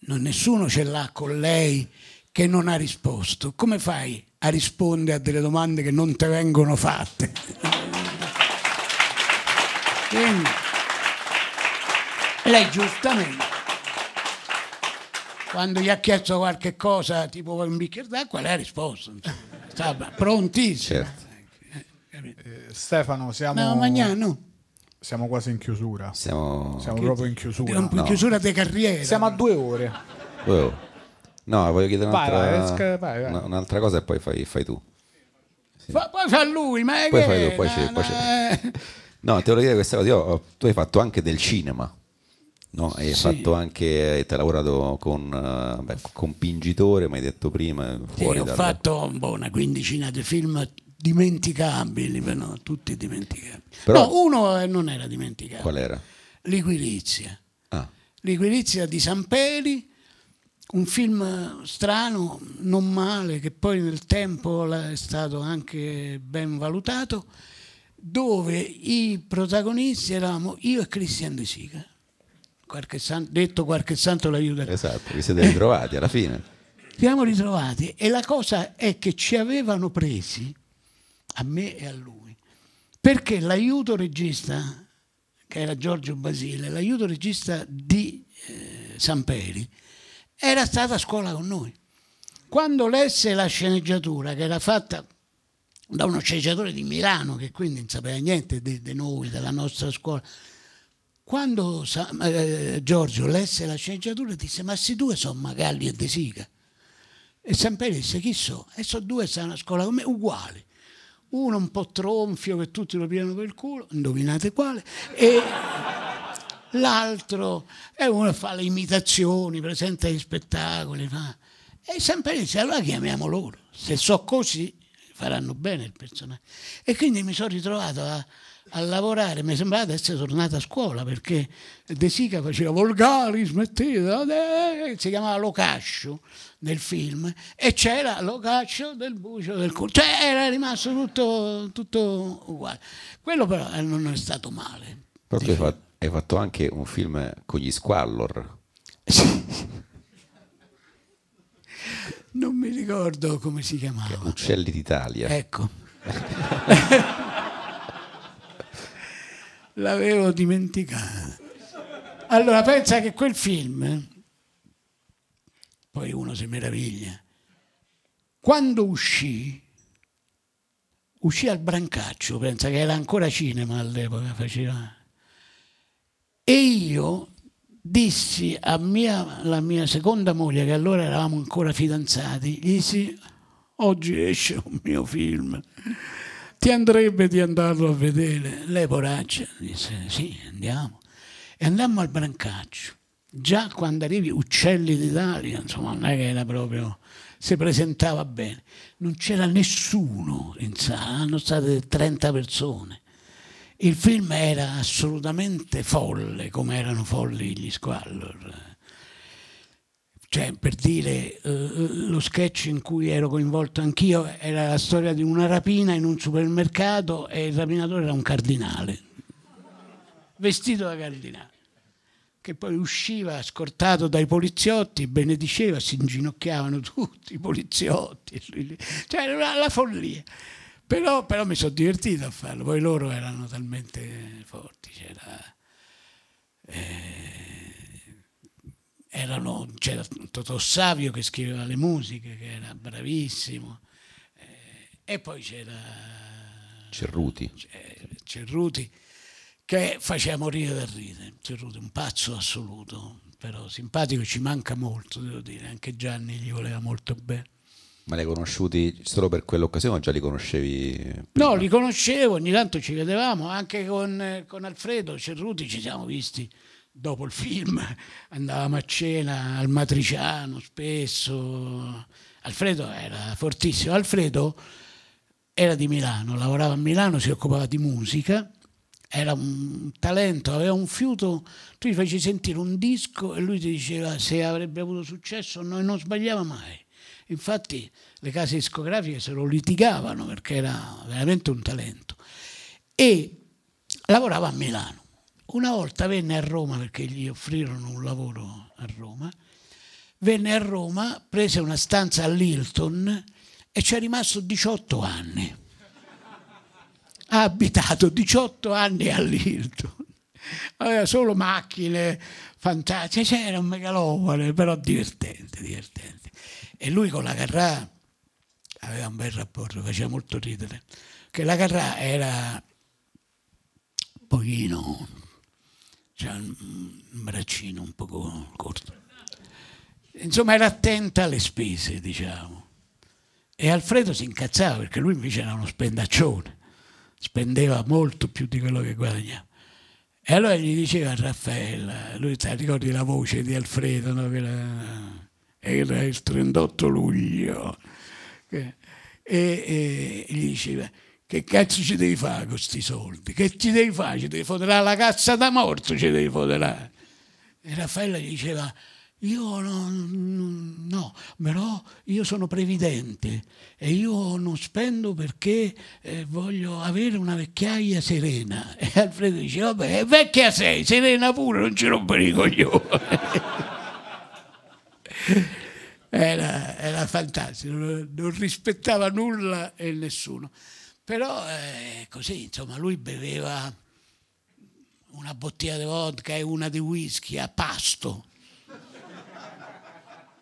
A: non, nessuno ce l'ha con lei che non ha risposto. Come fai a rispondere a delle domande che non ti vengono fatte? Quindi, lei giustamente, quando gli ha chiesto qualche cosa, tipo un bicchiere d'acqua, lei ha risposto. Stava prontissima. Certo. Eh,
B: Stefano, siamo... No, Magnano. No. Siamo quasi in chiusura.
C: Siamo, siamo proprio in
B: chiusura. Siamo in chiusura no. di carriera. Siamo a due ore.
C: Due ore. No, voglio chiedere vai, un'altra, vai, vai, un'altra, cosa e poi fai, fai tu.
A: Sì. Fa, poi fa lui, ma è poi che... Fai tu, poi, c'è, poi
C: c'è. No, te volevo dire questa cosa. Io, tu hai fatto anche del cinema. No, hai sì. fatto anche, ti hai lavorato con, eh, beh, con Pingitore, mi hai detto prima. Eh, fuori sì, dalla... ho fatto boh, una quindicina
A: di film dimenticabili, però, tutti dimenticabili. Però... No, uno eh, non era dimenticabile. Qual era? L'Iquilizia. Ah. L'Equirizia di San Peli un film eh, strano, non male, che poi nel tempo è stato anche ben valutato, dove i protagonisti eravamo io e Cristian De Sica. Qualche san- detto qualche santo l'aiuta.
C: Esatto, vi siete ritrovati alla fine.
A: Siamo ritrovati e la cosa è che ci avevano presi, a me e a lui, perché l'aiuto regista, che era Giorgio Basile, l'aiuto regista di eh, Samperi, era stata a scuola con noi. Quando lesse la sceneggiatura che era fatta da uno sceneggiatore di Milano, che quindi non sapeva niente di, di noi, della nostra scuola, quando eh, Giorgio lesse la sceneggiatura disse ma questi due sono Magalli e De Sica e Samperi disse chi so? e so due stanno a scuola con me uguali uno un po' tronfio che tutti lo pigliano per il culo indovinate quale e l'altro, e uno fa le imitazioni, presenta gli spettacoli, fa... e sempre inizia, allora chiamiamo loro, se so così faranno bene il personaggio. E quindi mi sono ritrovato a, a lavorare, mi sembrava di essere tornato a scuola perché De Sica faceva volgari, smettete, eh, si chiamava Locascio nel film e c'era Locascio del bucio del culo, cioè era rimasto tutto, tutto uguale. Quello però eh, non è stato male.
C: Perché fatto? hai fatto anche un film con gli Squallor.
A: non mi ricordo come si chiamava. Uccelli d'Italia. Ecco. L'avevo dimenticato. Allora, pensa che quel film, poi uno si meraviglia, quando uscì, uscì al Brancaccio, pensa che era ancora cinema all'epoca, faceva e io dissi alla mia seconda moglie, che allora eravamo ancora fidanzati, gli dissi, oggi esce un mio film, ti andrebbe di andarlo a vedere? Lei poraccia, disse, sì, andiamo. E andammo al Brancaccio. Già quando arrivi Uccelli d'Italia, insomma, non è che era proprio... si presentava bene. Non c'era nessuno in sala, erano state 30 persone il film era assolutamente folle, come erano folli gli Squallor. Cioè, per dire, eh, eh, lo sketch in cui ero coinvolto anch'io era la storia di una rapina in un supermercato e il rapinatore era un cardinale, vestito da cardinale, che poi usciva scortato dai poliziotti, benediceva, si inginocchiavano tutti i poliziotti, cioè era la follia. Però, però mi sono divertito a farlo, poi loro erano talmente forti, c'era... Eh, erano, c'era Totò Savio che scriveva le musiche, che era bravissimo, eh, e poi c'era
C: Cerruti.
A: Eh, Cerruti che faceva morire dal ridere. Cerruti, un pazzo assoluto, però simpatico, ci manca molto, devo dire, anche Gianni gli voleva molto bene.
C: Ma li hai conosciuti solo per quell'occasione o già li conoscevi?
A: Prima? No, li conoscevo, ogni tanto ci vedevamo, anche con, con Alfredo Cerruti ci siamo visti dopo il film, andavamo a cena al matriciano spesso. Alfredo era fortissimo. Alfredo era di Milano, lavorava a Milano, si occupava di musica, era un talento, aveva un fiuto. Tu gli facevi sentire un disco e lui ti diceva se avrebbe avuto successo, noi non sbagliava mai. Infatti le case discografiche se lo litigavano perché era veramente un talento. E lavorava a Milano. Una volta venne a Roma perché gli offrirono un lavoro a Roma. Venne a Roma, prese una stanza all'Hilton e ci è rimasto 18 anni. Ha abitato 18 anni all'Hilton. Aveva solo macchine fantastiche, c'era un megalomane, però divertente, divertente. E lui con la Carrà aveva un bel rapporto, faceva molto ridere, che la Carrà era un pochino, cioè un braccino un po' corto. Insomma era attenta alle spese, diciamo. E Alfredo si incazzava perché lui invece era uno spendaccione, spendeva molto più di quello che guadagnava. E allora gli diceva a Raffaella, lui ti ricordi la voce di Alfredo, no? Quella era il 38 luglio, e, e, gli diceva, che cazzo ci devi fare con questi soldi? Che ci devi fare? Ci devi foderare la cassa da morto, ci devi foderare. E Raffaella gli diceva, io non, no, però io sono previdente e io non spendo perché eh, voglio avere una vecchiaia serena. E Alfredo diceva, vabbè, vecchia sei, serena pure, non ci rompere i coglioni. era, era fantastico, non rispettava nulla e nessuno. Però eh, così, insomma, lui beveva una bottiglia di vodka e una di whisky a pasto.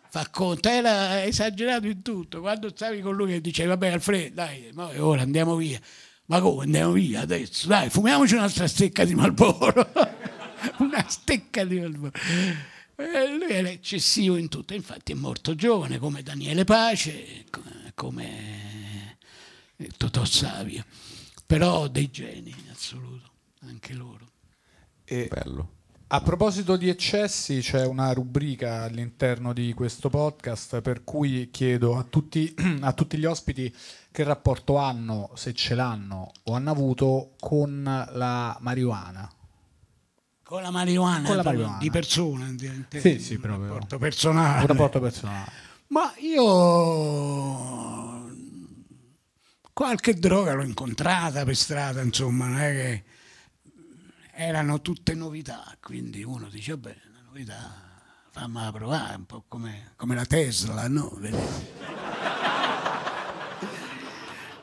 A: Fa conto, era esagerato in tutto. Quando stavi con lui e diceva, vabbè Alfredo, dai, ora andiamo via. Ma come andiamo via adesso? Dai, fumiamoci un'altra stecca di Malboro. una stecca di Malboro. Eh, lui era eccessivo in tutto, infatti è morto giovane come Daniele Pace, come eh, Totò Savio, però dei geni in assoluto, anche loro. E Bello. A proposito di eccessi,
B: c'è una rubrica all'interno di questo podcast per cui chiedo a tutti, a tutti gli ospiti che rapporto hanno, se ce l'hanno o hanno avuto, con la marijuana.
A: Con la marijuana, con la marijuana.
B: di persona, di, di, sì, sì, un proprio. rapporto personale. Un rapporto personale.
A: Ma io qualche droga l'ho incontrata per strada, insomma, non è che erano tutte novità, quindi uno dice, vabbè, una novità, fammi provare, un po' come, come la Tesla, no?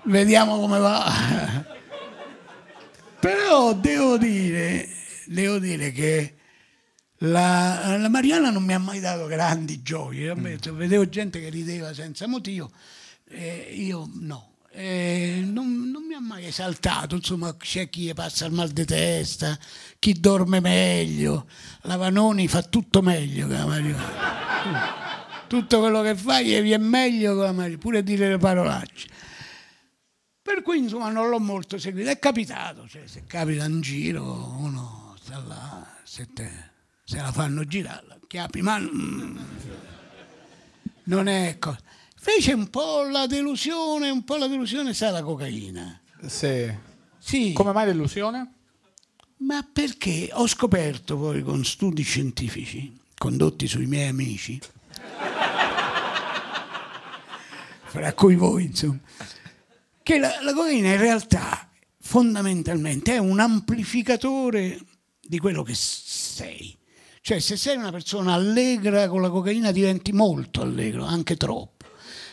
A: Vediamo come va. Però devo dire devo dire che la, la, Mariana non mi ha mai dato grandi gioie, mm. vedevo gente che rideva senza motivo, e io no. Eh, non, non, mi ha mai esaltato, insomma c'è chi passa il mal di testa, chi dorme meglio, la Vanoni fa tutto meglio che la Mariana. Mm. tutto quello che fa gli è meglio che la Mariana, pure dire le parolacce. Per cui insomma non l'ho molto seguito, è capitato, cioè, se capita in giro uno sta là, se, te, se la fanno girare, la chiapi, ma mm, non è cosa. Fece un po' la delusione, un po' la delusione sa la cocaina. Sì. sì. Come mai delusione? Ma perché ho scoperto poi con studi scientifici condotti sui miei amici, fra cui voi insomma, che la, la cocaina in realtà fondamentalmente è un amplificatore di quello che sei. Cioè se sei una persona allegra con la cocaina diventi molto allegro, anche troppo.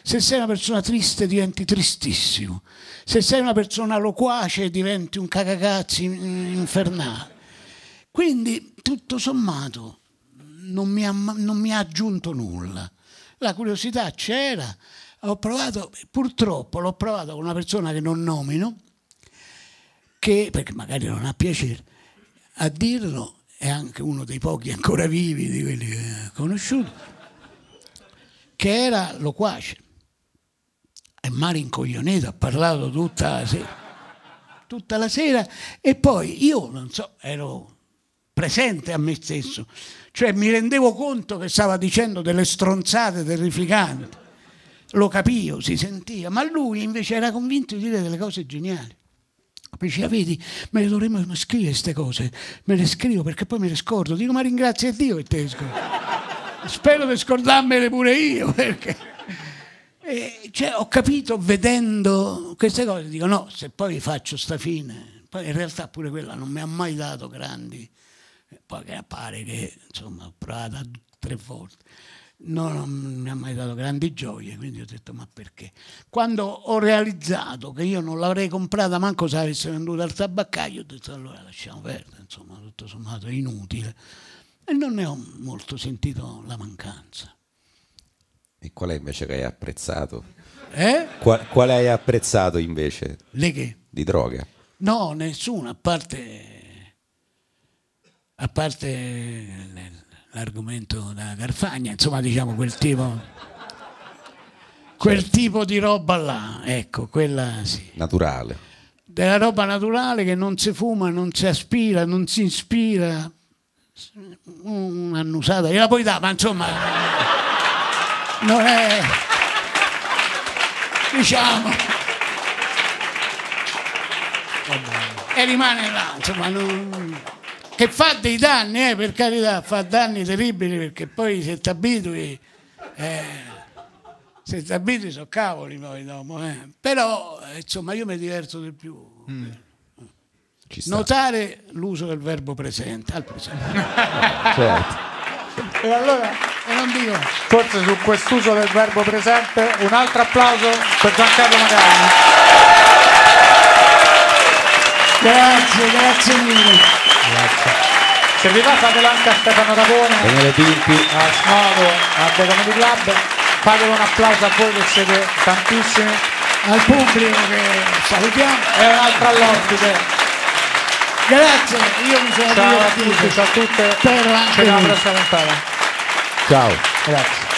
A: Se sei una persona triste diventi tristissimo. Se sei una persona loquace diventi un cacacazzi infernale. Quindi tutto sommato non mi, ha, non mi ha aggiunto nulla. La curiosità c'era, ho provato, purtroppo l'ho provato con una persona che non nomino, che, perché magari non ha piacere, a dirlo è anche uno dei pochi ancora vivi di quelli che ha conosciuto, che era loquace. È male incoglionito, ha parlato tutta la sera. Tutta la sera e poi io non so, ero presente a me stesso, cioè mi rendevo conto che stava dicendo delle stronzate terrificanti, lo capivo, si sentiva, ma lui invece era convinto di dire delle cose geniali. Poi diceva, ah, vedi, me le dovremmo scrivere queste cose, me le scrivo perché poi me le scordo. Dico, ma ringrazio a Dio che te le scordo. Spero di scordarmele pure io, perché... E, cioè, ho capito vedendo queste cose, dico, no, se poi faccio sta fine, poi in realtà pure quella non mi ha mai dato grandi, poi che appare che, insomma, ho provato tre volte non, mi ha mai dato grandi gioie, quindi ho detto ma perché? Quando ho realizzato che io non l'avrei comprata manco se l'avessi venduta al tabaccaio, ho detto allora lasciamo perdere, insomma tutto sommato è inutile e non ne ho molto sentito la mancanza.
C: E qual è invece che hai apprezzato? Eh? Qual, qual hai apprezzato invece? Le che? Di droga?
A: No, nessuna, a parte... A parte l'argomento da Garfagna, insomma diciamo quel tipo quel certo. tipo di roba là,
C: ecco, quella sì. Naturale. Della
A: roba naturale che non si fuma, non si aspira, non si ispira. Un'annusata, gliela puoi dare, ma insomma... non è... diciamo... E rimane là, insomma, non che fa dei danni, eh, per carità, fa danni terribili perché poi se ti abitui, eh, se ti abitui sono cavoli poi dopo, eh. però eh, insomma io mi diverto di più. Mm. Notare l'uso del verbo presente, al presente. certo.
B: E allora, dico... Forse su quest'uso del verbo presente, un altro
A: applauso per Giancarlo Magani. Grazie, grazie mille. Grazie. Servirà fatelo anche a Stefano Rapone,
C: Daniele Pinti, a
A: Snovo, a The di Club. Fatelo un applauso a voi che siete tantissimi. Al pubblico che salutiamo. E un altro all'ospite. Grazie, io mi sono ciao a tutti, ciao a tutte. Spero anche. prossima puntata.
C: Ciao. Grazie.